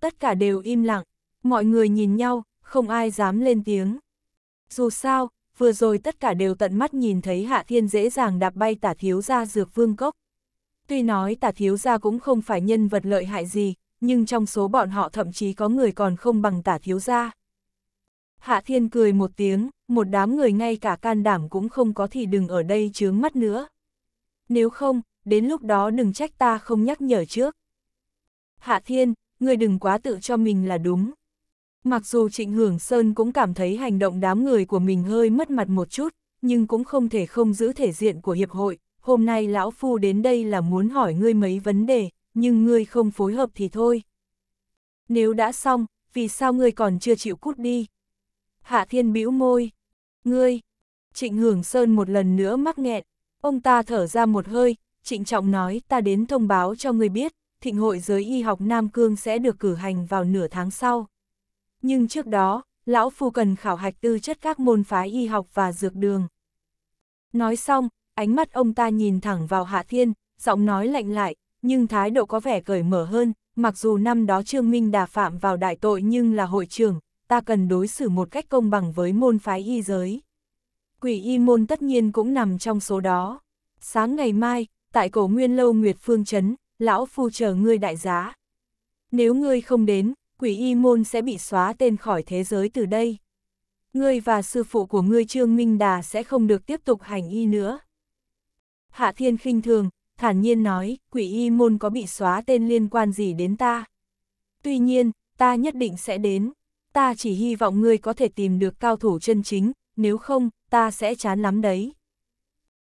Tất cả đều im lặng, mọi người nhìn nhau, không ai dám lên tiếng. Dù sao, vừa rồi tất cả đều tận mắt nhìn thấy Hạ Thiên dễ dàng đạp bay tả thiếu ra dược vương cốc. Tuy nói tả thiếu ra cũng không phải nhân vật lợi hại gì, nhưng trong số bọn họ thậm chí có người còn không bằng tả thiếu ra. Hạ Thiên cười một tiếng, một đám người ngay cả can đảm cũng không có thì đừng ở đây chướng mắt nữa. Nếu không, đến lúc đó đừng trách ta không nhắc nhở trước. Hạ Thiên, người đừng quá tự cho mình là đúng. Mặc dù Trịnh Hưởng Sơn cũng cảm thấy hành động đám người của mình hơi mất mặt một chút, nhưng cũng không thể không giữ thể diện của hiệp hội. Hôm nay Lão Phu đến đây là muốn hỏi ngươi mấy vấn đề, nhưng ngươi không phối hợp thì thôi. Nếu đã xong, vì sao ngươi còn chưa chịu cút đi, Hạ Thiên bĩu môi. Ngươi! Trịnh Hưởng Sơn một lần nữa mắc nghẹn. Ông ta thở ra một hơi, trịnh trọng nói ta đến thông báo cho ngươi biết, thịnh hội giới y học Nam Cương sẽ được cử hành vào nửa tháng sau. Nhưng trước đó, lão phu cần khảo hạch tư chất các môn phái y học và dược đường. Nói xong, ánh mắt ông ta nhìn thẳng vào Hạ Thiên, giọng nói lạnh lại, nhưng thái độ có vẻ cởi mở hơn, mặc dù năm đó Trương Minh đà phạm vào đại tội nhưng là hội trưởng, ta cần đối xử một cách công bằng với môn phái y giới. Quỷ y môn tất nhiên cũng nằm trong số đó. Sáng ngày mai, tại cổ nguyên lâu Nguyệt Phương Trấn, lão phu chờ ngươi đại giá. Nếu ngươi không đến, quỷ y môn sẽ bị xóa tên khỏi thế giới từ đây. Ngươi và sư phụ của ngươi Trương Minh Đà sẽ không được tiếp tục hành y nữa. Hạ Thiên khinh thường, thản nhiên nói, quỷ y môn có bị xóa tên liên quan gì đến ta. Tuy nhiên, ta nhất định sẽ đến ta chỉ hy vọng ngươi có thể tìm được cao thủ chân chính, nếu không, ta sẽ chán lắm đấy.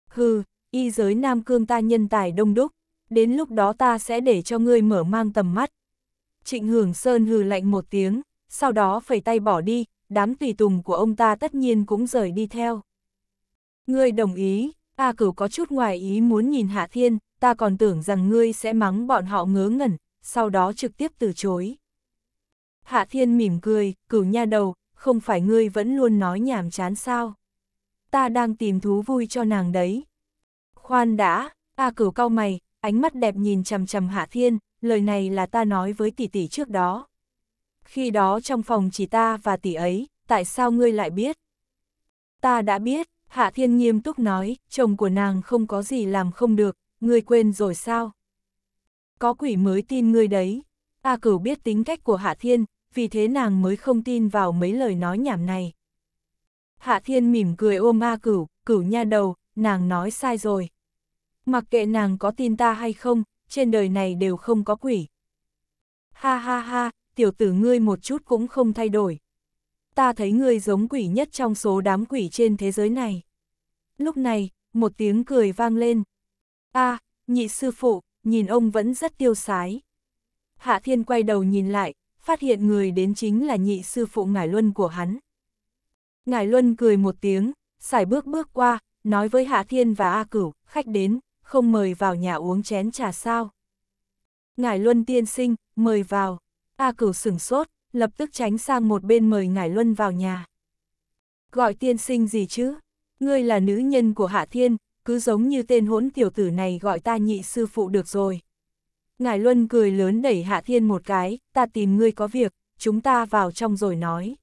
Hừ, y giới Nam Cương ta nhân tài đông đúc, đến lúc đó ta sẽ để cho ngươi mở mang tầm mắt. Trịnh Hưởng Sơn hừ lạnh một tiếng, sau đó phẩy tay bỏ đi, đám tùy tùng của ông ta tất nhiên cũng rời đi theo. Ngươi đồng ý, A Cửu có chút ngoài ý muốn nhìn Hạ Thiên, ta còn tưởng rằng ngươi sẽ mắng bọn họ ngớ ngẩn, sau đó trực tiếp từ chối. Hạ Thiên mỉm cười, cửu nha đầu, không phải ngươi vẫn luôn nói nhảm chán sao. Ta đang tìm thú vui cho nàng đấy. Khoan đã, A cửu cau mày, ánh mắt đẹp nhìn chầm chầm Hạ Thiên, lời này là ta nói với tỷ tỷ trước đó. Khi đó trong phòng chỉ ta và tỷ ấy, tại sao ngươi lại biết? Ta đã biết, Hạ Thiên nghiêm túc nói, chồng của nàng không có gì làm không được, ngươi quên rồi sao? Có quỷ mới tin ngươi đấy. A cửu biết tính cách của Hạ Thiên, vì thế nàng mới không tin vào mấy lời nói nhảm này. Hạ Thiên mỉm cười ôm A Cửu, Cửu nha đầu, nàng nói sai rồi. Mặc kệ nàng có tin ta hay không, trên đời này đều không có quỷ. Ha ha ha, tiểu tử ngươi một chút cũng không thay đổi. Ta thấy ngươi giống quỷ nhất trong số đám quỷ trên thế giới này. Lúc này, một tiếng cười vang lên. a à, nhị sư phụ, nhìn ông vẫn rất tiêu sái. Hạ Thiên quay đầu nhìn lại, phát hiện người đến chính là nhị sư phụ Ngải Luân của hắn. Ngải Luân cười một tiếng, xài bước bước qua, nói với Hạ Thiên và A Cửu, khách đến, không mời vào nhà uống chén trà sao. Ngải Luân tiên sinh, mời vào. A Cửu sửng sốt, lập tức tránh sang một bên mời Ngải Luân vào nhà. Gọi tiên sinh gì chứ? Ngươi là nữ nhân của Hạ Thiên, cứ giống như tên hỗn tiểu tử này gọi ta nhị sư phụ được rồi. Ngài Luân cười lớn đẩy Hạ Thiên một cái, ta tìm ngươi có việc, chúng ta vào trong rồi nói.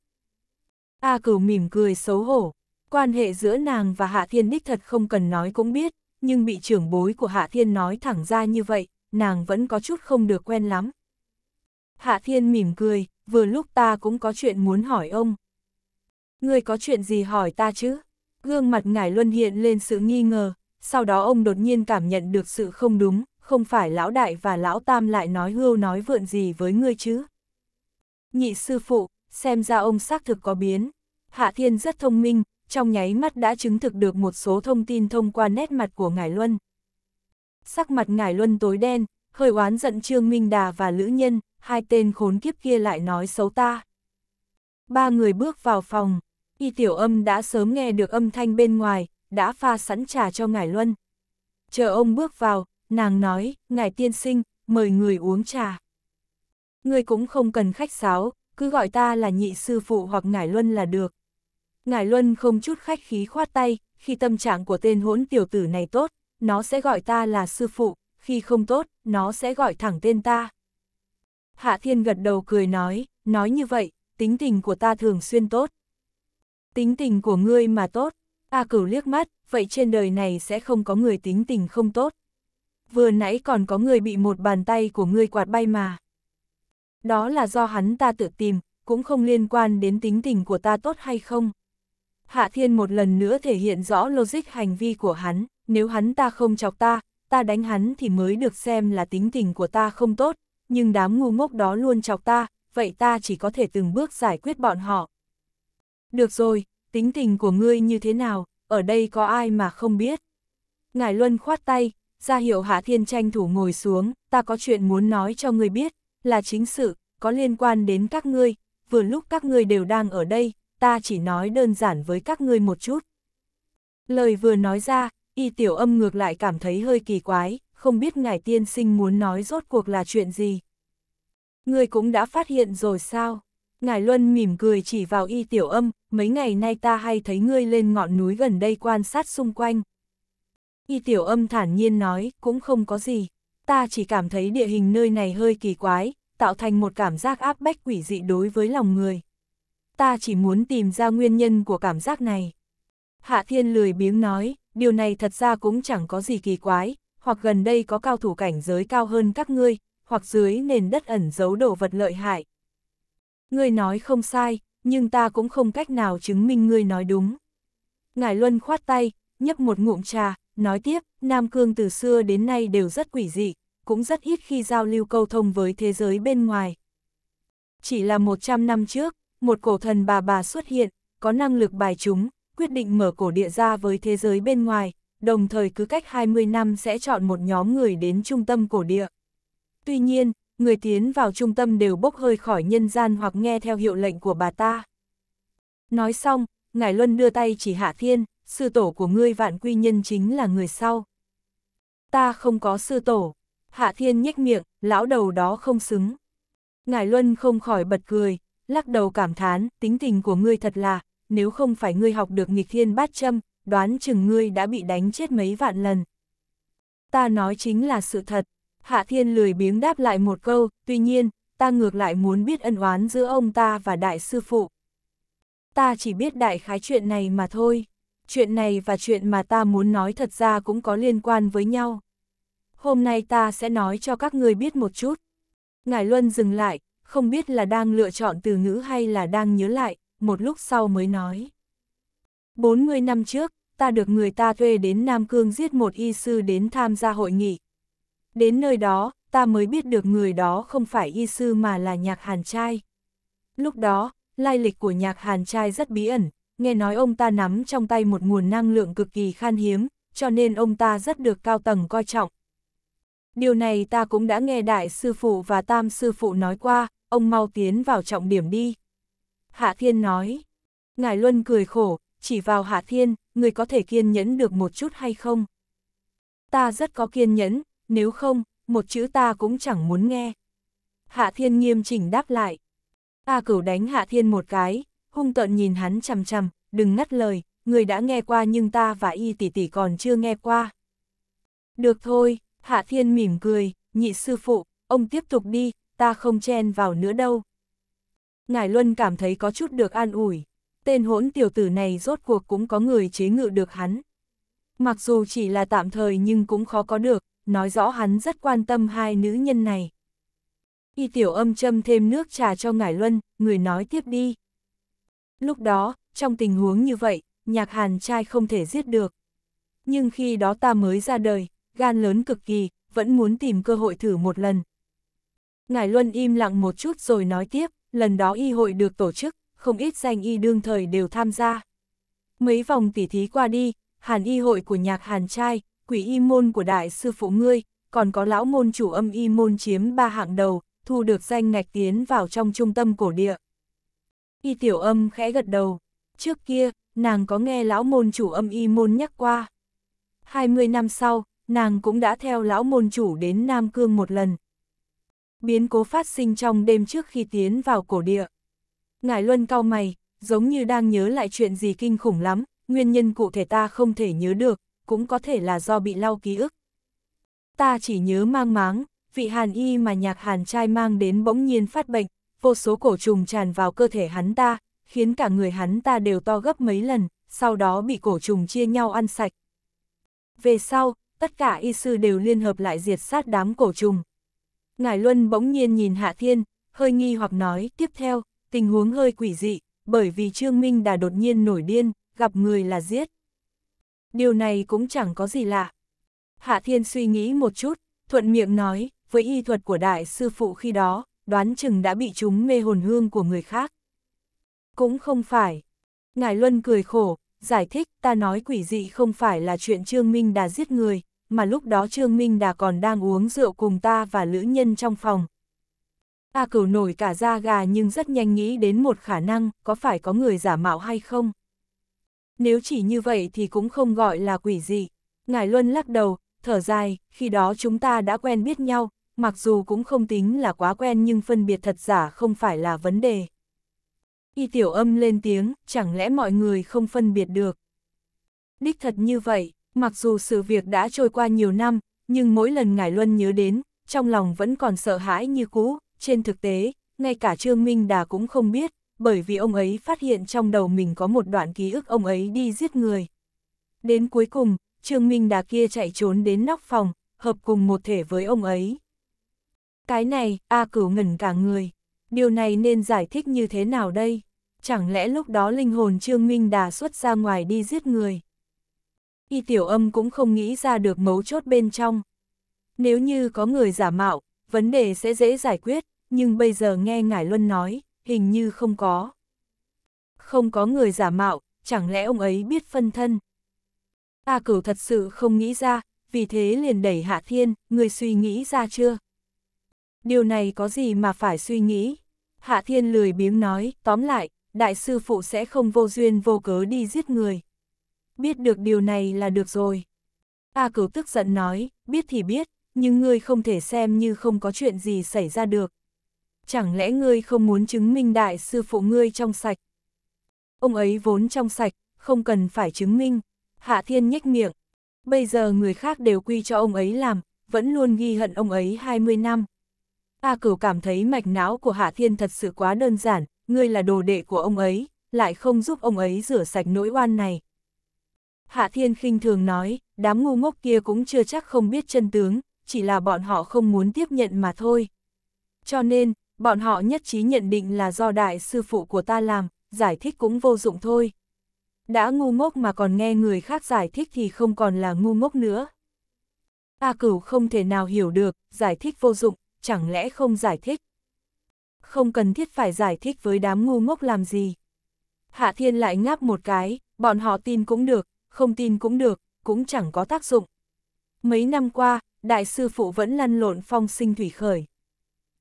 A à, cửu mỉm cười xấu hổ, quan hệ giữa nàng và Hạ Thiên đích thật không cần nói cũng biết, nhưng bị trưởng bối của Hạ Thiên nói thẳng ra như vậy, nàng vẫn có chút không được quen lắm. Hạ Thiên mỉm cười, vừa lúc ta cũng có chuyện muốn hỏi ông. Ngươi có chuyện gì hỏi ta chứ? Gương mặt ngài Luân hiện lên sự nghi ngờ, sau đó ông đột nhiên cảm nhận được sự không đúng, không phải lão đại và lão tam lại nói hưu nói vượn gì với ngươi chứ. Nhị sư phụ, xem ra ông xác thực có biến. Hạ Thiên rất thông minh, trong nháy mắt đã chứng thực được một số thông tin thông qua nét mặt của ngài Luân. Sắc mặt ngài Luân tối đen, hơi oán giận Trương Minh Đà và Lữ Nhân, hai tên khốn kiếp kia lại nói xấu ta. Ba người bước vào phòng, y tiểu âm đã sớm nghe được âm thanh bên ngoài, đã pha sẵn trà cho ngài Luân. Chờ ông bước vào, nàng nói, ngài tiên sinh, mời người uống trà. Người cũng không cần khách sáo, cứ gọi ta là nhị sư phụ hoặc ngài Luân là được. Ngài Luân không chút khách khí khoát tay, khi tâm trạng của tên hỗn tiểu tử này tốt, nó sẽ gọi ta là sư phụ, khi không tốt, nó sẽ gọi thẳng tên ta. Hạ Thiên gật đầu cười nói, nói như vậy, tính tình của ta thường xuyên tốt. Tính tình của ngươi mà tốt, A cửu liếc mắt, vậy trên đời này sẽ không có người tính tình không tốt vừa nãy còn có người bị một bàn tay của ngươi quạt bay mà. Đó là do hắn ta tự tìm, cũng không liên quan đến tính tình của ta tốt hay không. Hạ Thiên một lần nữa thể hiện rõ logic hành vi của hắn, nếu hắn ta không chọc ta, ta đánh hắn thì mới được xem là tính tình của ta không tốt, nhưng đám ngu ngốc đó luôn chọc ta, vậy ta chỉ có thể từng bước giải quyết bọn họ. Được rồi, tính tình của ngươi như thế nào, ở đây có ai mà không biết. Ngài Luân khoát tay, ra hiệu Hạ Thiên tranh thủ ngồi xuống, ta có chuyện muốn nói cho người biết, là chính sự, có liên quan đến các ngươi, vừa lúc các ngươi đều đang ở đây, ta chỉ nói đơn giản với các ngươi một chút. Lời vừa nói ra, y tiểu âm ngược lại cảm thấy hơi kỳ quái, không biết ngài tiên sinh muốn nói rốt cuộc là chuyện gì. Ngươi cũng đã phát hiện rồi sao? Ngài Luân mỉm cười chỉ vào y tiểu âm, mấy ngày nay ta hay thấy ngươi lên ngọn núi gần đây quan sát xung quanh, Y tiểu âm thản nhiên nói, cũng không có gì. Ta chỉ cảm thấy địa hình nơi này hơi kỳ quái, tạo thành một cảm giác áp bách quỷ dị đối với lòng người. Ta chỉ muốn tìm ra nguyên nhân của cảm giác này. Hạ thiên lười biếng nói, điều này thật ra cũng chẳng có gì kỳ quái, hoặc gần đây có cao thủ cảnh giới cao hơn các ngươi, hoặc dưới nền đất ẩn giấu đồ vật lợi hại. Ngươi nói không sai, nhưng ta cũng không cách nào chứng minh ngươi nói đúng. Ngài Luân khoát tay, nhấp một ngụm trà, Nói tiếp, Nam Cương từ xưa đến nay đều rất quỷ dị, cũng rất ít khi giao lưu câu thông với thế giới bên ngoài. Chỉ là 100 năm trước, một cổ thần bà bà xuất hiện, có năng lực bài chúng, quyết định mở cổ địa ra với thế giới bên ngoài, đồng thời cứ cách 20 năm sẽ chọn một nhóm người đến trung tâm cổ địa. Tuy nhiên, người tiến vào trung tâm đều bốc hơi khỏi nhân gian hoặc nghe theo hiệu lệnh của bà ta. Nói xong, ngài Luân đưa tay chỉ Hạ Thiên, sư tổ của ngươi vạn quy nhân chính là người sau. Ta không có sư tổ. Hạ thiên nhếch miệng, lão đầu đó không xứng. Ngài Luân không khỏi bật cười, lắc đầu cảm thán, tính tình của ngươi thật là, nếu không phải ngươi học được nghịch thiên bát châm, đoán chừng ngươi đã bị đánh chết mấy vạn lần. Ta nói chính là sự thật. Hạ thiên lười biếng đáp lại một câu, tuy nhiên, ta ngược lại muốn biết ân oán giữa ông ta và đại sư phụ. Ta chỉ biết đại khái chuyện này mà thôi chuyện này và chuyện mà ta muốn nói thật ra cũng có liên quan với nhau. Hôm nay ta sẽ nói cho các người biết một chút. Ngải Luân dừng lại, không biết là đang lựa chọn từ ngữ hay là đang nhớ lại, một lúc sau mới nói. 40 năm trước, ta được người ta thuê đến Nam Cương giết một y sư đến tham gia hội nghị. Đến nơi đó, ta mới biết được người đó không phải y sư mà là nhạc hàn trai. Lúc đó, lai lịch của nhạc hàn trai rất bí ẩn, nghe nói ông ta nắm trong tay một nguồn năng lượng cực kỳ khan hiếm, cho nên ông ta rất được cao tầng coi trọng. Điều này ta cũng đã nghe đại sư phụ và tam sư phụ nói qua, ông mau tiến vào trọng điểm đi. Hạ Thiên nói, Ngài Luân cười khổ, chỉ vào Hạ Thiên, người có thể kiên nhẫn được một chút hay không? Ta rất có kiên nhẫn, nếu không, một chữ ta cũng chẳng muốn nghe. Hạ Thiên nghiêm chỉnh đáp lại. A cửu đánh Hạ Thiên một cái, hung tợn nhìn hắn chằm chằm, đừng ngắt lời, người đã nghe qua nhưng ta và y tỷ tỷ còn chưa nghe qua. Được thôi, Hạ Thiên mỉm cười, nhị sư phụ, ông tiếp tục đi, ta không chen vào nữa đâu. ngài Luân cảm thấy có chút được an ủi, tên hỗn tiểu tử này rốt cuộc cũng có người chế ngự được hắn. Mặc dù chỉ là tạm thời nhưng cũng khó có được, nói rõ hắn rất quan tâm hai nữ nhân này. Y tiểu âm châm thêm nước trà cho Ngải Luân, người nói tiếp đi. Lúc đó, trong tình huống như vậy, nhạc hàn trai không thể giết được. Nhưng khi đó ta mới ra đời, gan lớn cực kỳ, vẫn muốn tìm cơ hội thử một lần. Ngài Luân im lặng một chút rồi nói tiếp, lần đó y hội được tổ chức, không ít danh y đương thời đều tham gia. Mấy vòng tỉ thí qua đi, hàn y hội của nhạc hàn trai, quỷ y môn của đại sư phụ ngươi, còn có lão môn chủ âm y môn chiếm ba hạng đầu, thu được danh ngạch tiến vào trong trung tâm cổ địa. Y tiểu âm khẽ gật đầu. Trước kia, nàng có nghe lão môn chủ âm y môn nhắc qua. 20 năm sau, nàng cũng đã theo lão môn chủ đến Nam Cương một lần. Biến cố phát sinh trong đêm trước khi tiến vào cổ địa. Ngải Luân cau mày, giống như đang nhớ lại chuyện gì kinh khủng lắm, nguyên nhân cụ thể ta không thể nhớ được, cũng có thể là do bị lau ký ức. Ta chỉ nhớ mang máng, vị hàn y mà nhạc hàn trai mang đến bỗng nhiên phát bệnh, vô số cổ trùng tràn vào cơ thể hắn ta, khiến cả người hắn ta đều to gấp mấy lần, sau đó bị cổ trùng chia nhau ăn sạch. Về sau, tất cả y sư đều liên hợp lại diệt sát đám cổ trùng. Ngải Luân bỗng nhiên nhìn Hạ Thiên, hơi nghi hoặc nói, tiếp theo, tình huống hơi quỷ dị, bởi vì Trương Minh đã đột nhiên nổi điên, gặp người là giết. Điều này cũng chẳng có gì lạ. Hạ Thiên suy nghĩ một chút, thuận miệng nói, với y thuật của đại sư phụ khi đó, đoán chừng đã bị chúng mê hồn hương của người khác. Cũng không phải. Ngài Luân cười khổ, giải thích ta nói quỷ dị không phải là chuyện Trương Minh Đà giết người, mà lúc đó Trương Minh Đà còn đang uống rượu cùng ta và lữ nhân trong phòng. A à, cửu nổi cả da gà nhưng rất nhanh nghĩ đến một khả năng, có phải có người giả mạo hay không? Nếu chỉ như vậy thì cũng không gọi là quỷ dị. Ngài Luân lắc đầu, thở dài, khi đó chúng ta đã quen biết nhau, mặc dù cũng không tính là quá quen nhưng phân biệt thật giả không phải là vấn đề. Y tiểu âm lên tiếng, chẳng lẽ mọi người không phân biệt được. Đích thật như vậy, mặc dù sự việc đã trôi qua nhiều năm, nhưng mỗi lần Ngải Luân nhớ đến, trong lòng vẫn còn sợ hãi như cũ, trên thực tế, ngay cả Trương Minh Đà cũng không biết, bởi vì ông ấy phát hiện trong đầu mình có một đoạn ký ức ông ấy đi giết người. Đến cuối cùng, Trương Minh Đà kia chạy trốn đến nóc phòng, hợp cùng một thể với ông ấy. Cái này, A Cửu ngẩn cả người. Điều này nên giải thích như thế nào đây? Chẳng lẽ lúc đó linh hồn Trương Minh Đà xuất ra ngoài đi giết người? Y tiểu âm cũng không nghĩ ra được mấu chốt bên trong. Nếu như có người giả mạo, vấn đề sẽ dễ giải quyết, nhưng bây giờ nghe Ngải Luân nói, hình như không có. Không có người giả mạo, chẳng lẽ ông ấy biết phân thân? A cửu thật sự không nghĩ ra, vì thế liền đẩy Hạ Thiên, người suy nghĩ ra chưa? điều này có gì mà phải suy nghĩ? Hạ Thiên lười biếng nói, tóm lại, đại sư phụ sẽ không vô duyên vô cớ đi giết người. Biết được điều này là được rồi. A cửu tức giận nói, biết thì biết, nhưng ngươi không thể xem như không có chuyện gì xảy ra được. Chẳng lẽ ngươi không muốn chứng minh đại sư phụ ngươi trong sạch? Ông ấy vốn trong sạch, không cần phải chứng minh. Hạ Thiên nhếch miệng. Bây giờ người khác đều quy cho ông ấy làm, vẫn luôn ghi hận ông ấy 20 năm. A cửu cảm thấy mạch não của Hạ Thiên thật sự quá đơn giản, ngươi là đồ đệ của ông ấy, lại không giúp ông ấy rửa sạch nỗi oan này. Hạ Thiên khinh thường nói, đám ngu ngốc kia cũng chưa chắc không biết chân tướng, chỉ là bọn họ không muốn tiếp nhận mà thôi. Cho nên, bọn họ nhất trí nhận định là do đại sư phụ của ta làm, giải thích cũng vô dụng thôi. Đã ngu ngốc mà còn nghe người khác giải thích thì không còn là ngu ngốc nữa. A cửu không thể nào hiểu được, giải thích vô dụng, chẳng lẽ không giải thích? Không cần thiết phải giải thích với đám ngu ngốc làm gì. Hạ Thiên lại ngáp một cái, bọn họ tin cũng được, không tin cũng được, cũng chẳng có tác dụng. Mấy năm qua, đại sư phụ vẫn lăn lộn phong sinh thủy khởi.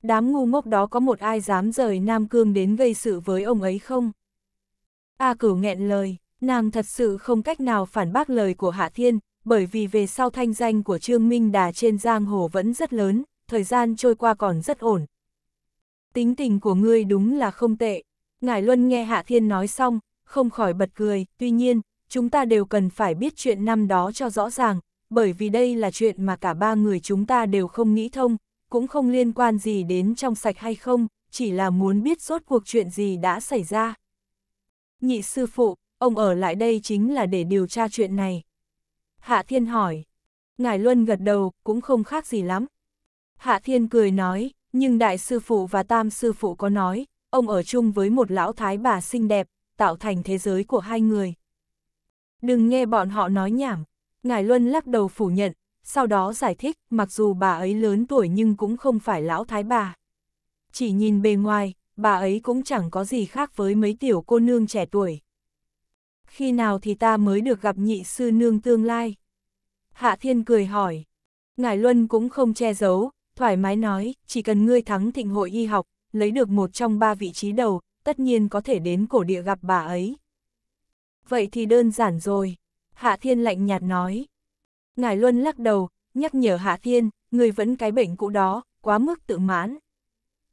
Đám ngu ngốc đó có một ai dám rời Nam Cương đến gây sự với ông ấy không? A cửu nghẹn lời, nàng thật sự không cách nào phản bác lời của Hạ Thiên, bởi vì về sau thanh danh của Trương Minh Đà trên giang hồ vẫn rất lớn, thời gian trôi qua còn rất ổn. Tính tình của ngươi đúng là không tệ. Ngải Luân nghe Hạ Thiên nói xong, không khỏi bật cười, tuy nhiên, chúng ta đều cần phải biết chuyện năm đó cho rõ ràng, bởi vì đây là chuyện mà cả ba người chúng ta đều không nghĩ thông, cũng không liên quan gì đến trong sạch hay không, chỉ là muốn biết rốt cuộc chuyện gì đã xảy ra. Nhị sư phụ, ông ở lại đây chính là để điều tra chuyện này. Hạ Thiên hỏi. Ngài Luân gật đầu, cũng không khác gì lắm, Hạ Thiên cười nói, nhưng đại sư phụ và tam sư phụ có nói, ông ở chung với một lão thái bà xinh đẹp, tạo thành thế giới của hai người. Đừng nghe bọn họ nói nhảm, Ngài Luân lắc đầu phủ nhận, sau đó giải thích mặc dù bà ấy lớn tuổi nhưng cũng không phải lão thái bà. Chỉ nhìn bề ngoài, bà ấy cũng chẳng có gì khác với mấy tiểu cô nương trẻ tuổi. Khi nào thì ta mới được gặp nhị sư nương tương lai? Hạ Thiên cười hỏi. Ngài Luân cũng không che giấu, thoải mái nói, chỉ cần ngươi thắng thịnh hội y học, lấy được một trong ba vị trí đầu, tất nhiên có thể đến cổ địa gặp bà ấy. Vậy thì đơn giản rồi, Hạ Thiên lạnh nhạt nói. Ngài Luân lắc đầu, nhắc nhở Hạ Thiên, người vẫn cái bệnh cũ đó, quá mức tự mãn.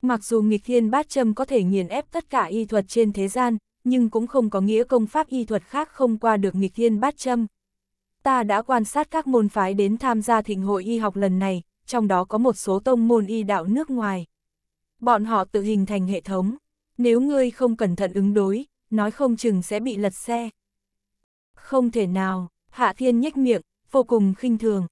Mặc dù nghịch thiên bát châm có thể nghiền ép tất cả y thuật trên thế gian, nhưng cũng không có nghĩa công pháp y thuật khác không qua được nghịch thiên bát châm. Ta đã quan sát các môn phái đến tham gia thịnh hội y học lần này, trong đó có một số tông môn y đạo nước ngoài. Bọn họ tự hình thành hệ thống, nếu ngươi không cẩn thận ứng đối, nói không chừng sẽ bị lật xe. Không thể nào, Hạ Thiên nhếch miệng, vô cùng khinh thường.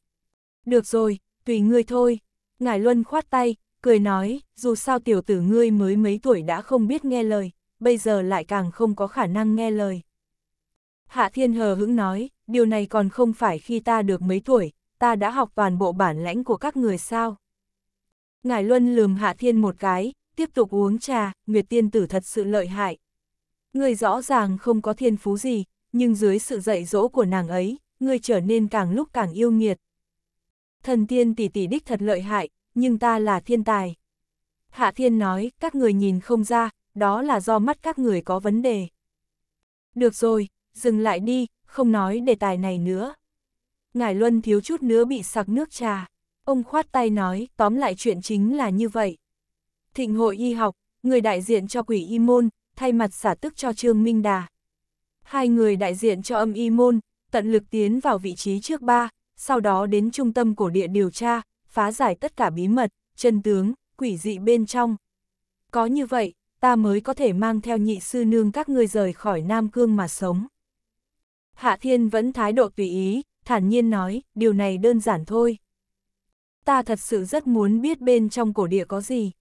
Được rồi, tùy ngươi thôi. Ngải Luân khoát tay, cười nói, dù sao tiểu tử ngươi mới mấy tuổi đã không biết nghe lời, bây giờ lại càng không có khả năng nghe lời. Hạ Thiên hờ hững nói, điều này còn không phải khi ta được mấy tuổi, ta đã học toàn bộ bản lãnh của các người sao. Ngài Luân lườm Hạ Thiên một cái, tiếp tục uống trà, Nguyệt Tiên Tử thật sự lợi hại. Người rõ ràng không có thiên phú gì, nhưng dưới sự dạy dỗ của nàng ấy, người trở nên càng lúc càng yêu nghiệt. Thần tiên tỷ tỷ đích thật lợi hại, nhưng ta là thiên tài. Hạ Thiên nói, các người nhìn không ra, đó là do mắt các người có vấn đề. Được rồi, dừng lại đi, không nói đề tài này nữa ngài Luân thiếu chút nữa bị sặc nước trà. Ông khoát tay nói, tóm lại chuyện chính là như vậy. Thịnh hội y học, người đại diện cho quỷ y môn, thay mặt xả tức cho Trương Minh Đà. Hai người đại diện cho âm y môn, tận lực tiến vào vị trí trước ba, sau đó đến trung tâm cổ địa điều tra, phá giải tất cả bí mật, chân tướng, quỷ dị bên trong. Có như vậy, ta mới có thể mang theo nhị sư nương các ngươi rời khỏi Nam Cương mà sống. Hạ Thiên vẫn thái độ tùy ý, thản nhiên nói, điều này đơn giản thôi. Ta thật sự rất muốn biết bên trong cổ địa có gì.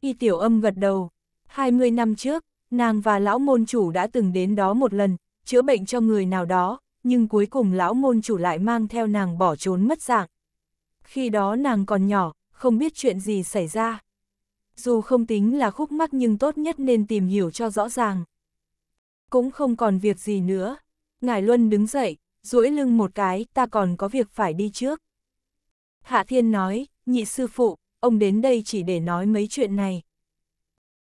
Y tiểu âm gật đầu. 20 năm trước, nàng và lão môn chủ đã từng đến đó một lần, chữa bệnh cho người nào đó, nhưng cuối cùng lão môn chủ lại mang theo nàng bỏ trốn mất dạng. Khi đó nàng còn nhỏ, không biết chuyện gì xảy ra. Dù không tính là khúc mắc nhưng tốt nhất nên tìm hiểu cho rõ ràng. Cũng không còn việc gì nữa. ngài Luân đứng dậy, duỗi lưng một cái, ta còn có việc phải đi trước. Hạ Thiên nói, nhị sư phụ, ông đến đây chỉ để nói mấy chuyện này.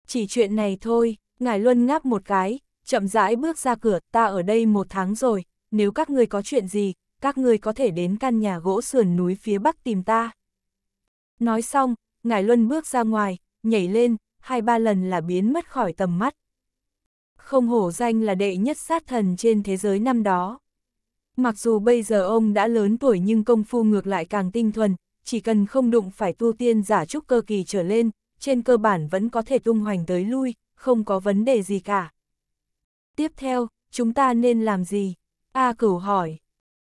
Chỉ chuyện này thôi, Ngài Luân ngáp một cái, chậm rãi bước ra cửa, ta ở đây một tháng rồi, nếu các người có chuyện gì, các người có thể đến căn nhà gỗ sườn núi phía bắc tìm ta. Nói xong, Ngài Luân bước ra ngoài, nhảy lên, hai ba lần là biến mất khỏi tầm mắt. Không hổ danh là đệ nhất sát thần trên thế giới năm đó. Mặc dù bây giờ ông đã lớn tuổi nhưng công phu ngược lại càng tinh thuần, chỉ cần không đụng phải tu tiên giả trúc cơ kỳ trở lên, trên cơ bản vẫn có thể tung hoành tới lui, không có vấn đề gì cả. Tiếp theo, chúng ta nên làm gì? A cửu hỏi.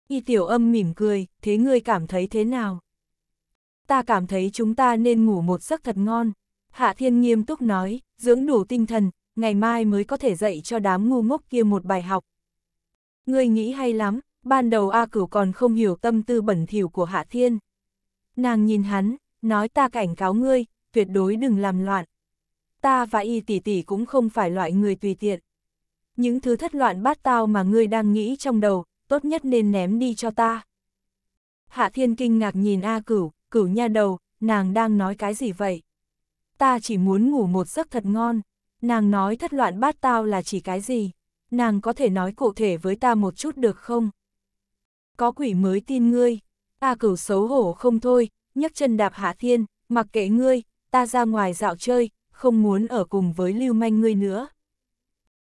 Y tiểu âm mỉm cười, thế ngươi cảm thấy thế nào? Ta cảm thấy chúng ta nên ngủ một giấc thật ngon. Hạ thiên nghiêm túc nói, dưỡng đủ tinh thần, ngày mai mới có thể dạy cho đám ngu ngốc kia một bài học. Ngươi nghĩ hay lắm, ban đầu A Cửu còn không hiểu tâm tư bẩn thỉu của Hạ Thiên. Nàng nhìn hắn, nói ta cảnh cáo ngươi, tuyệt đối đừng làm loạn. Ta và y tỷ tỷ cũng không phải loại người tùy tiện. Những thứ thất loạn bát tao mà ngươi đang nghĩ trong đầu, tốt nhất nên ném đi cho ta. Hạ Thiên kinh ngạc nhìn A Cửu, Cửu nha đầu, nàng đang nói cái gì vậy? Ta chỉ muốn ngủ một giấc thật ngon. Nàng nói thất loạn bát tao là chỉ cái gì? Nàng có thể nói cụ thể với ta một chút được không? có quỷ mới tin ngươi. Ta cửu xấu hổ không thôi, nhấc chân đạp hạ thiên, mặc kệ ngươi, ta ra ngoài dạo chơi, không muốn ở cùng với lưu manh ngươi nữa.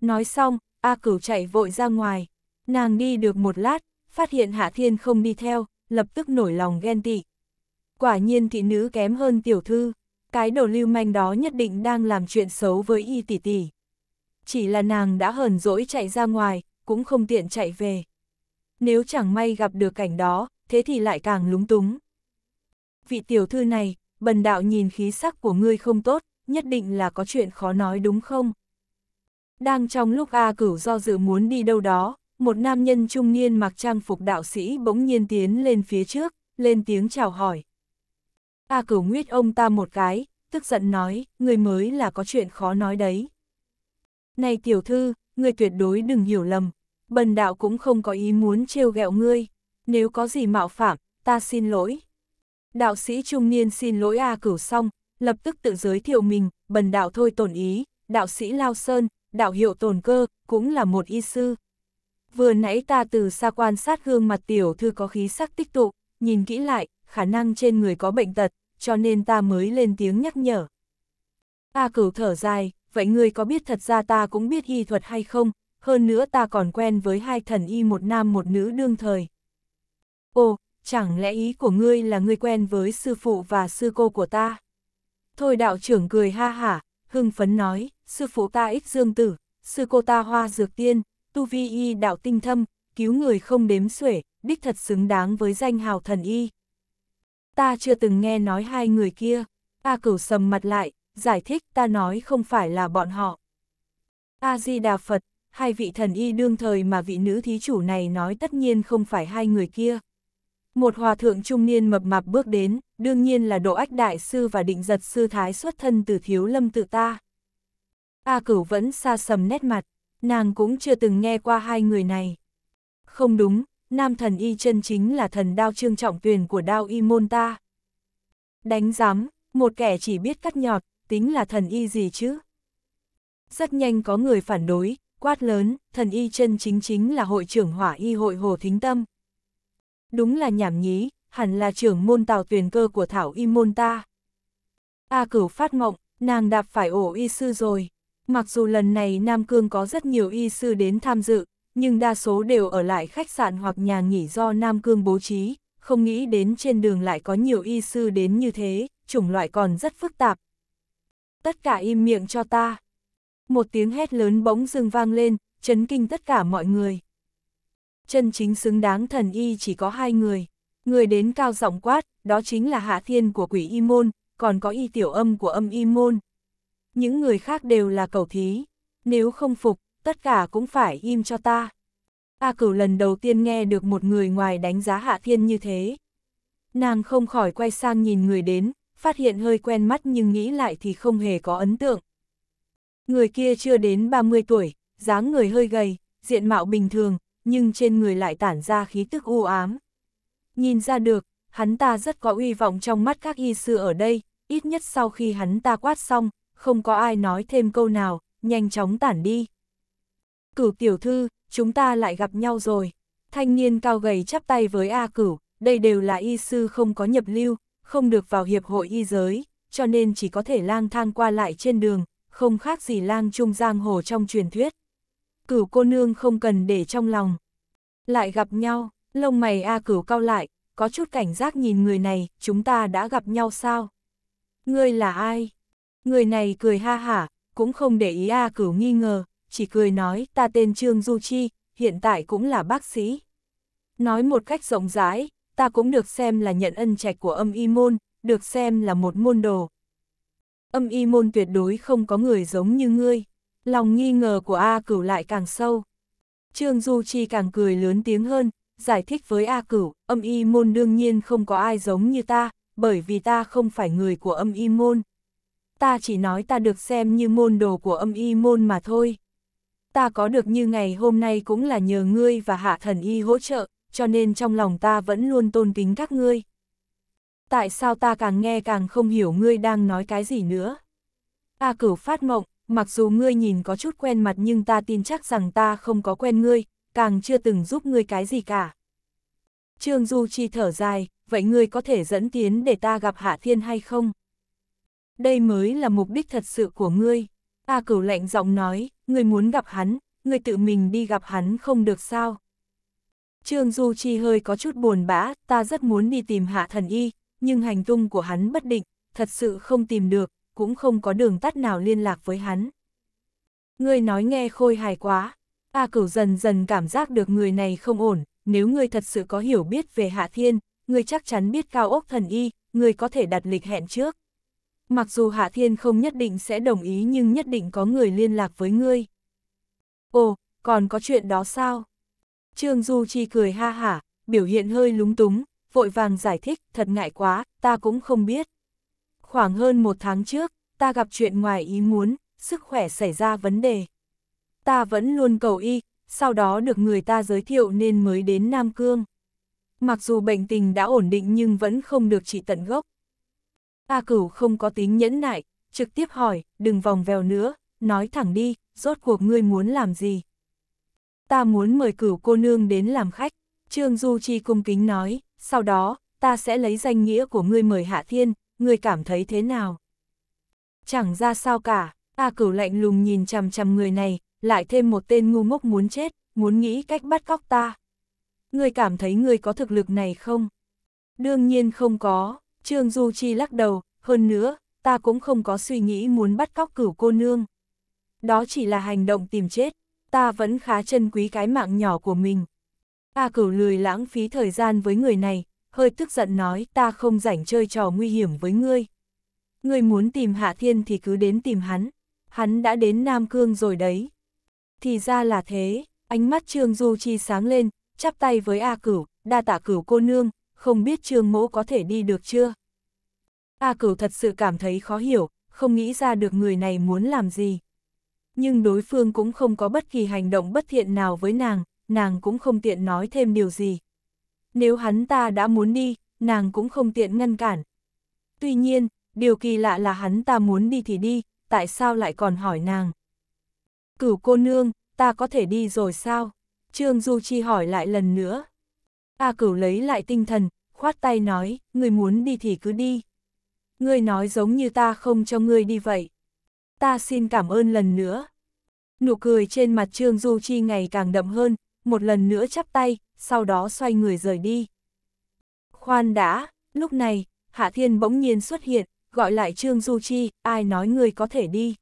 Nói xong, A cửu chạy vội ra ngoài, nàng đi được một lát, phát hiện hạ thiên không đi theo, lập tức nổi lòng ghen tị. Quả nhiên thị nữ kém hơn tiểu thư, cái đồ lưu manh đó nhất định đang làm chuyện xấu với y tỷ tỷ. Chỉ là nàng đã hờn dỗi chạy ra ngoài, cũng không tiện chạy về nếu chẳng may gặp được cảnh đó, thế thì lại càng lúng túng. Vị tiểu thư này, bần đạo nhìn khí sắc của ngươi không tốt, nhất định là có chuyện khó nói đúng không? Đang trong lúc A cửu do dự muốn đi đâu đó, một nam nhân trung niên mặc trang phục đạo sĩ bỗng nhiên tiến lên phía trước, lên tiếng chào hỏi. A cửu nguyết ông ta một cái, tức giận nói, người mới là có chuyện khó nói đấy. Này tiểu thư, người tuyệt đối đừng hiểu lầm, bần đạo cũng không có ý muốn trêu ghẹo ngươi, nếu có gì mạo phạm, ta xin lỗi. Đạo sĩ trung niên xin lỗi A cửu xong, lập tức tự giới thiệu mình, bần đạo thôi tổn ý, đạo sĩ Lao Sơn, đạo hiệu tổn cơ, cũng là một y sư. Vừa nãy ta từ xa quan sát gương mặt tiểu thư có khí sắc tích tụ, nhìn kỹ lại, khả năng trên người có bệnh tật, cho nên ta mới lên tiếng nhắc nhở. A cửu thở dài, vậy ngươi có biết thật ra ta cũng biết y thuật hay không, hơn nữa ta còn quen với hai thần y một nam một nữ đương thời. Ồ, chẳng lẽ ý của ngươi là ngươi quen với sư phụ và sư cô của ta? Thôi đạo trưởng cười ha hả, hưng phấn nói, sư phụ ta ích dương tử, sư cô ta hoa dược tiên, tu vi y đạo tinh thâm, cứu người không đếm xuể, đích thật xứng đáng với danh hào thần y. Ta chưa từng nghe nói hai người kia, ta cửu sầm mặt lại, giải thích ta nói không phải là bọn họ. A-di-đà Phật, hai vị thần y đương thời mà vị nữ thí chủ này nói tất nhiên không phải hai người kia. Một hòa thượng trung niên mập mạp bước đến, đương nhiên là độ ách đại sư và định giật sư thái xuất thân từ thiếu lâm tự ta. A cửu vẫn xa sầm nét mặt, nàng cũng chưa từng nghe qua hai người này. Không đúng, nam thần y chân chính là thần đao trương trọng tuyền của đao y môn ta. Đánh giám, một kẻ chỉ biết cắt nhọt, tính là thần y gì chứ? Rất nhanh có người phản đối, quát lớn, thần y chân chính chính là hội trưởng hỏa y hội Hồ Thính Tâm. Đúng là nhảm nhí, hẳn là trưởng môn tào tuyển cơ của thảo y môn ta. A cửu phát mộng, nàng đạp phải ổ y sư rồi. Mặc dù lần này Nam Cương có rất nhiều y sư đến tham dự, nhưng đa số đều ở lại khách sạn hoặc nhà nghỉ do Nam Cương bố trí, không nghĩ đến trên đường lại có nhiều y sư đến như thế, chủng loại còn rất phức tạp. Tất cả im miệng cho ta, một tiếng hét lớn bỗng dưng vang lên, chấn kinh tất cả mọi người. Chân chính xứng đáng thần y chỉ có hai người, người đến cao giọng quát, đó chính là hạ thiên của quỷ y môn, còn có y tiểu âm của âm y môn. Những người khác đều là cầu thí, nếu không phục, tất cả cũng phải im cho ta. A cửu lần đầu tiên nghe được một người ngoài đánh giá hạ thiên như thế. Nàng không khỏi quay sang nhìn người đến, phát hiện hơi quen mắt nhưng nghĩ lại thì không hề có ấn tượng. Người kia chưa đến 30 tuổi, dáng người hơi gầy, diện mạo bình thường, nhưng trên người lại tản ra khí tức u ám. Nhìn ra được, hắn ta rất có uy vọng trong mắt các y sư ở đây, ít nhất sau khi hắn ta quát xong, không có ai nói thêm câu nào, nhanh chóng tản đi. Cửu tiểu thư, chúng ta lại gặp nhau rồi. Thanh niên cao gầy chắp tay với A Cửu, đây đều là y sư không có nhập lưu, không được vào hiệp hội y giới, cho nên chỉ có thể lang thang qua lại trên đường, không khác gì lang trung giang hồ trong truyền thuyết. Cửu cô nương không cần để trong lòng. Lại gặp nhau, lông mày A cửu cao lại, có chút cảnh giác nhìn người này, chúng ta đã gặp nhau sao? Ngươi là ai? Người này cười ha hả, cũng không để ý A cửu nghi ngờ, chỉ cười nói ta tên Trương Du Chi, hiện tại cũng là bác sĩ. Nói một cách rộng rãi, ta cũng được xem là nhận ân trạch của âm y môn, được xem là một môn đồ, âm y môn tuyệt đối không có người giống như ngươi. Lòng nghi ngờ của A cửu lại càng sâu. Trương Du Chi càng cười lớn tiếng hơn, giải thích với A cửu, âm y môn đương nhiên không có ai giống như ta, bởi vì ta không phải người của âm y môn. Ta chỉ nói ta được xem như môn đồ của âm y môn mà thôi. Ta có được như ngày hôm nay cũng là nhờ ngươi và hạ thần y hỗ trợ, cho nên trong lòng ta vẫn luôn tôn kính các ngươi tại sao ta càng nghe càng không hiểu ngươi đang nói cái gì nữa. A cửu phát mộng, mặc dù ngươi nhìn có chút quen mặt nhưng ta tin chắc rằng ta không có quen ngươi, càng chưa từng giúp ngươi cái gì cả. Trương Du Chi thở dài, vậy ngươi có thể dẫn tiến để ta gặp Hạ Thiên hay không? Đây mới là mục đích thật sự của ngươi. A cửu lạnh giọng nói, ngươi muốn gặp hắn, ngươi tự mình đi gặp hắn không được sao? Trương Du Chi hơi có chút buồn bã, ta rất muốn đi tìm Hạ Thần Y, nhưng hành tung của hắn bất định, thật sự không tìm được, cũng không có đường tắt nào liên lạc với hắn. Ngươi nói nghe khôi hài quá, A Cửu dần dần cảm giác được người này không ổn, nếu ngươi thật sự có hiểu biết về Hạ Thiên, ngươi chắc chắn biết cao ốc thần y, ngươi có thể đặt lịch hẹn trước. Mặc dù Hạ Thiên không nhất định sẽ đồng ý nhưng nhất định có người liên lạc với ngươi. Ồ, còn có chuyện đó sao? Trương Du Chi cười ha hả, biểu hiện hơi lúng túng, vội vàng giải thích, thật ngại quá, ta cũng không biết. Khoảng hơn một tháng trước, ta gặp chuyện ngoài ý muốn, sức khỏe xảy ra vấn đề. Ta vẫn luôn cầu y, sau đó được người ta giới thiệu nên mới đến Nam Cương. Mặc dù bệnh tình đã ổn định nhưng vẫn không được trị tận gốc. A cửu không có tính nhẫn nại, trực tiếp hỏi, đừng vòng vèo nữa, nói thẳng đi, rốt cuộc ngươi muốn làm gì? Ta muốn mời cửu cô nương đến làm khách, Trương Du Chi cung kính nói sau đó, ta sẽ lấy danh nghĩa của ngươi mời Hạ Thiên, ngươi cảm thấy thế nào? Chẳng ra sao cả, A cửu lạnh lùng nhìn chằm chằm người này, lại thêm một tên ngu ngốc muốn chết, muốn nghĩ cách bắt cóc ta. Ngươi cảm thấy ngươi có thực lực này không? Đương nhiên không có, Trương Du Chi lắc đầu, hơn nữa, ta cũng không có suy nghĩ muốn bắt cóc cửu cô nương. Đó chỉ là hành động tìm chết, ta vẫn khá chân quý cái mạng nhỏ của mình. A cửu lười lãng phí thời gian với người này, hơi tức giận nói ta không rảnh chơi trò nguy hiểm với ngươi. Ngươi muốn tìm Hạ Thiên thì cứ đến tìm hắn, hắn đã đến Nam Cương rồi đấy. Thì ra là thế, ánh mắt Trương Du Chi sáng lên, chắp tay với A cửu, đa tạ cửu cô nương, không biết Trương mẫu có thể đi được chưa? A cửu thật sự cảm thấy khó hiểu, không nghĩ ra được người này muốn làm gì. Nhưng đối phương cũng không có bất kỳ hành động bất thiện nào với nàng, nàng cũng không tiện nói thêm điều gì. Nếu hắn ta đã muốn đi, nàng cũng không tiện ngăn cản. Tuy nhiên, điều kỳ lạ là hắn ta muốn đi thì đi, tại sao lại còn hỏi nàng? Cửu cô nương, ta có thể đi rồi sao? Trương Du Chi hỏi lại lần nữa. A cửu lấy lại tinh thần, khoát tay nói, người muốn đi thì cứ đi. Ngươi nói giống như ta không cho ngươi đi vậy. Ta xin cảm ơn lần nữa. Nụ cười trên mặt Trương Du Chi ngày càng đậm hơn, một lần nữa chắp tay, sau đó xoay người rời đi. Khoan đã, lúc này, Hạ Thiên bỗng nhiên xuất hiện, gọi lại Trương Du Chi, ai nói người có thể đi.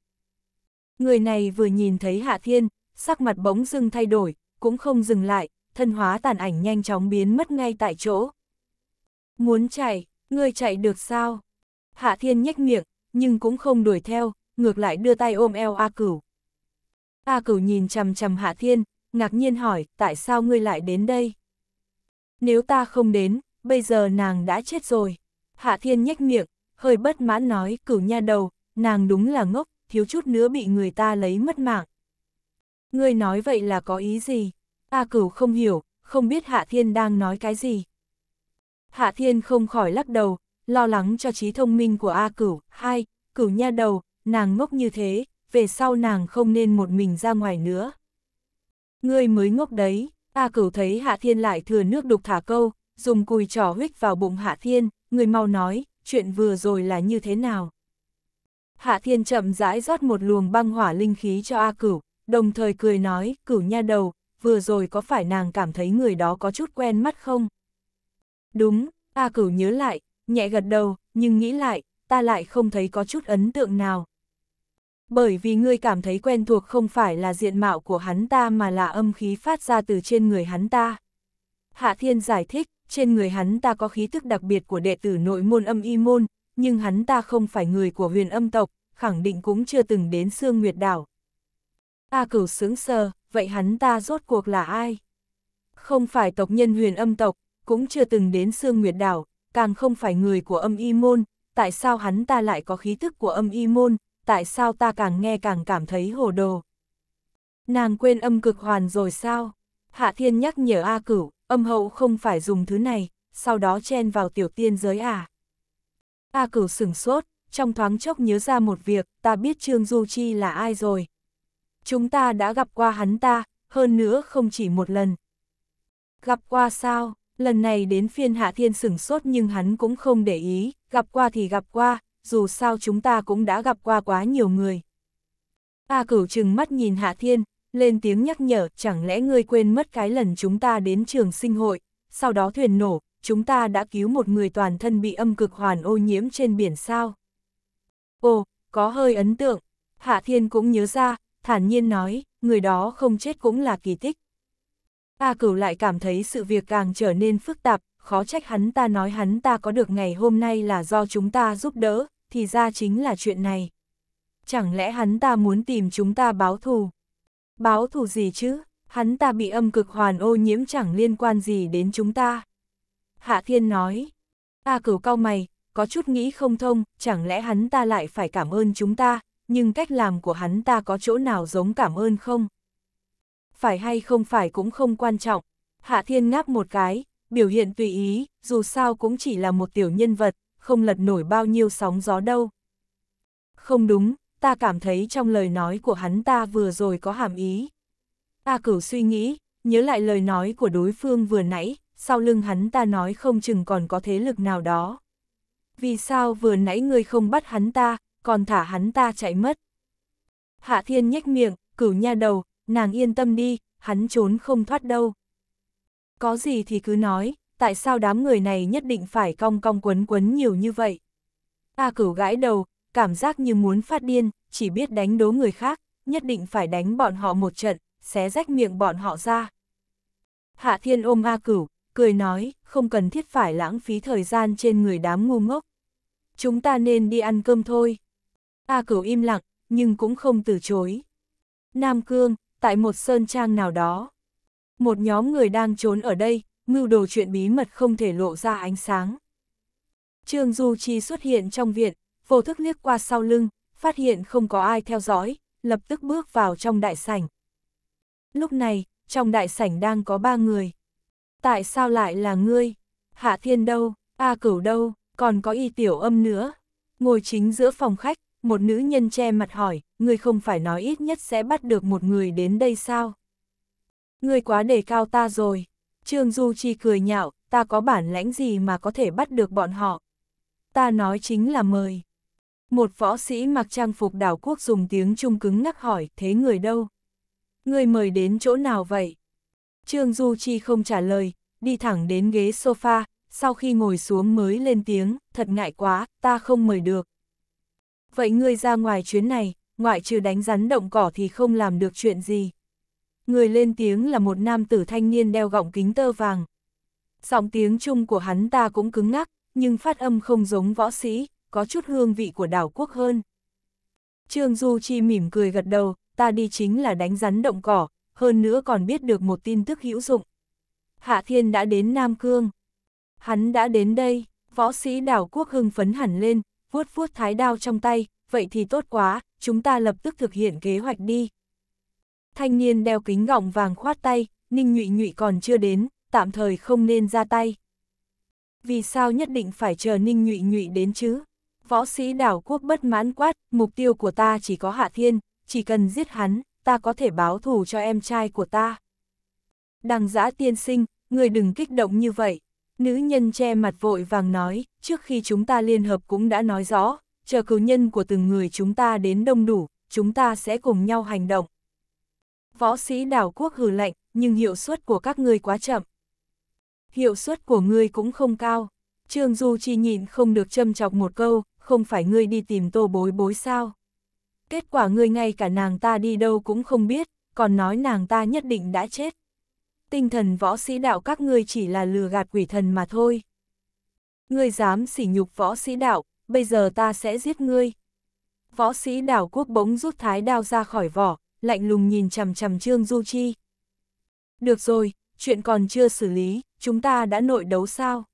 Người này vừa nhìn thấy Hạ Thiên, sắc mặt bỗng dưng thay đổi, cũng không dừng lại, thân hóa tàn ảnh nhanh chóng biến mất ngay tại chỗ. Muốn chạy, người chạy được sao? Hạ Thiên nhếch miệng, nhưng cũng không đuổi theo, ngược lại đưa tay ôm eo A Cửu. A Cửu nhìn chằm chằm Hạ Thiên, ngạc nhiên hỏi, tại sao ngươi lại đến đây? Nếu ta không đến, bây giờ nàng đã chết rồi. Hạ Thiên nhếch miệng, hơi bất mãn nói, cửu nha đầu, nàng đúng là ngốc, thiếu chút nữa bị người ta lấy mất mạng. Ngươi nói vậy là có ý gì? A cửu không hiểu, không biết Hạ Thiên đang nói cái gì. Hạ Thiên không khỏi lắc đầu, lo lắng cho trí thông minh của A cửu. Hai, cửu nha đầu, nàng ngốc như thế, về sau nàng không nên một mình ra ngoài nữa. Ngươi mới ngốc đấy, A cửu thấy Hạ Thiên lại thừa nước đục thả câu, dùng cùi trỏ huyết vào bụng Hạ Thiên, người mau nói, chuyện vừa rồi là như thế nào. Hạ Thiên chậm rãi rót một luồng băng hỏa linh khí cho A cửu, đồng thời cười nói, cửu nha đầu, vừa rồi có phải nàng cảm thấy người đó có chút quen mắt không? Đúng, A cửu nhớ lại, nhẹ gật đầu, nhưng nghĩ lại, ta lại không thấy có chút ấn tượng nào, bởi vì ngươi cảm thấy quen thuộc không phải là diện mạo của hắn ta mà là âm khí phát ra từ trên người hắn ta. Hạ Thiên giải thích, trên người hắn ta có khí thức đặc biệt của đệ tử nội môn âm y môn, nhưng hắn ta không phải người của huyền âm tộc, khẳng định cũng chưa từng đến xương Nguyệt Đảo. A cửu sướng sờ, vậy hắn ta rốt cuộc là ai? Không phải tộc nhân huyền âm tộc, cũng chưa từng đến xương Nguyệt Đảo, càng không phải người của âm y môn, tại sao hắn ta lại có khí thức của âm y môn, tại sao ta càng nghe càng cảm thấy hồ đồ. Nàng quên âm cực hoàn rồi sao? Hạ thiên nhắc nhở A cửu, âm hậu không phải dùng thứ này, sau đó chen vào tiểu tiên giới à. A cửu sửng sốt, trong thoáng chốc nhớ ra một việc, ta biết Trương Du Chi là ai rồi. Chúng ta đã gặp qua hắn ta, hơn nữa không chỉ một lần. Gặp qua sao, lần này đến phiên Hạ Thiên sửng sốt nhưng hắn cũng không để ý, gặp qua thì gặp qua, dù sao chúng ta cũng đã gặp qua quá nhiều người. A cửu trừng mắt nhìn Hạ Thiên, lên tiếng nhắc nhở, chẳng lẽ ngươi quên mất cái lần chúng ta đến trường sinh hội, sau đó thuyền nổ, chúng ta đã cứu một người toàn thân bị âm cực hoàn ô nhiễm trên biển sao. Ồ, có hơi ấn tượng, Hạ Thiên cũng nhớ ra, thản nhiên nói, người đó không chết cũng là kỳ tích. A cửu lại cảm thấy sự việc càng trở nên phức tạp, khó trách hắn ta nói hắn ta có được ngày hôm nay là do chúng ta giúp đỡ, thì ra chính là chuyện này. Chẳng lẽ hắn ta muốn tìm chúng ta báo thù? Báo thù gì chứ? Hắn ta bị âm cực hoàn ô nhiễm chẳng liên quan gì đến chúng ta. Hạ Thiên nói. a cửu cao mày, có chút nghĩ không thông, chẳng lẽ hắn ta lại phải cảm ơn chúng ta, nhưng cách làm của hắn ta có chỗ nào giống cảm ơn không? Phải hay không phải cũng không quan trọng. Hạ Thiên ngáp một cái, biểu hiện tùy ý, dù sao cũng chỉ là một tiểu nhân vật, không lật nổi bao nhiêu sóng gió đâu. Không đúng, ta cảm thấy trong lời nói của hắn ta vừa rồi có hàm ý. A cửu suy nghĩ, nhớ lại lời nói của đối phương vừa nãy, sau lưng hắn ta nói không chừng còn có thế lực nào đó. Vì sao vừa nãy ngươi không bắt hắn ta, còn thả hắn ta chạy mất? Hạ thiên nhếch miệng, cửu nha đầu, nàng yên tâm đi, hắn trốn không thoát đâu. Có gì thì cứ nói, tại sao đám người này nhất định phải cong cong quấn quấn nhiều như vậy? A cửu gãi đầu, cảm giác như muốn phát điên, chỉ biết đánh đố người khác, nhất định phải đánh bọn họ một trận, xé rách miệng bọn họ ra. Hạ thiên ôm A cửu, cười nói, không cần thiết phải lãng phí thời gian trên người đám ngu ngốc. Chúng ta nên đi ăn cơm thôi. A cửu im lặng, nhưng cũng không từ chối. Nam Cương, tại một sơn trang nào đó. Một nhóm người đang trốn ở đây, mưu đồ chuyện bí mật không thể lộ ra ánh sáng. Trương Du Chi xuất hiện trong viện, vô thức liếc qua sau lưng, phát hiện không có ai theo dõi, lập tức bước vào trong đại sảnh. Lúc này, trong đại sảnh đang có ba người. Tại sao lại là ngươi? Hạ Thiên đâu? A Cửu đâu? Còn có y tiểu âm nữa. Ngồi chính giữa phòng khách, một nữ nhân che mặt hỏi, ngươi không phải nói ít nhất sẽ bắt được một người đến đây sao? Ngươi quá đề cao ta rồi. Trương Du Chi cười nhạo, ta có bản lãnh gì mà có thể bắt được bọn họ. Ta nói chính là mời. Một võ sĩ mặc trang phục đảo quốc dùng tiếng trung cứng ngắc hỏi, thế người đâu? Người mời đến chỗ nào vậy? Trương Du Chi không trả lời, đi thẳng đến ghế sofa, sau khi ngồi xuống mới lên tiếng, thật ngại quá, ta không mời được. Vậy ngươi ra ngoài chuyến này, ngoại trừ đánh rắn động cỏ thì không làm được chuyện gì người lên tiếng là một nam tử thanh niên đeo gọng kính tơ vàng. Giọng tiếng chung của hắn ta cũng cứng ngắc, nhưng phát âm không giống võ sĩ, có chút hương vị của đảo quốc hơn. Trương Du Chi mỉm cười gật đầu, ta đi chính là đánh rắn động cỏ, hơn nữa còn biết được một tin tức hữu dụng. Hạ Thiên đã đến Nam Cương. Hắn đã đến đây, võ sĩ đảo quốc hưng phấn hẳn lên, vuốt vuốt thái đao trong tay, vậy thì tốt quá, chúng ta lập tức thực hiện kế hoạch đi thanh niên đeo kính gọng vàng khoát tay, ninh nhụy nhụy còn chưa đến, tạm thời không nên ra tay. Vì sao nhất định phải chờ ninh nhụy nhụy đến chứ? Võ sĩ đảo quốc bất mãn quát, mục tiêu của ta chỉ có hạ thiên, chỉ cần giết hắn, ta có thể báo thù cho em trai của ta. Đằng giã tiên sinh, người đừng kích động như vậy. Nữ nhân che mặt vội vàng nói, trước khi chúng ta liên hợp cũng đã nói rõ, chờ cứu nhân của từng người chúng ta đến đông đủ, chúng ta sẽ cùng nhau hành động. Võ sĩ đảo quốc hừ lạnh, nhưng hiệu suất của các ngươi quá chậm. Hiệu suất của ngươi cũng không cao. Trương Du chỉ nhìn không được châm chọc một câu, không phải ngươi đi tìm tô bối bối sao. Kết quả ngươi ngay cả nàng ta đi đâu cũng không biết, còn nói nàng ta nhất định đã chết. Tinh thần võ sĩ đạo các ngươi chỉ là lừa gạt quỷ thần mà thôi. Ngươi dám sỉ nhục võ sĩ đạo, bây giờ ta sẽ giết ngươi. Võ sĩ đảo quốc bỗng rút thái đao ra khỏi vỏ, lạnh lùng nhìn chằm chằm Trương Du Chi. Được rồi, chuyện còn chưa xử lý, chúng ta đã nội đấu sao?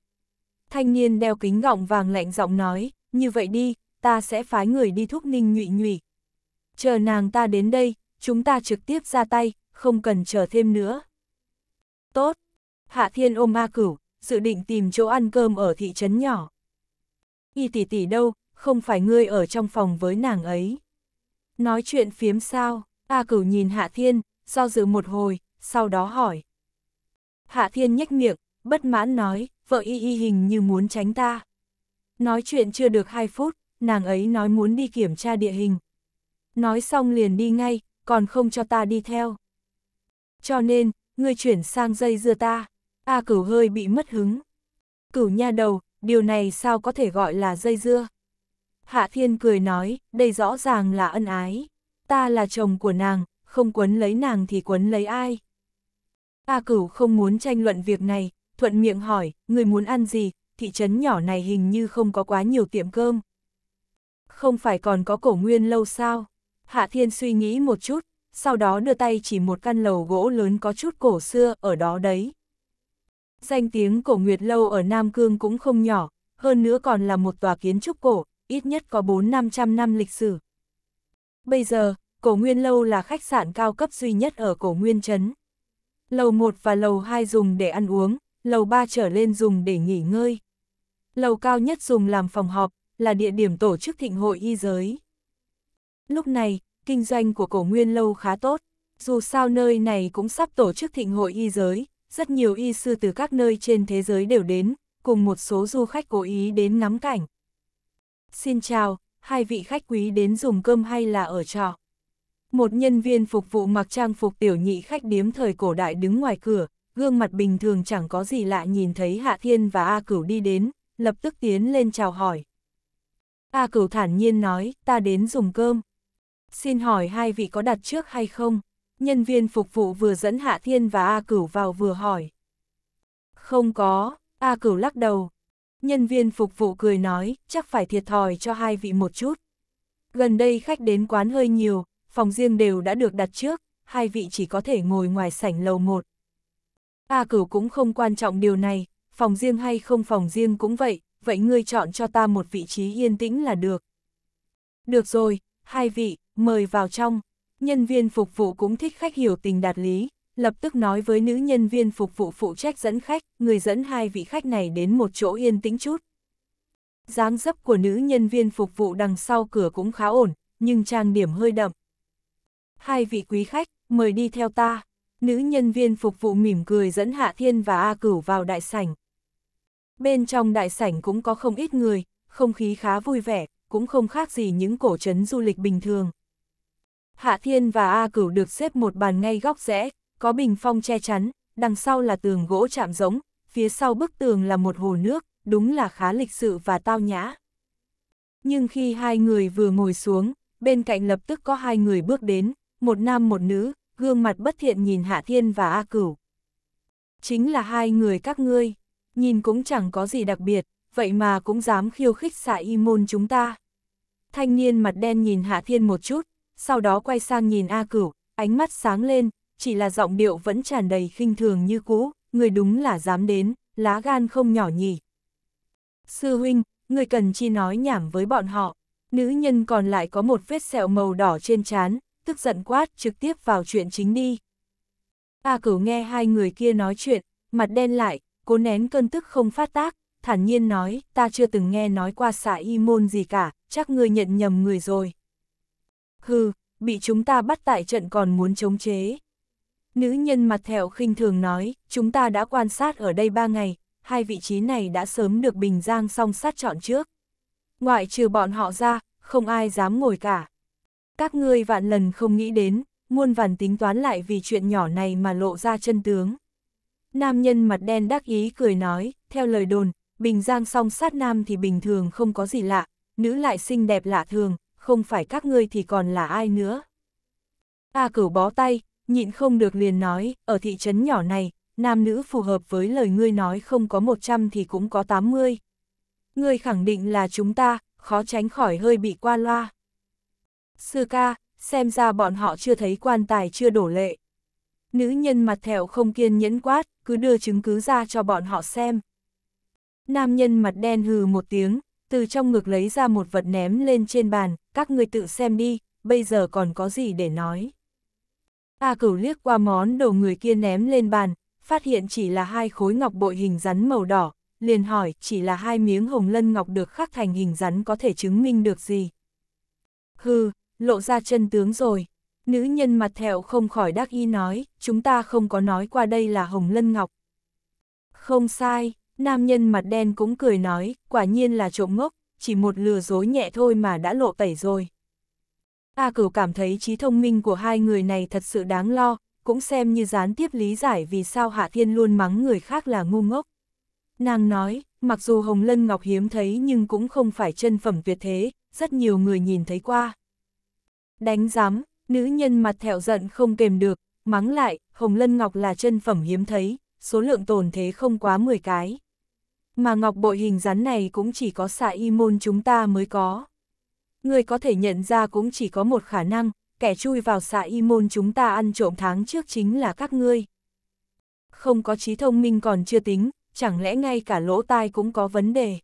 Thanh niên đeo kính gọng vàng lạnh giọng nói, như vậy đi, ta sẽ phái người đi thúc ninh nhụy nhụy. Chờ nàng ta đến đây, chúng ta trực tiếp ra tay, không cần chờ thêm nữa. Tốt, Hạ Thiên ôm A Cửu, dự định tìm chỗ ăn cơm ở thị trấn nhỏ. Y tỷ tỷ đâu, không phải ngươi ở trong phòng với nàng ấy. Nói chuyện phiếm sao? A cửu nhìn Hạ Thiên, do dự một hồi, sau đó hỏi. Hạ Thiên nhếch miệng, bất mãn nói, vợ y y hình như muốn tránh ta. Nói chuyện chưa được hai phút, nàng ấy nói muốn đi kiểm tra địa hình. Nói xong liền đi ngay, còn không cho ta đi theo. Cho nên, ngươi chuyển sang dây dưa ta. A cửu hơi bị mất hứng. Cửu nha đầu, điều này sao có thể gọi là dây dưa? Hạ thiên cười nói, đây rõ ràng là ân ái ta là chồng của nàng, không quấn lấy nàng thì quấn lấy ai. A cửu không muốn tranh luận việc này, thuận miệng hỏi, người muốn ăn gì, thị trấn nhỏ này hình như không có quá nhiều tiệm cơm. Không phải còn có cổ nguyên lâu sao? Hạ Thiên suy nghĩ một chút, sau đó đưa tay chỉ một căn lầu gỗ lớn có chút cổ xưa ở đó đấy. Danh tiếng cổ Nguyệt Lâu ở Nam Cương cũng không nhỏ, hơn nữa còn là một tòa kiến trúc cổ, ít nhất có 4-500 năm lịch sử. Bây giờ, cổ nguyên lâu là khách sạn cao cấp duy nhất ở cổ nguyên trấn. Lầu 1 và lầu 2 dùng để ăn uống, lầu 3 trở lên dùng để nghỉ ngơi. Lầu cao nhất dùng làm phòng họp, là địa điểm tổ chức thịnh hội y giới. Lúc này, kinh doanh của cổ nguyên lâu khá tốt, dù sao nơi này cũng sắp tổ chức thịnh hội y giới, rất nhiều y sư từ các nơi trên thế giới đều đến, cùng một số du khách cố ý đến ngắm cảnh. Xin chào, hai vị khách quý đến dùng cơm hay là ở trọ. Một nhân viên phục vụ mặc trang phục tiểu nhị khách điếm thời cổ đại đứng ngoài cửa, gương mặt bình thường chẳng có gì lạ nhìn thấy Hạ Thiên và A Cửu đi đến, lập tức tiến lên chào hỏi. A Cửu thản nhiên nói, ta đến dùng cơm. Xin hỏi hai vị có đặt trước hay không? Nhân viên phục vụ vừa dẫn Hạ Thiên và A Cửu vào vừa hỏi. Không có, A Cửu lắc đầu, Nhân viên phục vụ cười nói, chắc phải thiệt thòi cho hai vị một chút. Gần đây khách đến quán hơi nhiều, phòng riêng đều đã được đặt trước, hai vị chỉ có thể ngồi ngoài sảnh lầu một. A cửu cũng không quan trọng điều này, phòng riêng hay không phòng riêng cũng vậy, vậy ngươi chọn cho ta một vị trí yên tĩnh là được. Được rồi, hai vị, mời vào trong. Nhân viên phục vụ cũng thích khách hiểu tình đạt lý, lập tức nói với nữ nhân viên phục vụ phụ trách dẫn khách, người dẫn hai vị khách này đến một chỗ yên tĩnh chút. dáng dấp của nữ nhân viên phục vụ đằng sau cửa cũng khá ổn, nhưng trang điểm hơi đậm. Hai vị quý khách, mời đi theo ta. Nữ nhân viên phục vụ mỉm cười dẫn Hạ Thiên và A Cửu vào đại sảnh. Bên trong đại sảnh cũng có không ít người, không khí khá vui vẻ, cũng không khác gì những cổ trấn du lịch bình thường. Hạ Thiên và A Cửu được xếp một bàn ngay góc rẽ, có bình phong che chắn, đằng sau là tường gỗ chạm giống, phía sau bức tường là một hồ nước, đúng là khá lịch sự và tao nhã. Nhưng khi hai người vừa ngồi xuống, bên cạnh lập tức có hai người bước đến, một nam một nữ, gương mặt bất thiện nhìn Hạ Thiên và A Cửu. Chính là hai người các ngươi, nhìn cũng chẳng có gì đặc biệt, vậy mà cũng dám khiêu khích xạ y môn chúng ta. Thanh niên mặt đen nhìn Hạ Thiên một chút, sau đó quay sang nhìn A Cửu, ánh mắt sáng lên, chỉ là giọng điệu vẫn tràn đầy khinh thường như cũ, người đúng là dám đến, lá gan không nhỏ nhỉ. Sư huynh, người cần chi nói nhảm với bọn họ, nữ nhân còn lại có một vết sẹo màu đỏ trên trán, tức giận quát trực tiếp vào chuyện chính đi. A cửu nghe hai người kia nói chuyện, mặt đen lại, cố nén cơn tức không phát tác, thản nhiên nói, ta chưa từng nghe nói qua xã y môn gì cả, chắc ngươi nhận nhầm người rồi. Hừ, bị chúng ta bắt tại trận còn muốn chống chế. Nữ nhân mặt thẹo khinh thường nói, chúng ta đã quan sát ở đây ba ngày, hai vị trí này đã sớm được Bình Giang song sát chọn trước. Ngoại trừ bọn họ ra, không ai dám ngồi cả. Các ngươi vạn lần không nghĩ đến, muôn vàn tính toán lại vì chuyện nhỏ này mà lộ ra chân tướng. Nam nhân mặt đen đắc ý cười nói, theo lời đồn, Bình Giang song sát nam thì bình thường không có gì lạ, nữ lại xinh đẹp lạ thường, không phải các ngươi thì còn là ai nữa. A cửu bó tay, nhịn không được liền nói, ở thị trấn nhỏ này, nam nữ phù hợp với lời ngươi nói không có 100 thì cũng có 80. Ngươi khẳng định là chúng ta, khó tránh khỏi hơi bị qua loa. Sư ca, xem ra bọn họ chưa thấy quan tài chưa đổ lệ. Nữ nhân mặt thẹo không kiên nhẫn quát, cứ đưa chứng cứ ra cho bọn họ xem. Nam nhân mặt đen hừ một tiếng, từ trong ngực lấy ra một vật ném lên trên bàn, các ngươi tự xem đi, bây giờ còn có gì để nói. A cửu liếc qua món đồ người kia ném lên bàn, phát hiện chỉ là hai khối ngọc bội hình rắn màu đỏ, liền hỏi chỉ là hai miếng hồng lân ngọc được khắc thành hình rắn có thể chứng minh được gì. Hừ, lộ ra chân tướng rồi. Nữ nhân mặt thẹo không khỏi đắc y nói, chúng ta không có nói qua đây là hồng lân ngọc. Không sai, nam nhân mặt đen cũng cười nói, quả nhiên là trộm ngốc, chỉ một lừa dối nhẹ thôi mà đã lộ tẩy rồi. A Cửu cảm thấy trí thông minh của hai người này thật sự đáng lo, cũng xem như gián tiếp lý giải vì sao Hạ Thiên luôn mắng người khác là ngu ngốc. Nàng nói, mặc dù Hồng Lân Ngọc hiếm thấy nhưng cũng không phải chân phẩm tuyệt thế, rất nhiều người nhìn thấy qua. Đánh giám, nữ nhân mặt thẹo giận không kềm được, mắng lại, Hồng Lân Ngọc là chân phẩm hiếm thấy, số lượng tồn thế không quá 10 cái. Mà ngọc bội hình rắn này cũng chỉ có xạ y môn chúng ta mới có người có thể nhận ra cũng chỉ có một khả năng, kẻ chui vào xạ y môn chúng ta ăn trộm tháng trước chính là các ngươi. Không có trí thông minh còn chưa tính, chẳng lẽ ngay cả lỗ tai cũng có vấn đề.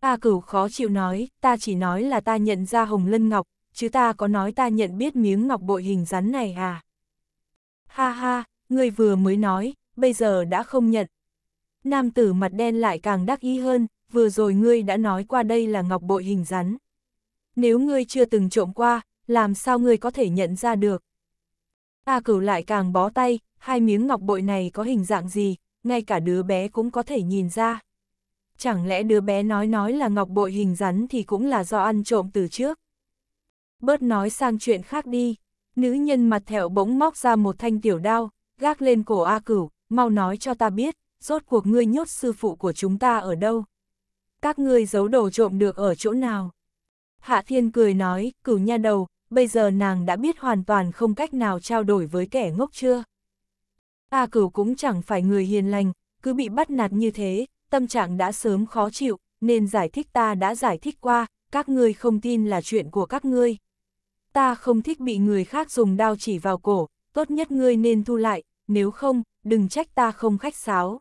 A cửu khó chịu nói, ta chỉ nói là ta nhận ra hồng lân ngọc, chứ ta có nói ta nhận biết miếng ngọc bội hình rắn này à. Ha ha, người vừa mới nói, bây giờ đã không nhận. Nam tử mặt đen lại càng đắc ý hơn, vừa rồi ngươi đã nói qua đây là ngọc bội hình rắn nếu ngươi chưa từng trộm qua, làm sao ngươi có thể nhận ra được. A cửu lại càng bó tay, hai miếng ngọc bội này có hình dạng gì, ngay cả đứa bé cũng có thể nhìn ra. Chẳng lẽ đứa bé nói nói là ngọc bội hình rắn thì cũng là do ăn trộm từ trước. Bớt nói sang chuyện khác đi, nữ nhân mặt thẹo bỗng móc ra một thanh tiểu đao, gác lên cổ A cửu, mau nói cho ta biết, rốt cuộc ngươi nhốt sư phụ của chúng ta ở đâu. Các ngươi giấu đồ trộm được ở chỗ nào. Hạ Thiên cười nói, cửu nha đầu, bây giờ nàng đã biết hoàn toàn không cách nào trao đổi với kẻ ngốc chưa. A cửu cũng chẳng phải người hiền lành, cứ bị bắt nạt như thế, tâm trạng đã sớm khó chịu, nên giải thích ta đã giải thích qua, các ngươi không tin là chuyện của các ngươi. Ta không thích bị người khác dùng đao chỉ vào cổ, tốt nhất ngươi nên thu lại, nếu không, đừng trách ta không khách sáo.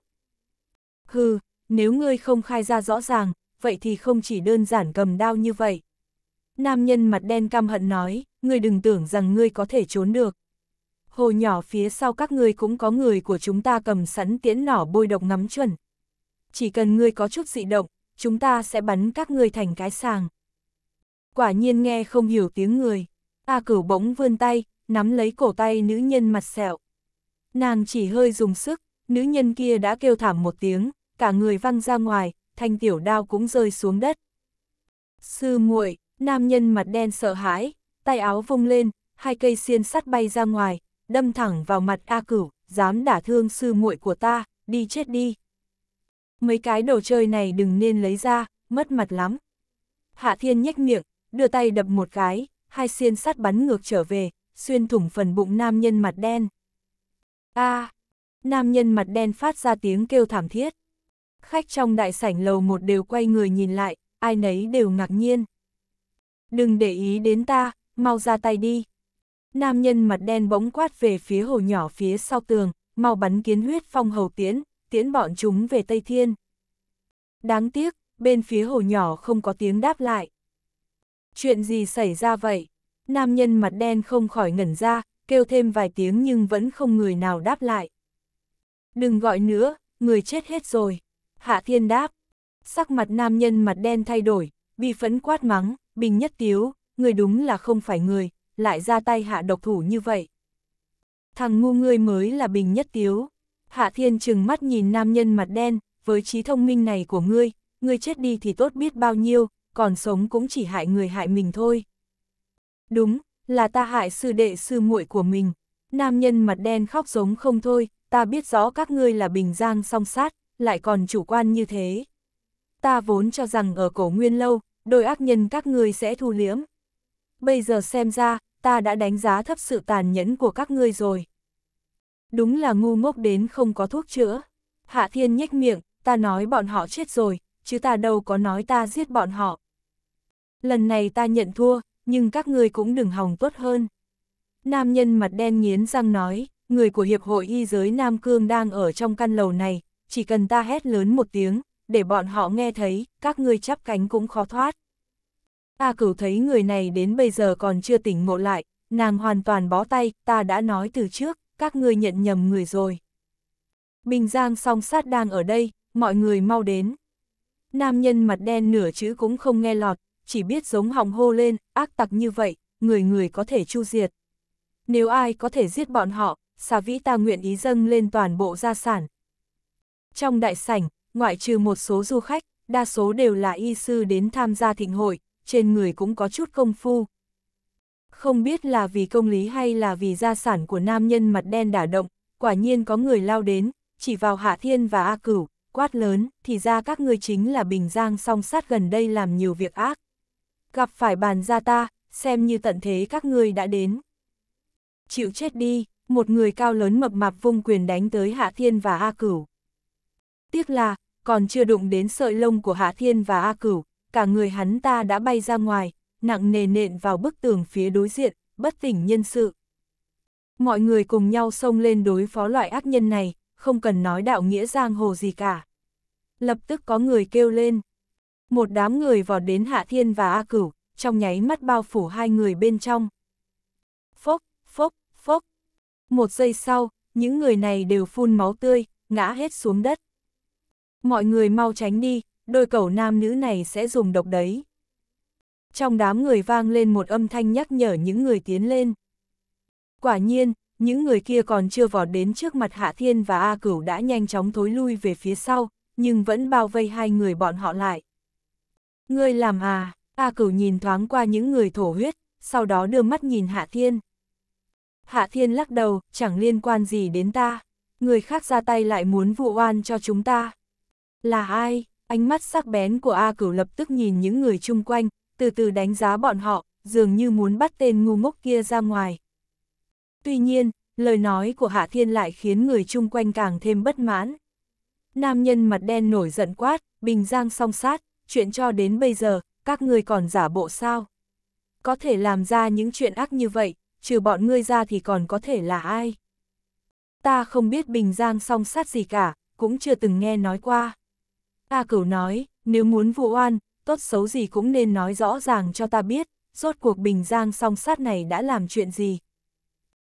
Hừ, nếu ngươi không khai ra rõ ràng, vậy thì không chỉ đơn giản cầm đao như vậy. Nam nhân mặt đen căm hận nói, ngươi đừng tưởng rằng ngươi có thể trốn được. Hồ nhỏ phía sau các ngươi cũng có người của chúng ta cầm sẵn tiễn nỏ bôi độc ngắm chuẩn. Chỉ cần ngươi có chút dị động, chúng ta sẽ bắn các ngươi thành cái sàng. Quả nhiên nghe không hiểu tiếng người. A cửu bỗng vươn tay, nắm lấy cổ tay nữ nhân mặt sẹo. Nàng chỉ hơi dùng sức, nữ nhân kia đã kêu thảm một tiếng, cả người văng ra ngoài, thanh tiểu đao cũng rơi xuống đất. Sư muội Nam nhân mặt đen sợ hãi, tay áo vung lên, hai cây xiên sắt bay ra ngoài, đâm thẳng vào mặt A Cửu, dám đả thương sư muội của ta, đi chết đi. Mấy cái đồ chơi này đừng nên lấy ra, mất mặt lắm. Hạ Thiên nhếch miệng, đưa tay đập một cái, hai xiên sắt bắn ngược trở về, xuyên thủng phần bụng nam nhân mặt đen. A! À, nam nhân mặt đen phát ra tiếng kêu thảm thiết. Khách trong đại sảnh lầu một đều quay người nhìn lại, ai nấy đều ngạc nhiên đừng để ý đến ta, mau ra tay đi. Nam nhân mặt đen bỗng quát về phía hồ nhỏ phía sau tường, mau bắn kiến huyết phong hầu tiễn, tiễn bọn chúng về Tây Thiên. Đáng tiếc, bên phía hồ nhỏ không có tiếng đáp lại. Chuyện gì xảy ra vậy? Nam nhân mặt đen không khỏi ngẩn ra, kêu thêm vài tiếng nhưng vẫn không người nào đáp lại. Đừng gọi nữa, người chết hết rồi. Hạ thiên đáp. Sắc mặt nam nhân mặt đen thay đổi, bi phấn quát mắng, Bình Nhất Tiếu, người đúng là không phải người, lại ra tay hạ độc thủ như vậy. Thằng ngu ngươi mới là Bình Nhất Tiếu. Hạ Thiên trừng mắt nhìn nam nhân mặt đen, với trí thông minh này của ngươi, ngươi chết đi thì tốt biết bao nhiêu, còn sống cũng chỉ hại người hại mình thôi. Đúng, là ta hại sư đệ sư muội của mình. Nam nhân mặt đen khóc giống không thôi, ta biết rõ các ngươi là bình giang song sát, lại còn chủ quan như thế. Ta vốn cho rằng ở cổ nguyên lâu, đôi ác nhân các ngươi sẽ thu liếm. Bây giờ xem ra, ta đã đánh giá thấp sự tàn nhẫn của các ngươi rồi. Đúng là ngu ngốc đến không có thuốc chữa. Hạ Thiên nhếch miệng, ta nói bọn họ chết rồi, chứ ta đâu có nói ta giết bọn họ. Lần này ta nhận thua, nhưng các ngươi cũng đừng hòng tốt hơn. Nam nhân mặt đen nghiến răng nói, người của Hiệp hội Y giới Nam Cương đang ở trong căn lầu này, chỉ cần ta hét lớn một tiếng, để bọn họ nghe thấy, các ngươi chắp cánh cũng khó thoát. A cửu thấy người này đến bây giờ còn chưa tỉnh ngộ lại, nàng hoàn toàn bó tay, ta đã nói từ trước, các ngươi nhận nhầm người rồi. Bình Giang song sát đang ở đây, mọi người mau đến. Nam nhân mặt đen nửa chữ cũng không nghe lọt, chỉ biết giống hòng hô lên, ác tặc như vậy, người người có thể chu diệt. Nếu ai có thể giết bọn họ, xà vĩ ta nguyện ý dâng lên toàn bộ gia sản. Trong đại sảnh, ngoại trừ một số du khách, đa số đều là y sư đến tham gia thịnh hội, trên người cũng có chút công phu. Không biết là vì công lý hay là vì gia sản của nam nhân mặt đen đả động, quả nhiên có người lao đến, chỉ vào Hạ Thiên và A Cửu, quát lớn, thì ra các ngươi chính là Bình Giang song sát gần đây làm nhiều việc ác. Gặp phải bàn gia ta, xem như tận thế các ngươi đã đến. Chịu chết đi, một người cao lớn mập mạp vung quyền đánh tới Hạ Thiên và A Cửu. Tiếc là, còn chưa đụng đến sợi lông của Hạ Thiên và A Cửu, cả người hắn ta đã bay ra ngoài, nặng nề nện vào bức tường phía đối diện, bất tỉnh nhân sự. Mọi người cùng nhau xông lên đối phó loại ác nhân này, không cần nói đạo nghĩa giang hồ gì cả. Lập tức có người kêu lên. Một đám người vọt đến Hạ Thiên và A Cửu, trong nháy mắt bao phủ hai người bên trong. Phốc, phốc, phốc. Một giây sau, những người này đều phun máu tươi, ngã hết xuống đất. Mọi người mau tránh đi, đôi cầu nam nữ này sẽ dùng độc đấy. Trong đám người vang lên một âm thanh nhắc nhở những người tiến lên. Quả nhiên, những người kia còn chưa vọt đến trước mặt Hạ Thiên và A Cửu đã nhanh chóng thối lui về phía sau, nhưng vẫn bao vây hai người bọn họ lại. Ngươi làm à, A Cửu nhìn thoáng qua những người thổ huyết, sau đó đưa mắt nhìn Hạ Thiên. Hạ Thiên lắc đầu, chẳng liên quan gì đến ta, người khác ra tay lại muốn vụ oan cho chúng ta. Là ai? Ánh mắt sắc bén của A Cửu lập tức nhìn những người chung quanh, từ từ đánh giá bọn họ, dường như muốn bắt tên ngu ngốc kia ra ngoài. Tuy nhiên, lời nói của Hạ Thiên lại khiến người chung quanh càng thêm bất mãn. Nam nhân mặt đen nổi giận quát, bình giang song sát, chuyện cho đến bây giờ, các ngươi còn giả bộ sao? Có thể làm ra những chuyện ác như vậy, trừ bọn ngươi ra thì còn có thể là ai? Ta không biết bình giang song sát gì cả, cũng chưa từng nghe nói qua. A cửu nói, nếu muốn vụ oan, tốt xấu gì cũng nên nói rõ ràng cho ta biết, rốt cuộc Bình Giang song sát này đã làm chuyện gì.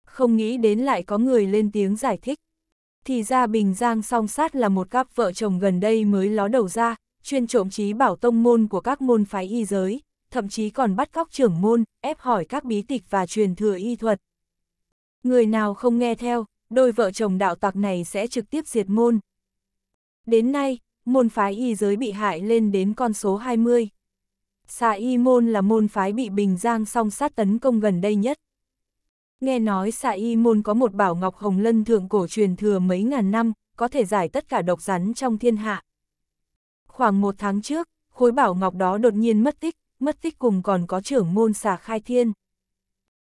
Không nghĩ đến lại có người lên tiếng giải thích. Thì ra Bình Giang song sát là một cặp vợ chồng gần đây mới ló đầu ra, chuyên trộm trí bảo tông môn của các môn phái y giới, thậm chí còn bắt cóc trưởng môn, ép hỏi các bí tịch và truyền thừa y thuật. Người nào không nghe theo, đôi vợ chồng đạo tặc này sẽ trực tiếp diệt môn. Đến nay, môn phái y giới bị hại lên đến con số 20. Xà y môn là môn phái bị Bình Giang song sát tấn công gần đây nhất. Nghe nói xà y môn có một bảo ngọc hồng lân thượng cổ truyền thừa mấy ngàn năm, có thể giải tất cả độc rắn trong thiên hạ. Khoảng một tháng trước, khối bảo ngọc đó đột nhiên mất tích, mất tích cùng còn có trưởng môn xà khai thiên.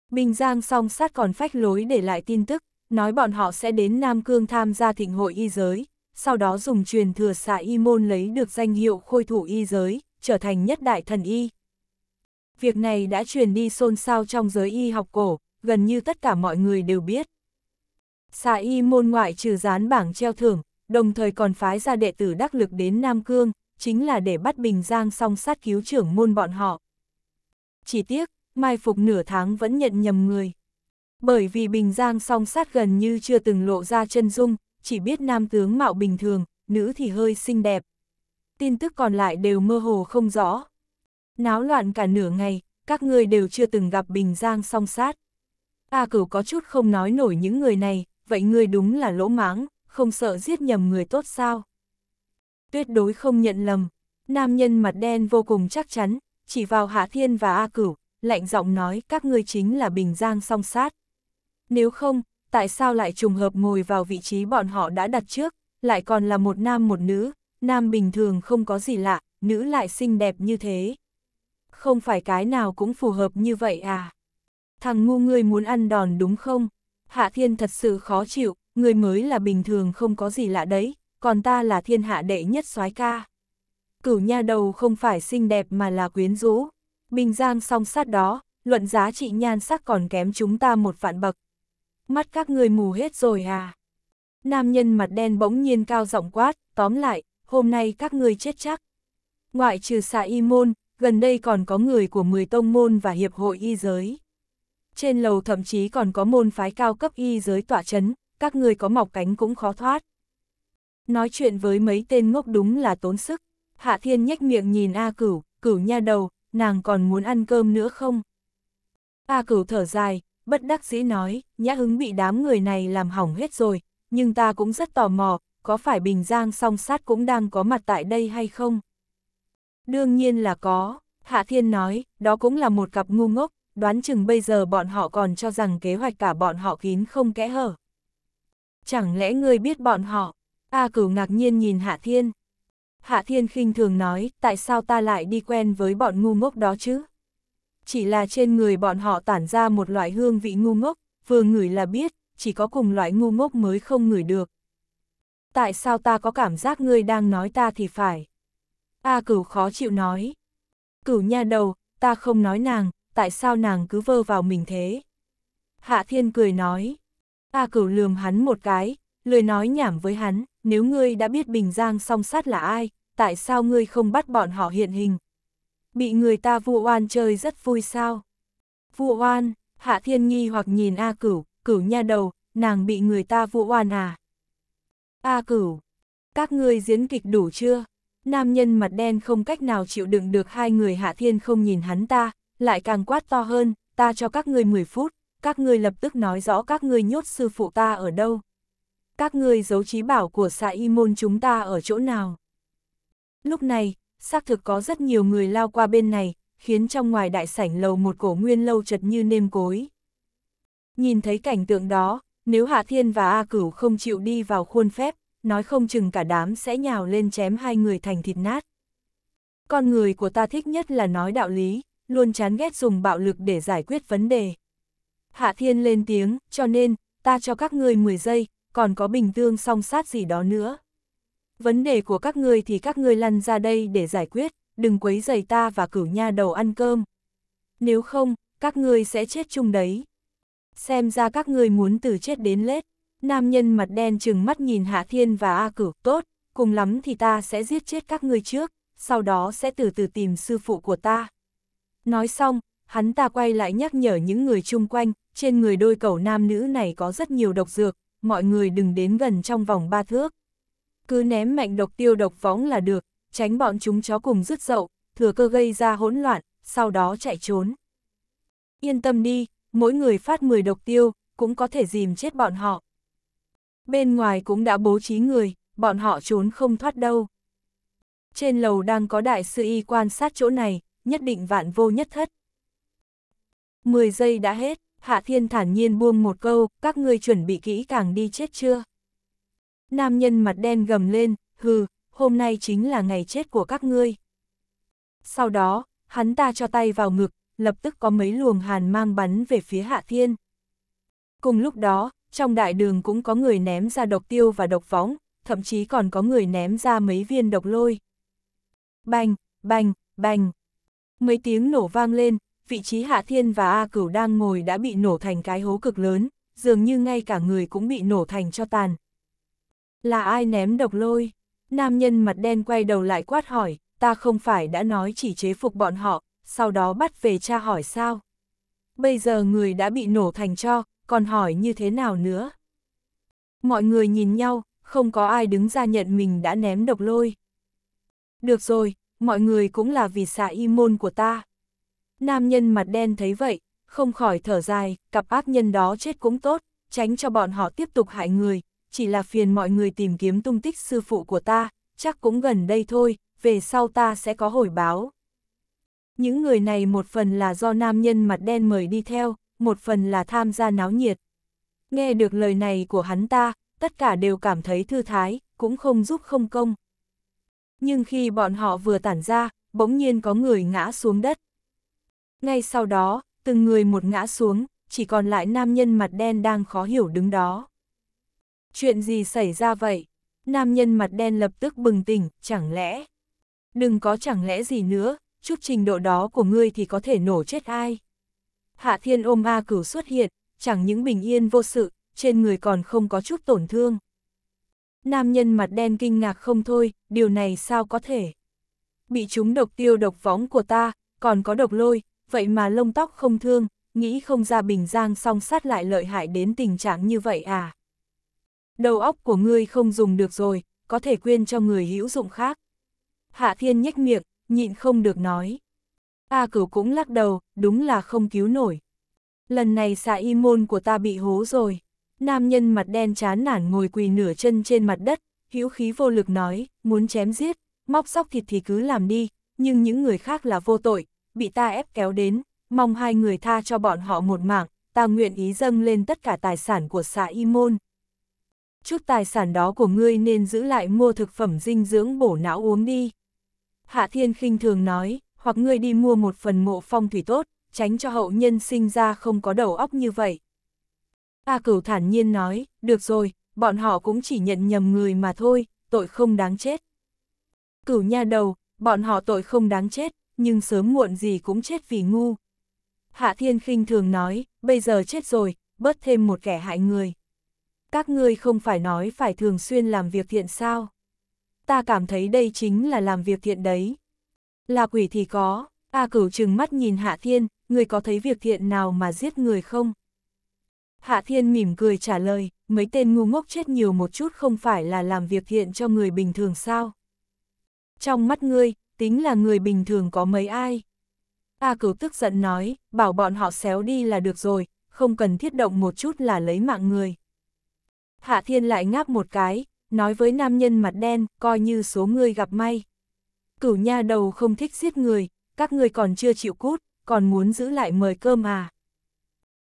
Bình Giang song sát còn phách lối để lại tin tức, nói bọn họ sẽ đến Nam Cương tham gia thịnh hội y giới, sau đó dùng truyền thừa xạ y môn lấy được danh hiệu khôi thủ y giới, trở thành nhất đại thần y. Việc này đã truyền đi xôn xao trong giới y học cổ, gần như tất cả mọi người đều biết. Xạ y môn ngoại trừ dán bảng treo thưởng, đồng thời còn phái ra đệ tử đắc lực đến Nam Cương, chính là để bắt Bình Giang song sát cứu trưởng môn bọn họ. Chỉ tiếc, mai phục nửa tháng vẫn nhận nhầm người. Bởi vì Bình Giang song sát gần như chưa từng lộ ra chân dung, chỉ biết nam tướng mạo bình thường, nữ thì hơi xinh đẹp. Tin tức còn lại đều mơ hồ không rõ. Náo loạn cả nửa ngày, các ngươi đều chưa từng gặp Bình Giang song sát. A cửu có chút không nói nổi những người này, vậy ngươi đúng là lỗ máng, không sợ giết nhầm người tốt sao? Tuyệt đối không nhận lầm, nam nhân mặt đen vô cùng chắc chắn, chỉ vào Hạ Thiên và A Cửu, lạnh giọng nói các ngươi chính là Bình Giang song sát. Nếu không, tại sao lại trùng hợp ngồi vào vị trí bọn họ đã đặt trước, lại còn là một nam một nữ, nam bình thường không có gì lạ, nữ lại xinh đẹp như thế. Không phải cái nào cũng phù hợp như vậy à? Thằng ngu ngươi muốn ăn đòn đúng không? Hạ thiên thật sự khó chịu, ngươi mới là bình thường không có gì lạ đấy, còn ta là thiên hạ đệ nhất soái ca. Cửu nha đầu không phải xinh đẹp mà là quyến rũ. Bình giang song sát đó, luận giá trị nhan sắc còn kém chúng ta một vạn bậc, mắt các người mù hết rồi à? Nam nhân mặt đen bỗng nhiên cao giọng quát, tóm lại, hôm nay các người chết chắc. Ngoại trừ xạ y môn, gần đây còn có người của 10 tông môn và hiệp hội y giới. Trên lầu thậm chí còn có môn phái cao cấp y giới tỏa chấn, các người có mọc cánh cũng khó thoát. Nói chuyện với mấy tên ngốc đúng là tốn sức. Hạ Thiên nhếch miệng nhìn A Cửu, Cửu nha đầu, nàng còn muốn ăn cơm nữa không? A Cửu thở dài, bất đắc dĩ nói, nhã hứng bị đám người này làm hỏng hết rồi, nhưng ta cũng rất tò mò, có phải Bình Giang song sát cũng đang có mặt tại đây hay không? Đương nhiên là có, Hạ Thiên nói, đó cũng là một cặp ngu ngốc, đoán chừng bây giờ bọn họ còn cho rằng kế hoạch cả bọn họ kín không kẽ hở. Chẳng lẽ ngươi biết bọn họ? A cửu ngạc nhiên nhìn Hạ Thiên. Hạ Thiên khinh thường nói, tại sao ta lại đi quen với bọn ngu ngốc đó chứ? chỉ là trên người bọn họ tản ra một loại hương vị ngu ngốc, vừa ngửi là biết, chỉ có cùng loại ngu ngốc mới không ngửi được. Tại sao ta có cảm giác ngươi đang nói ta thì phải? A cửu khó chịu nói. Cửu nha đầu, ta không nói nàng, tại sao nàng cứ vơ vào mình thế? Hạ thiên cười nói. A cửu lườm hắn một cái, lười nói nhảm với hắn, nếu ngươi đã biết Bình Giang song sát là ai, tại sao ngươi không bắt bọn họ hiện hình, bị người ta vu oan chơi rất vui sao. Vu oan, Hạ Thiên nghi hoặc nhìn A Cửu, Cửu nha đầu, nàng bị người ta vu oan à. A Cửu, các ngươi diễn kịch đủ chưa? Nam nhân mặt đen không cách nào chịu đựng được hai người Hạ Thiên không nhìn hắn ta, lại càng quát to hơn, ta cho các ngươi 10 phút, các ngươi lập tức nói rõ các ngươi nhốt sư phụ ta ở đâu. Các ngươi giấu trí bảo của xã y môn chúng ta ở chỗ nào. Lúc này, xác thực có rất nhiều người lao qua bên này, khiến trong ngoài đại sảnh lầu một cổ nguyên lâu chật như nêm cối. Nhìn thấy cảnh tượng đó, nếu Hạ Thiên và A Cửu không chịu đi vào khuôn phép, nói không chừng cả đám sẽ nhào lên chém hai người thành thịt nát. Con người của ta thích nhất là nói đạo lý, luôn chán ghét dùng bạo lực để giải quyết vấn đề. Hạ Thiên lên tiếng, cho nên, ta cho các ngươi 10 giây, còn có bình tương song sát gì đó nữa vấn đề của các ngươi thì các ngươi lăn ra đây để giải quyết, đừng quấy giày ta và cửu nha đầu ăn cơm. Nếu không, các ngươi sẽ chết chung đấy. Xem ra các ngươi muốn từ chết đến lết. Nam nhân mặt đen trừng mắt nhìn Hạ Thiên và A Cửu, tốt, cùng lắm thì ta sẽ giết chết các ngươi trước, sau đó sẽ từ từ tìm sư phụ của ta. Nói xong, hắn ta quay lại nhắc nhở những người chung quanh, trên người đôi cầu nam nữ này có rất nhiều độc dược, mọi người đừng đến gần trong vòng ba thước cứ ném mạnh độc tiêu độc phóng là được, tránh bọn chúng chó cùng rứt dậu, thừa cơ gây ra hỗn loạn, sau đó chạy trốn. Yên tâm đi, mỗi người phát 10 độc tiêu, cũng có thể dìm chết bọn họ. Bên ngoài cũng đã bố trí người, bọn họ trốn không thoát đâu. Trên lầu đang có đại sư y quan sát chỗ này, nhất định vạn vô nhất thất. 10 giây đã hết, Hạ Thiên thản nhiên buông một câu, các ngươi chuẩn bị kỹ càng đi chết chưa? Nam nhân mặt đen gầm lên, hừ, hôm nay chính là ngày chết của các ngươi. Sau đó, hắn ta cho tay vào ngực, lập tức có mấy luồng hàn mang bắn về phía Hạ Thiên. Cùng lúc đó, trong đại đường cũng có người ném ra độc tiêu và độc phóng thậm chí còn có người ném ra mấy viên độc lôi. Bành, bành, bành. Mấy tiếng nổ vang lên, vị trí Hạ Thiên và A Cửu đang ngồi đã bị nổ thành cái hố cực lớn, dường như ngay cả người cũng bị nổ thành cho tàn. Là ai ném độc lôi? Nam nhân mặt đen quay đầu lại quát hỏi, ta không phải đã nói chỉ chế phục bọn họ, sau đó bắt về tra hỏi sao? Bây giờ người đã bị nổ thành cho, còn hỏi như thế nào nữa? Mọi người nhìn nhau, không có ai đứng ra nhận mình đã ném độc lôi. Được rồi, mọi người cũng là vì xạ y môn của ta. Nam nhân mặt đen thấy vậy, không khỏi thở dài, cặp ác nhân đó chết cũng tốt, tránh cho bọn họ tiếp tục hại người, chỉ là phiền mọi người tìm kiếm tung tích sư phụ của ta, chắc cũng gần đây thôi, về sau ta sẽ có hồi báo. Những người này một phần là do nam nhân mặt đen mời đi theo, một phần là tham gia náo nhiệt. Nghe được lời này của hắn ta, tất cả đều cảm thấy thư thái, cũng không giúp không công. Nhưng khi bọn họ vừa tản ra, bỗng nhiên có người ngã xuống đất. Ngay sau đó, từng người một ngã xuống, chỉ còn lại nam nhân mặt đen đang khó hiểu đứng đó. Chuyện gì xảy ra vậy? Nam nhân mặt đen lập tức bừng tỉnh, chẳng lẽ? Đừng có chẳng lẽ gì nữa, chút trình độ đó của ngươi thì có thể nổ chết ai? Hạ thiên ôm A cửu xuất hiện, chẳng những bình yên vô sự, trên người còn không có chút tổn thương. Nam nhân mặt đen kinh ngạc không thôi, điều này sao có thể? Bị chúng độc tiêu độc võng của ta, còn có độc lôi, vậy mà lông tóc không thương, nghĩ không ra bình giang song sát lại lợi hại đến tình trạng như vậy à? Đầu óc của ngươi không dùng được rồi, có thể quyên cho người hữu dụng khác. Hạ thiên nhếch miệng, nhịn không được nói. A à, cửu cũng lắc đầu, đúng là không cứu nổi. Lần này xạ y môn của ta bị hố rồi. Nam nhân mặt đen chán nản ngồi quỳ nửa chân trên mặt đất, hữu khí vô lực nói, muốn chém giết, móc sóc thịt thì cứ làm đi, nhưng những người khác là vô tội, bị ta ép kéo đến, mong hai người tha cho bọn họ một mạng, ta nguyện ý dâng lên tất cả tài sản của xã Y Môn chút tài sản đó của ngươi nên giữ lại mua thực phẩm dinh dưỡng bổ não uống đi. Hạ Thiên khinh thường nói, hoặc ngươi đi mua một phần mộ phong thủy tốt, tránh cho hậu nhân sinh ra không có đầu óc như vậy. A cửu thản nhiên nói, được rồi, bọn họ cũng chỉ nhận nhầm người mà thôi, tội không đáng chết. Cửu nha đầu, bọn họ tội không đáng chết, nhưng sớm muộn gì cũng chết vì ngu. Hạ Thiên khinh thường nói, bây giờ chết rồi, bớt thêm một kẻ hại người các ngươi không phải nói phải thường xuyên làm việc thiện sao? Ta cảm thấy đây chính là làm việc thiện đấy. Là quỷ thì có, A cửu trừng mắt nhìn Hạ Thiên, người có thấy việc thiện nào mà giết người không? Hạ Thiên mỉm cười trả lời, mấy tên ngu ngốc chết nhiều một chút không phải là làm việc thiện cho người bình thường sao? Trong mắt ngươi, tính là người bình thường có mấy ai? A cửu tức giận nói, bảo bọn họ xéo đi là được rồi, không cần thiết động một chút là lấy mạng người. Hạ Thiên lại ngáp một cái, nói với nam nhân mặt đen, coi như số ngươi gặp may. Cửu nha đầu không thích giết người, các ngươi còn chưa chịu cút, còn muốn giữ lại mời cơm à.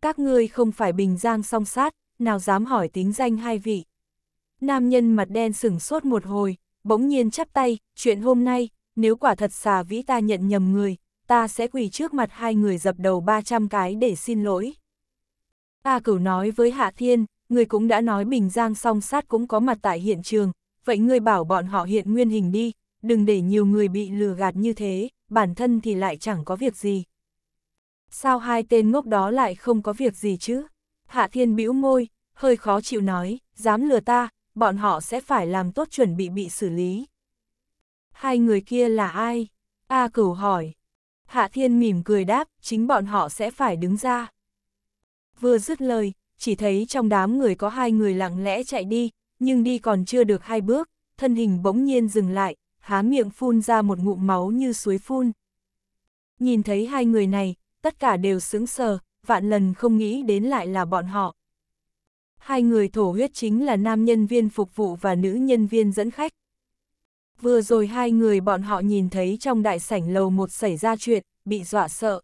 Các ngươi không phải bình giang song sát, nào dám hỏi tính danh hai vị. Nam nhân mặt đen sửng sốt một hồi, bỗng nhiên chắp tay, chuyện hôm nay, nếu quả thật xà vĩ ta nhận nhầm người, ta sẽ quỳ trước mặt hai người dập đầu 300 cái để xin lỗi. A cửu nói với Hạ Thiên, người cũng đã nói Bình Giang song sát cũng có mặt tại hiện trường, vậy ngươi bảo bọn họ hiện nguyên hình đi, đừng để nhiều người bị lừa gạt như thế, bản thân thì lại chẳng có việc gì. Sao hai tên ngốc đó lại không có việc gì chứ? Hạ Thiên bĩu môi, hơi khó chịu nói, dám lừa ta, bọn họ sẽ phải làm tốt chuẩn bị bị xử lý. Hai người kia là ai? A cửu hỏi. Hạ Thiên mỉm cười đáp, chính bọn họ sẽ phải đứng ra. Vừa dứt lời, chỉ thấy trong đám người có hai người lặng lẽ chạy đi, nhưng đi còn chưa được hai bước, thân hình bỗng nhiên dừng lại, há miệng phun ra một ngụm máu như suối phun. Nhìn thấy hai người này, tất cả đều sững sờ, vạn lần không nghĩ đến lại là bọn họ. Hai người thổ huyết chính là nam nhân viên phục vụ và nữ nhân viên dẫn khách. Vừa rồi hai người bọn họ nhìn thấy trong đại sảnh lầu một xảy ra chuyện, bị dọa sợ.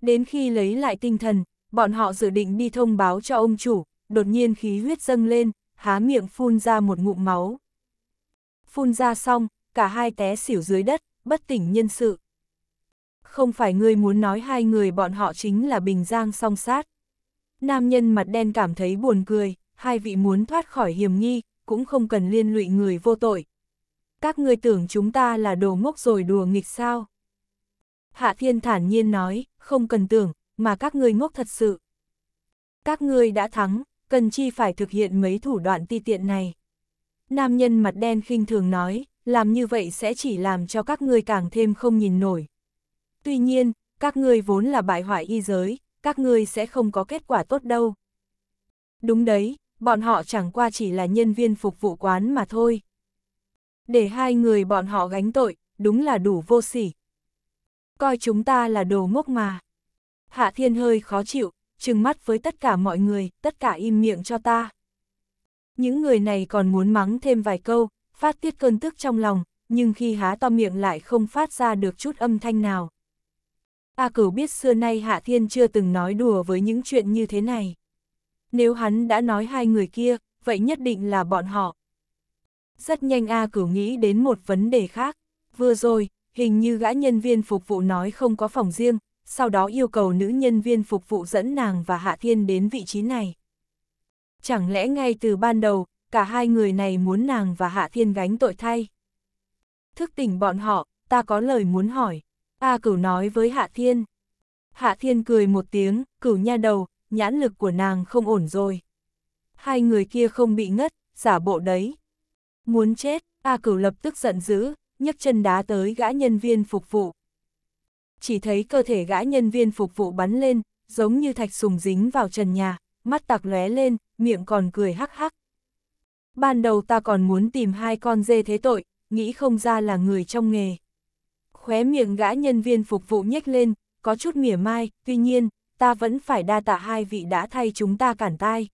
Đến khi lấy lại tinh thần, bọn họ dự định đi thông báo cho ông chủ, đột nhiên khí huyết dâng lên, há miệng phun ra một ngụm máu. Phun ra xong, cả hai té xỉu dưới đất, bất tỉnh nhân sự. Không phải ngươi muốn nói hai người bọn họ chính là Bình Giang song sát. Nam nhân mặt đen cảm thấy buồn cười, hai vị muốn thoát khỏi hiểm nghi, cũng không cần liên lụy người vô tội. Các ngươi tưởng chúng ta là đồ ngốc rồi đùa nghịch sao? Hạ Thiên thản nhiên nói, không cần tưởng, mà các ngươi ngốc thật sự. Các ngươi đã thắng, cần chi phải thực hiện mấy thủ đoạn ti tiện này. Nam nhân mặt đen khinh thường nói, làm như vậy sẽ chỉ làm cho các ngươi càng thêm không nhìn nổi. Tuy nhiên, các ngươi vốn là bại hoại y giới, các ngươi sẽ không có kết quả tốt đâu. Đúng đấy, bọn họ chẳng qua chỉ là nhân viên phục vụ quán mà thôi. Để hai người bọn họ gánh tội, đúng là đủ vô sỉ. Coi chúng ta là đồ ngốc mà. Hạ Thiên hơi khó chịu, trừng mắt với tất cả mọi người, tất cả im miệng cho ta. Những người này còn muốn mắng thêm vài câu, phát tiết cơn tức trong lòng, nhưng khi há to miệng lại không phát ra được chút âm thanh nào. A cửu biết xưa nay Hạ Thiên chưa từng nói đùa với những chuyện như thế này. Nếu hắn đã nói hai người kia, vậy nhất định là bọn họ. Rất nhanh A cửu nghĩ đến một vấn đề khác. Vừa rồi, hình như gã nhân viên phục vụ nói không có phòng riêng, sau đó yêu cầu nữ nhân viên phục vụ dẫn nàng và Hạ Thiên đến vị trí này. Chẳng lẽ ngay từ ban đầu, cả hai người này muốn nàng và Hạ Thiên gánh tội thay? Thức tỉnh bọn họ, ta có lời muốn hỏi. A cửu nói với Hạ Thiên. Hạ Thiên cười một tiếng, cửu nha đầu, nhãn lực của nàng không ổn rồi. Hai người kia không bị ngất, giả bộ đấy. Muốn chết, A cửu lập tức giận dữ, nhấc chân đá tới gã nhân viên phục vụ chỉ thấy cơ thể gã nhân viên phục vụ bắn lên, giống như thạch sùng dính vào trần nhà, mắt tạc lóe lên, miệng còn cười hắc hắc. Ban đầu ta còn muốn tìm hai con dê thế tội, nghĩ không ra là người trong nghề. Khóe miệng gã nhân viên phục vụ nhếch lên, có chút mỉa mai, tuy nhiên, ta vẫn phải đa tạ hai vị đã thay chúng ta cản tai.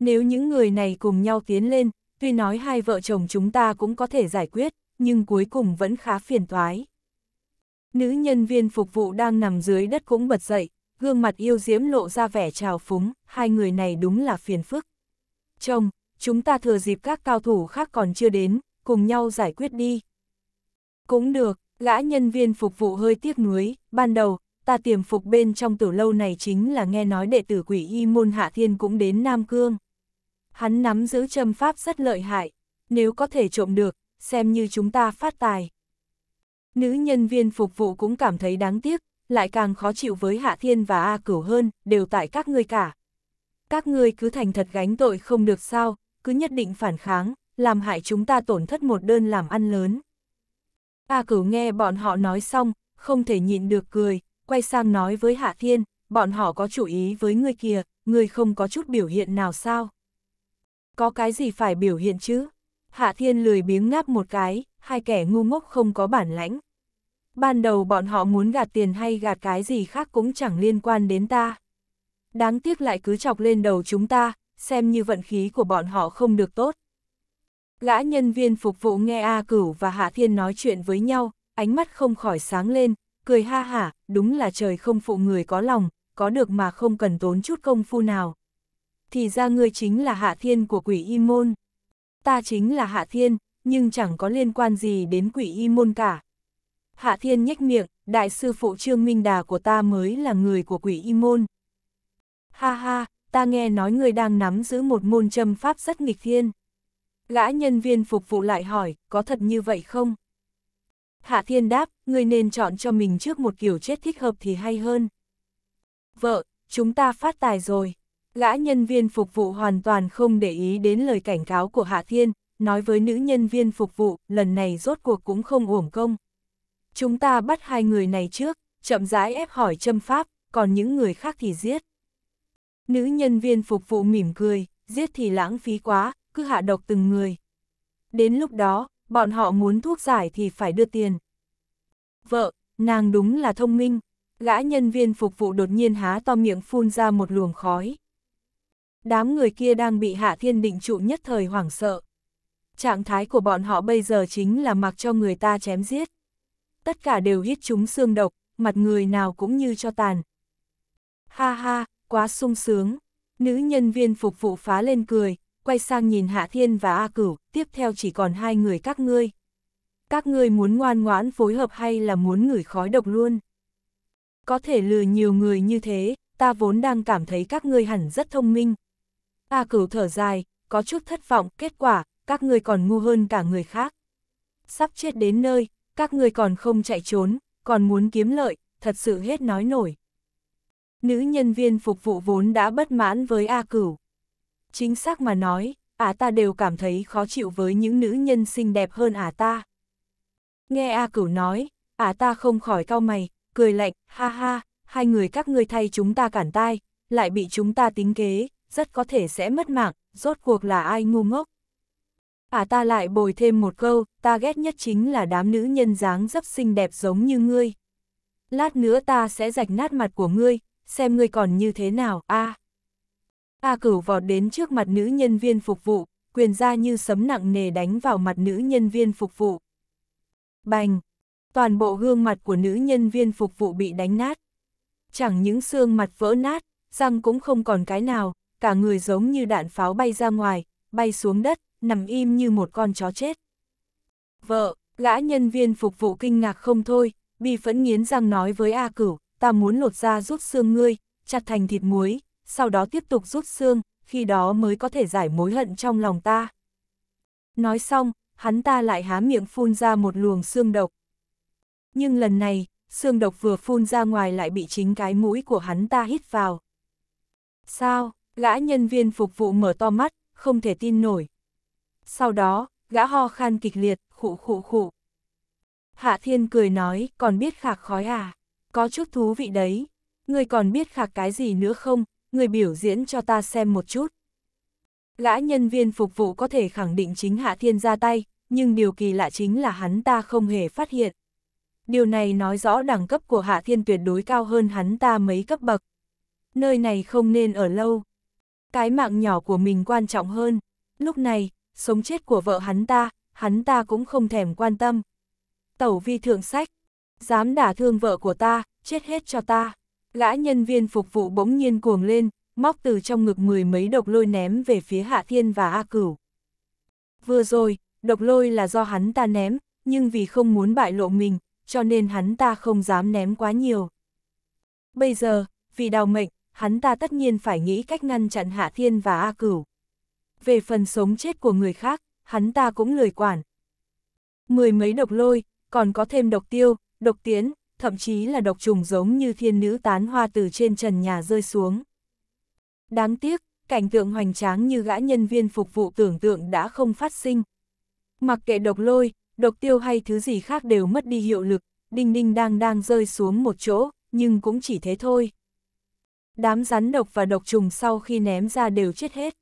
Nếu những người này cùng nhau tiến lên, tuy nói hai vợ chồng chúng ta cũng có thể giải quyết, nhưng cuối cùng vẫn khá phiền toái. Nữ nhân viên phục vụ đang nằm dưới đất cũng bật dậy, gương mặt yêu diễm lộ ra vẻ trào phúng, hai người này đúng là phiền phức. Chồng, chúng ta thừa dịp các cao thủ khác còn chưa đến, cùng nhau giải quyết đi. Cũng được, gã nhân viên phục vụ hơi tiếc nuối, ban đầu, ta tiềm phục bên trong tử lâu này chính là nghe nói đệ tử quỷ y môn Hạ Thiên cũng đến Nam Cương. Hắn nắm giữ châm pháp rất lợi hại, nếu có thể trộm được, xem như chúng ta phát tài. Nữ nhân viên phục vụ cũng cảm thấy đáng tiếc, lại càng khó chịu với Hạ Thiên và A Cửu hơn, đều tại các ngươi cả. Các ngươi cứ thành thật gánh tội không được sao, cứ nhất định phản kháng, làm hại chúng ta tổn thất một đơn làm ăn lớn. A Cửu nghe bọn họ nói xong, không thể nhịn được cười, quay sang nói với Hạ Thiên, bọn họ có chủ ý với ngươi kìa, ngươi không có chút biểu hiện nào sao? Có cái gì phải biểu hiện chứ? Hạ Thiên lười biếng ngáp một cái, hai kẻ ngu ngốc không có bản lãnh ban đầu bọn họ muốn gạt tiền hay gạt cái gì khác cũng chẳng liên quan đến ta. Đáng tiếc lại cứ chọc lên đầu chúng ta, xem như vận khí của bọn họ không được tốt. Gã nhân viên phục vụ nghe A Cửu và Hạ Thiên nói chuyện với nhau, ánh mắt không khỏi sáng lên, cười ha hả, đúng là trời không phụ người có lòng, có được mà không cần tốn chút công phu nào. Thì ra ngươi chính là Hạ Thiên của quỷ y môn. Ta chính là Hạ Thiên, nhưng chẳng có liên quan gì đến quỷ y môn cả, Hạ Thiên nhếch miệng, đại sư phụ Trương Minh Đà của ta mới là người của quỷ y môn. Ha ha, ta nghe nói người đang nắm giữ một môn châm pháp rất nghịch thiên. Gã nhân viên phục vụ lại hỏi, có thật như vậy không? Hạ Thiên đáp, người nên chọn cho mình trước một kiểu chết thích hợp thì hay hơn. Vợ, chúng ta phát tài rồi. Gã nhân viên phục vụ hoàn toàn không để ý đến lời cảnh cáo của Hạ Thiên, nói với nữ nhân viên phục vụ, lần này rốt cuộc cũng không uổng công. Chúng ta bắt hai người này trước, chậm rãi ép hỏi châm pháp, còn những người khác thì giết. Nữ nhân viên phục vụ mỉm cười, giết thì lãng phí quá, cứ hạ độc từng người. Đến lúc đó, bọn họ muốn thuốc giải thì phải đưa tiền. Vợ, nàng đúng là thông minh, gã nhân viên phục vụ đột nhiên há to miệng phun ra một luồng khói. Đám người kia đang bị hạ thiên định trụ nhất thời hoảng sợ. Trạng thái của bọn họ bây giờ chính là mặc cho người ta chém giết tất cả đều hít chúng xương độc, mặt người nào cũng như cho tàn. Ha ha, quá sung sướng. Nữ nhân viên phục vụ phá lên cười, quay sang nhìn Hạ Thiên và A Cửu, tiếp theo chỉ còn hai người các ngươi. Các ngươi muốn ngoan ngoãn phối hợp hay là muốn ngửi khói độc luôn? Có thể lừa nhiều người như thế, ta vốn đang cảm thấy các ngươi hẳn rất thông minh. A Cửu thở dài, có chút thất vọng, kết quả, các ngươi còn ngu hơn cả người khác. Sắp chết đến nơi, các ngươi còn không chạy trốn, còn muốn kiếm lợi, thật sự hết nói nổi. Nữ nhân viên phục vụ vốn đã bất mãn với A Cửu. Chính xác mà nói, ả ta đều cảm thấy khó chịu với những nữ nhân xinh đẹp hơn ả ta. Nghe A Cửu nói, ả ta không khỏi cau mày, cười lạnh, ha ha, hai người các ngươi thay chúng ta cản tai, lại bị chúng ta tính kế, rất có thể sẽ mất mạng, rốt cuộc là ai ngu ngốc. À ta lại bồi thêm một câu, ta ghét nhất chính là đám nữ nhân dáng dấp xinh đẹp giống như ngươi. Lát nữa ta sẽ rạch nát mặt của ngươi, xem ngươi còn như thế nào, a. À. A à cửu vọt đến trước mặt nữ nhân viên phục vụ, quyền ra như sấm nặng nề đánh vào mặt nữ nhân viên phục vụ. Bành! Toàn bộ gương mặt của nữ nhân viên phục vụ bị đánh nát. Chẳng những xương mặt vỡ nát, răng cũng không còn cái nào, cả người giống như đạn pháo bay ra ngoài, bay xuống đất nằm im như một con chó chết. Vợ, gã nhân viên phục vụ kinh ngạc không thôi, bi phẫn nghiến răng nói với A Cửu, ta muốn lột ra rút xương ngươi, chặt thành thịt muối, sau đó tiếp tục rút xương, khi đó mới có thể giải mối hận trong lòng ta. Nói xong, hắn ta lại há miệng phun ra một luồng xương độc. Nhưng lần này, xương độc vừa phun ra ngoài lại bị chính cái mũi của hắn ta hít vào. Sao, gã nhân viên phục vụ mở to mắt, không thể tin nổi, sau đó, gã ho khan kịch liệt, khụ khụ khụ. Hạ thiên cười nói, còn biết khạc khói à? Có chút thú vị đấy. Người còn biết khạc cái gì nữa không? Người biểu diễn cho ta xem một chút. Gã nhân viên phục vụ có thể khẳng định chính Hạ Thiên ra tay, nhưng điều kỳ lạ chính là hắn ta không hề phát hiện. Điều này nói rõ đẳng cấp của Hạ Thiên tuyệt đối cao hơn hắn ta mấy cấp bậc. Nơi này không nên ở lâu. Cái mạng nhỏ của mình quan trọng hơn. Lúc này, sống chết của vợ hắn ta, hắn ta cũng không thèm quan tâm. Tẩu vi thượng sách, dám đả thương vợ của ta, chết hết cho ta. Gã nhân viên phục vụ bỗng nhiên cuồng lên, móc từ trong ngực mười mấy độc lôi ném về phía Hạ Thiên và A Cửu. Vừa rồi, độc lôi là do hắn ta ném, nhưng vì không muốn bại lộ mình, cho nên hắn ta không dám ném quá nhiều. Bây giờ, vì đào mệnh, hắn ta tất nhiên phải nghĩ cách ngăn chặn Hạ Thiên và A Cửu về phần sống chết của người khác, hắn ta cũng lười quản. Mười mấy độc lôi, còn có thêm độc tiêu, độc tiến, thậm chí là độc trùng giống như thiên nữ tán hoa từ trên trần nhà rơi xuống. Đáng tiếc, cảnh tượng hoành tráng như gã nhân viên phục vụ tưởng tượng đã không phát sinh. Mặc kệ độc lôi, độc tiêu hay thứ gì khác đều mất đi hiệu lực, đinh đinh đang đang rơi xuống một chỗ, nhưng cũng chỉ thế thôi. Đám rắn độc và độc trùng sau khi ném ra đều chết hết.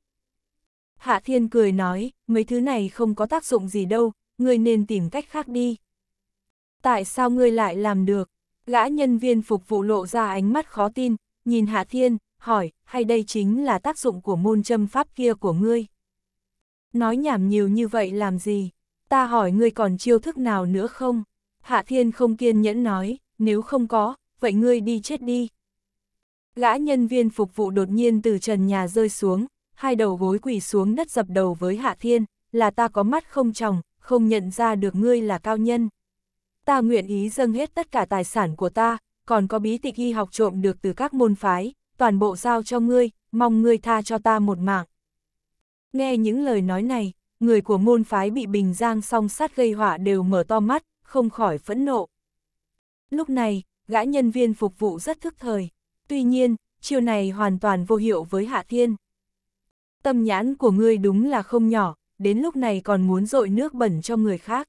Hạ Thiên cười nói, mấy thứ này không có tác dụng gì đâu, ngươi nên tìm cách khác đi. Tại sao ngươi lại làm được? Gã nhân viên phục vụ lộ ra ánh mắt khó tin, nhìn Hạ Thiên, hỏi, hay đây chính là tác dụng của môn châm pháp kia của ngươi? Nói nhảm nhiều như vậy làm gì? Ta hỏi ngươi còn chiêu thức nào nữa không? Hạ Thiên không kiên nhẫn nói, nếu không có, vậy ngươi đi chết đi. Gã nhân viên phục vụ đột nhiên từ trần nhà rơi xuống, hai đầu gối quỳ xuống đất dập đầu với Hạ Thiên, là ta có mắt không tròng, không nhận ra được ngươi là cao nhân. Ta nguyện ý dâng hết tất cả tài sản của ta, còn có bí tịch y học trộm được từ các môn phái, toàn bộ giao cho ngươi, mong ngươi tha cho ta một mạng. Nghe những lời nói này, người của môn phái bị Bình Giang song sát gây họa đều mở to mắt, không khỏi phẫn nộ. Lúc này, gã nhân viên phục vụ rất thức thời. Tuy nhiên, chiều này hoàn toàn vô hiệu với Hạ Thiên. Tâm nhãn của ngươi đúng là không nhỏ, đến lúc này còn muốn dội nước bẩn cho người khác.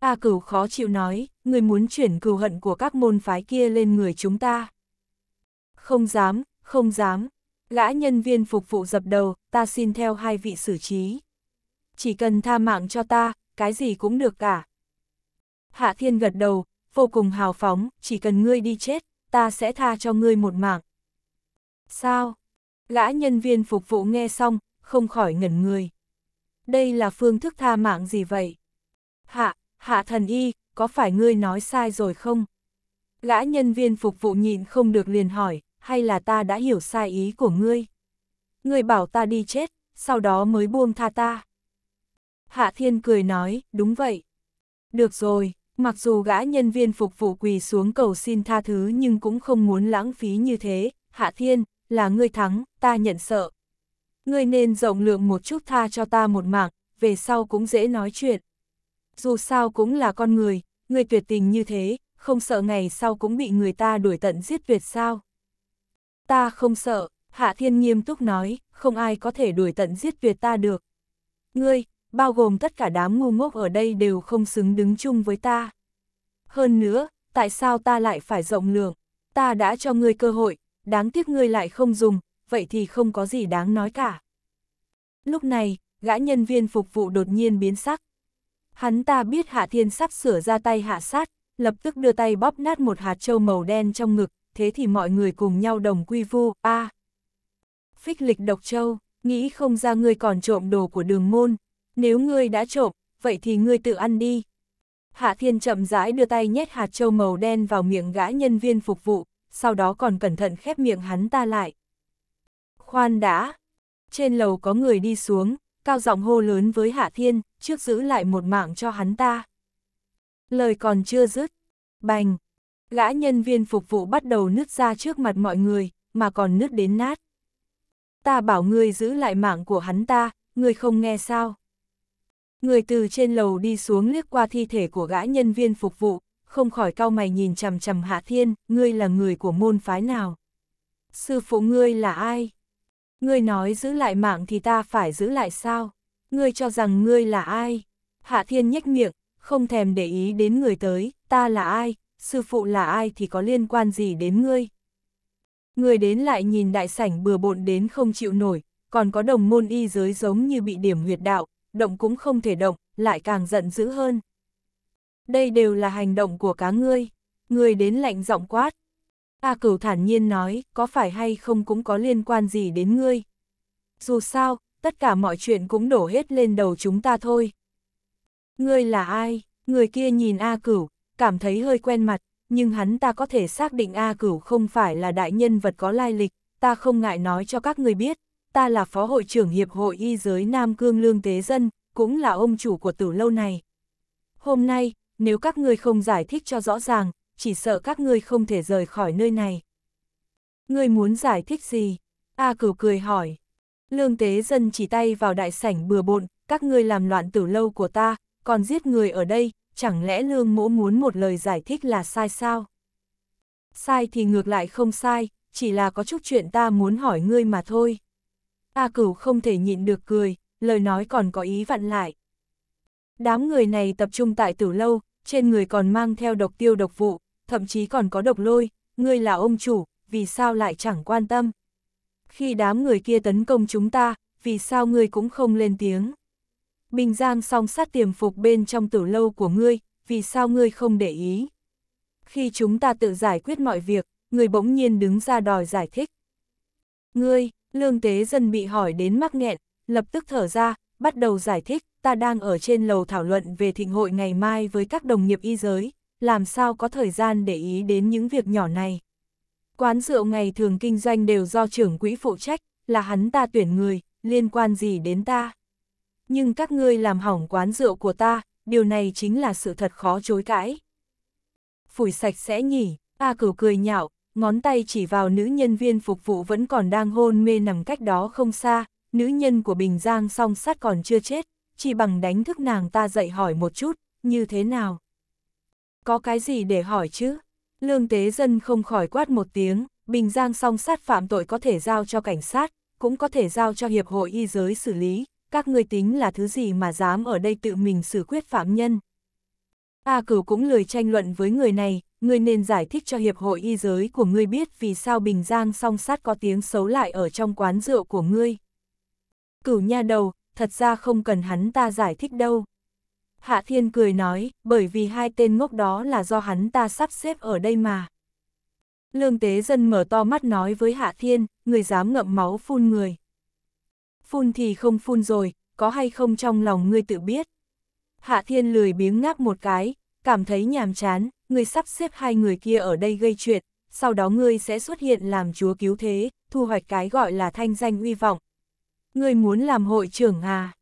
A cửu khó chịu nói, ngươi muốn chuyển cừu hận của các môn phái kia lên người chúng ta. Không dám, không dám. Gã nhân viên phục vụ dập đầu, ta xin theo hai vị xử trí. Chỉ cần tha mạng cho ta, cái gì cũng được cả. Hạ thiên gật đầu, vô cùng hào phóng, chỉ cần ngươi đi chết, ta sẽ tha cho ngươi một mạng. Sao? Gã nhân viên phục vụ nghe xong, không khỏi ngẩn người. Đây là phương thức tha mạng gì vậy? Hạ, hạ thần y, có phải ngươi nói sai rồi không? Gã nhân viên phục vụ nhịn không được liền hỏi, hay là ta đã hiểu sai ý của ngươi? Ngươi bảo ta đi chết, sau đó mới buông tha ta. Hạ thiên cười nói, đúng vậy. Được rồi, mặc dù gã nhân viên phục vụ quỳ xuống cầu xin tha thứ nhưng cũng không muốn lãng phí như thế. Hạ thiên, là ngươi thắng, ta nhận sợ. Ngươi nên rộng lượng một chút tha cho ta một mạng, về sau cũng dễ nói chuyện. Dù sao cũng là con người, ngươi tuyệt tình như thế, không sợ ngày sau cũng bị người ta đuổi tận giết tuyệt sao. Ta không sợ, Hạ Thiên nghiêm túc nói, không ai có thể đuổi tận giết tuyệt ta được. Ngươi, bao gồm tất cả đám ngu ngốc ở đây đều không xứng đứng chung với ta. Hơn nữa, tại sao ta lại phải rộng lượng? Ta đã cho ngươi cơ hội, đáng tiếc ngươi lại không dùng, vậy thì không có gì đáng nói cả. Lúc này, gã nhân viên phục vụ đột nhiên biến sắc. Hắn ta biết Hạ Thiên sắp sửa ra tay hạ sát, lập tức đưa tay bóp nát một hạt trâu màu đen trong ngực, thế thì mọi người cùng nhau đồng quy vu, a Phích lịch độc châu, nghĩ không ra ngươi còn trộm đồ của đường môn, nếu ngươi đã trộm, vậy thì ngươi tự ăn đi. Hạ Thiên chậm rãi đưa tay nhét hạt trâu màu đen vào miệng gã nhân viên phục vụ, sau đó còn cẩn thận khép miệng hắn ta lại. Khoan đã! Trên lầu có người đi xuống, cao giọng hô lớn với Hạ Thiên, trước giữ lại một mạng cho hắn ta. Lời còn chưa dứt. Bành! Gã nhân viên phục vụ bắt đầu nứt ra trước mặt mọi người, mà còn nứt đến nát. Ta bảo người giữ lại mạng của hắn ta, người không nghe sao? Người từ trên lầu đi xuống liếc qua thi thể của gã nhân viên phục vụ, không khỏi cau mày nhìn chằm chằm Hạ Thiên, ngươi là người của môn phái nào? Sư phụ ngươi là ai? Ngươi nói giữ lại mạng thì ta phải giữ lại sao? Ngươi cho rằng ngươi là ai? Hạ Thiên nhếch miệng, không thèm để ý đến người tới, ta là ai, sư phụ là ai thì có liên quan gì đến ngươi? Người đến lại nhìn đại sảnh bừa bộn đến không chịu nổi, còn có đồng môn y giới giống như bị điểm huyệt đạo, động cũng không thể động, lại càng giận dữ hơn đây đều là hành động của cá ngươi, ngươi đến lạnh giọng quát. A cửu thản nhiên nói, có phải hay không cũng có liên quan gì đến ngươi. Dù sao, tất cả mọi chuyện cũng đổ hết lên đầu chúng ta thôi. Ngươi là ai? Người kia nhìn A cửu, cảm thấy hơi quen mặt, nhưng hắn ta có thể xác định A cửu không phải là đại nhân vật có lai lịch, ta không ngại nói cho các người biết, ta là phó hội trưởng Hiệp hội Y giới Nam Cương Lương Tế Dân, cũng là ông chủ của tử lâu này. Hôm nay, nếu các ngươi không giải thích cho rõ ràng, chỉ sợ các ngươi không thể rời khỏi nơi này. Ngươi muốn giải thích gì? A cửu cười hỏi. Lương tế dân chỉ tay vào đại sảnh bừa bộn, các ngươi làm loạn tử lâu của ta, còn giết người ở đây, chẳng lẽ lương mỗ muốn một lời giải thích là sai sao? Sai thì ngược lại không sai, chỉ là có chút chuyện ta muốn hỏi ngươi mà thôi. A cửu không thể nhịn được cười, lời nói còn có ý vặn lại. Đám người này tập trung tại tử lâu, trên người còn mang theo độc tiêu độc vụ, thậm chí còn có độc lôi, ngươi là ông chủ, vì sao lại chẳng quan tâm. Khi đám người kia tấn công chúng ta, vì sao ngươi cũng không lên tiếng. Bình Giang song sát tiềm phục bên trong tử lâu của ngươi, vì sao ngươi không để ý. Khi chúng ta tự giải quyết mọi việc, ngươi bỗng nhiên đứng ra đòi giải thích. Ngươi, lương tế dân bị hỏi đến mắc nghẹn, lập tức thở ra, bắt đầu giải thích, ta đang ở trên lầu thảo luận về thịnh hội ngày mai với các đồng nghiệp y giới, làm sao có thời gian để ý đến những việc nhỏ này. Quán rượu ngày thường kinh doanh đều do trưởng quỹ phụ trách, là hắn ta tuyển người, liên quan gì đến ta. Nhưng các ngươi làm hỏng quán rượu của ta, điều này chính là sự thật khó chối cãi. Phủi sạch sẽ nhỉ, A cửu cười nhạo, ngón tay chỉ vào nữ nhân viên phục vụ vẫn còn đang hôn mê nằm cách đó không xa, nữ nhân của Bình Giang song sát còn chưa chết, chỉ bằng đánh thức nàng ta dậy hỏi một chút, như thế nào? Có cái gì để hỏi chứ? Lương tế dân không khỏi quát một tiếng, Bình Giang song sát phạm tội có thể giao cho cảnh sát, cũng có thể giao cho Hiệp hội Y giới xử lý, các người tính là thứ gì mà dám ở đây tự mình xử quyết phạm nhân. A cửu cũng lười tranh luận với người này, người nên giải thích cho Hiệp hội Y giới của ngươi biết vì sao Bình Giang song sát có tiếng xấu lại ở trong quán rượu của ngươi. Cửu nha đầu, thật ra không cần hắn ta giải thích đâu. Hạ Thiên cười nói, bởi vì hai tên ngốc đó là do hắn ta sắp xếp ở đây mà. Lương Tế Dân mở to mắt nói với Hạ Thiên, người dám ngậm máu phun người. Phun thì không phun rồi, có hay không trong lòng ngươi tự biết. Hạ Thiên lười biếng ngáp một cái, cảm thấy nhàm chán, ngươi sắp xếp hai người kia ở đây gây chuyện, sau đó ngươi sẽ xuất hiện làm chúa cứu thế, thu hoạch cái gọi là thanh danh uy vọng, ngươi muốn làm hội trưởng à?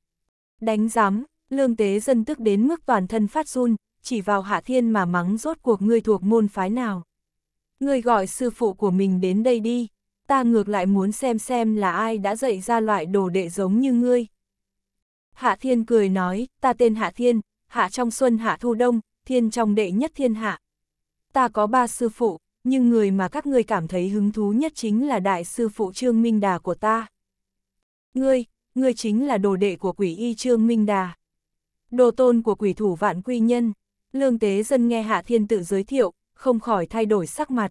Đánh giám, lương tế dân tức đến mức toàn thân phát run, chỉ vào hạ thiên mà mắng rốt cuộc ngươi thuộc môn phái nào. Ngươi gọi sư phụ của mình đến đây đi, ta ngược lại muốn xem xem là ai đã dạy ra loại đồ đệ giống như ngươi. Hạ thiên cười nói, ta tên hạ thiên, hạ trong xuân hạ thu đông, thiên trong đệ nhất thiên hạ. Ta có ba sư phụ, nhưng người mà các ngươi cảm thấy hứng thú nhất chính là đại sư phụ Trương Minh Đà của ta ngươi, ngươi chính là đồ đệ của quỷ y Trương Minh Đà. Đồ tôn của quỷ thủ vạn quy nhân, lương tế dân nghe Hạ Thiên tự giới thiệu, không khỏi thay đổi sắc mặt.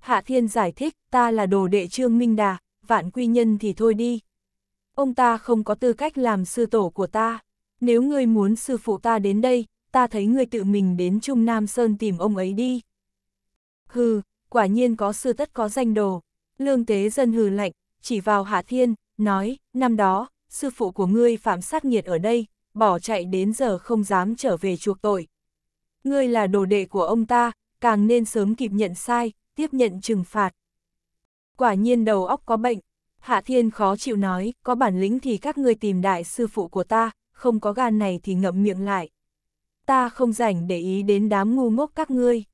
Hạ Thiên giải thích, ta là đồ đệ Trương Minh Đà, vạn quy nhân thì thôi đi. Ông ta không có tư cách làm sư tổ của ta. Nếu ngươi muốn sư phụ ta đến đây, ta thấy ngươi tự mình đến Trung Nam Sơn tìm ông ấy đi. Hừ, quả nhiên có sư tất có danh đồ. Lương tế dân hừ lạnh, chỉ vào Hạ Thiên, nói, năm đó, sư phụ của ngươi phạm sát nghiệt ở đây, bỏ chạy đến giờ không dám trở về chuộc tội. Ngươi là đồ đệ của ông ta, càng nên sớm kịp nhận sai, tiếp nhận trừng phạt. Quả nhiên đầu óc có bệnh, Hạ Thiên khó chịu nói, có bản lĩnh thì các ngươi tìm đại sư phụ của ta, không có gan này thì ngậm miệng lại. Ta không rảnh để ý đến đám ngu ngốc các ngươi.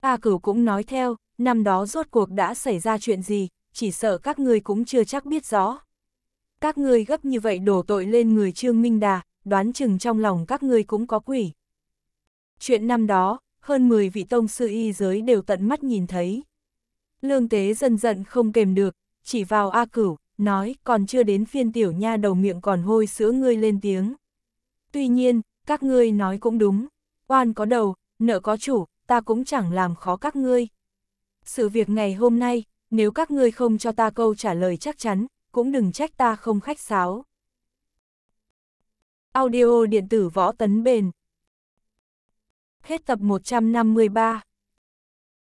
A cửu cũng nói theo, năm đó rốt cuộc đã xảy ra chuyện gì, chỉ sợ các ngươi cũng chưa chắc biết rõ các ngươi gấp như vậy đổ tội lên người Trương Minh Đà, đoán chừng trong lòng các ngươi cũng có quỷ. Chuyện năm đó, hơn 10 vị tông sư y giới đều tận mắt nhìn thấy. Lương tế dần dần không kềm được, chỉ vào A Cửu, nói còn chưa đến phiên tiểu nha đầu miệng còn hôi sữa ngươi lên tiếng. Tuy nhiên, các ngươi nói cũng đúng, oan có đầu, nợ có chủ, ta cũng chẳng làm khó các ngươi. Sự việc ngày hôm nay, nếu các ngươi không cho ta câu trả lời chắc chắn, cũng đừng trách ta không khách sáo. Audio điện tử võ tấn bền Hết tập 153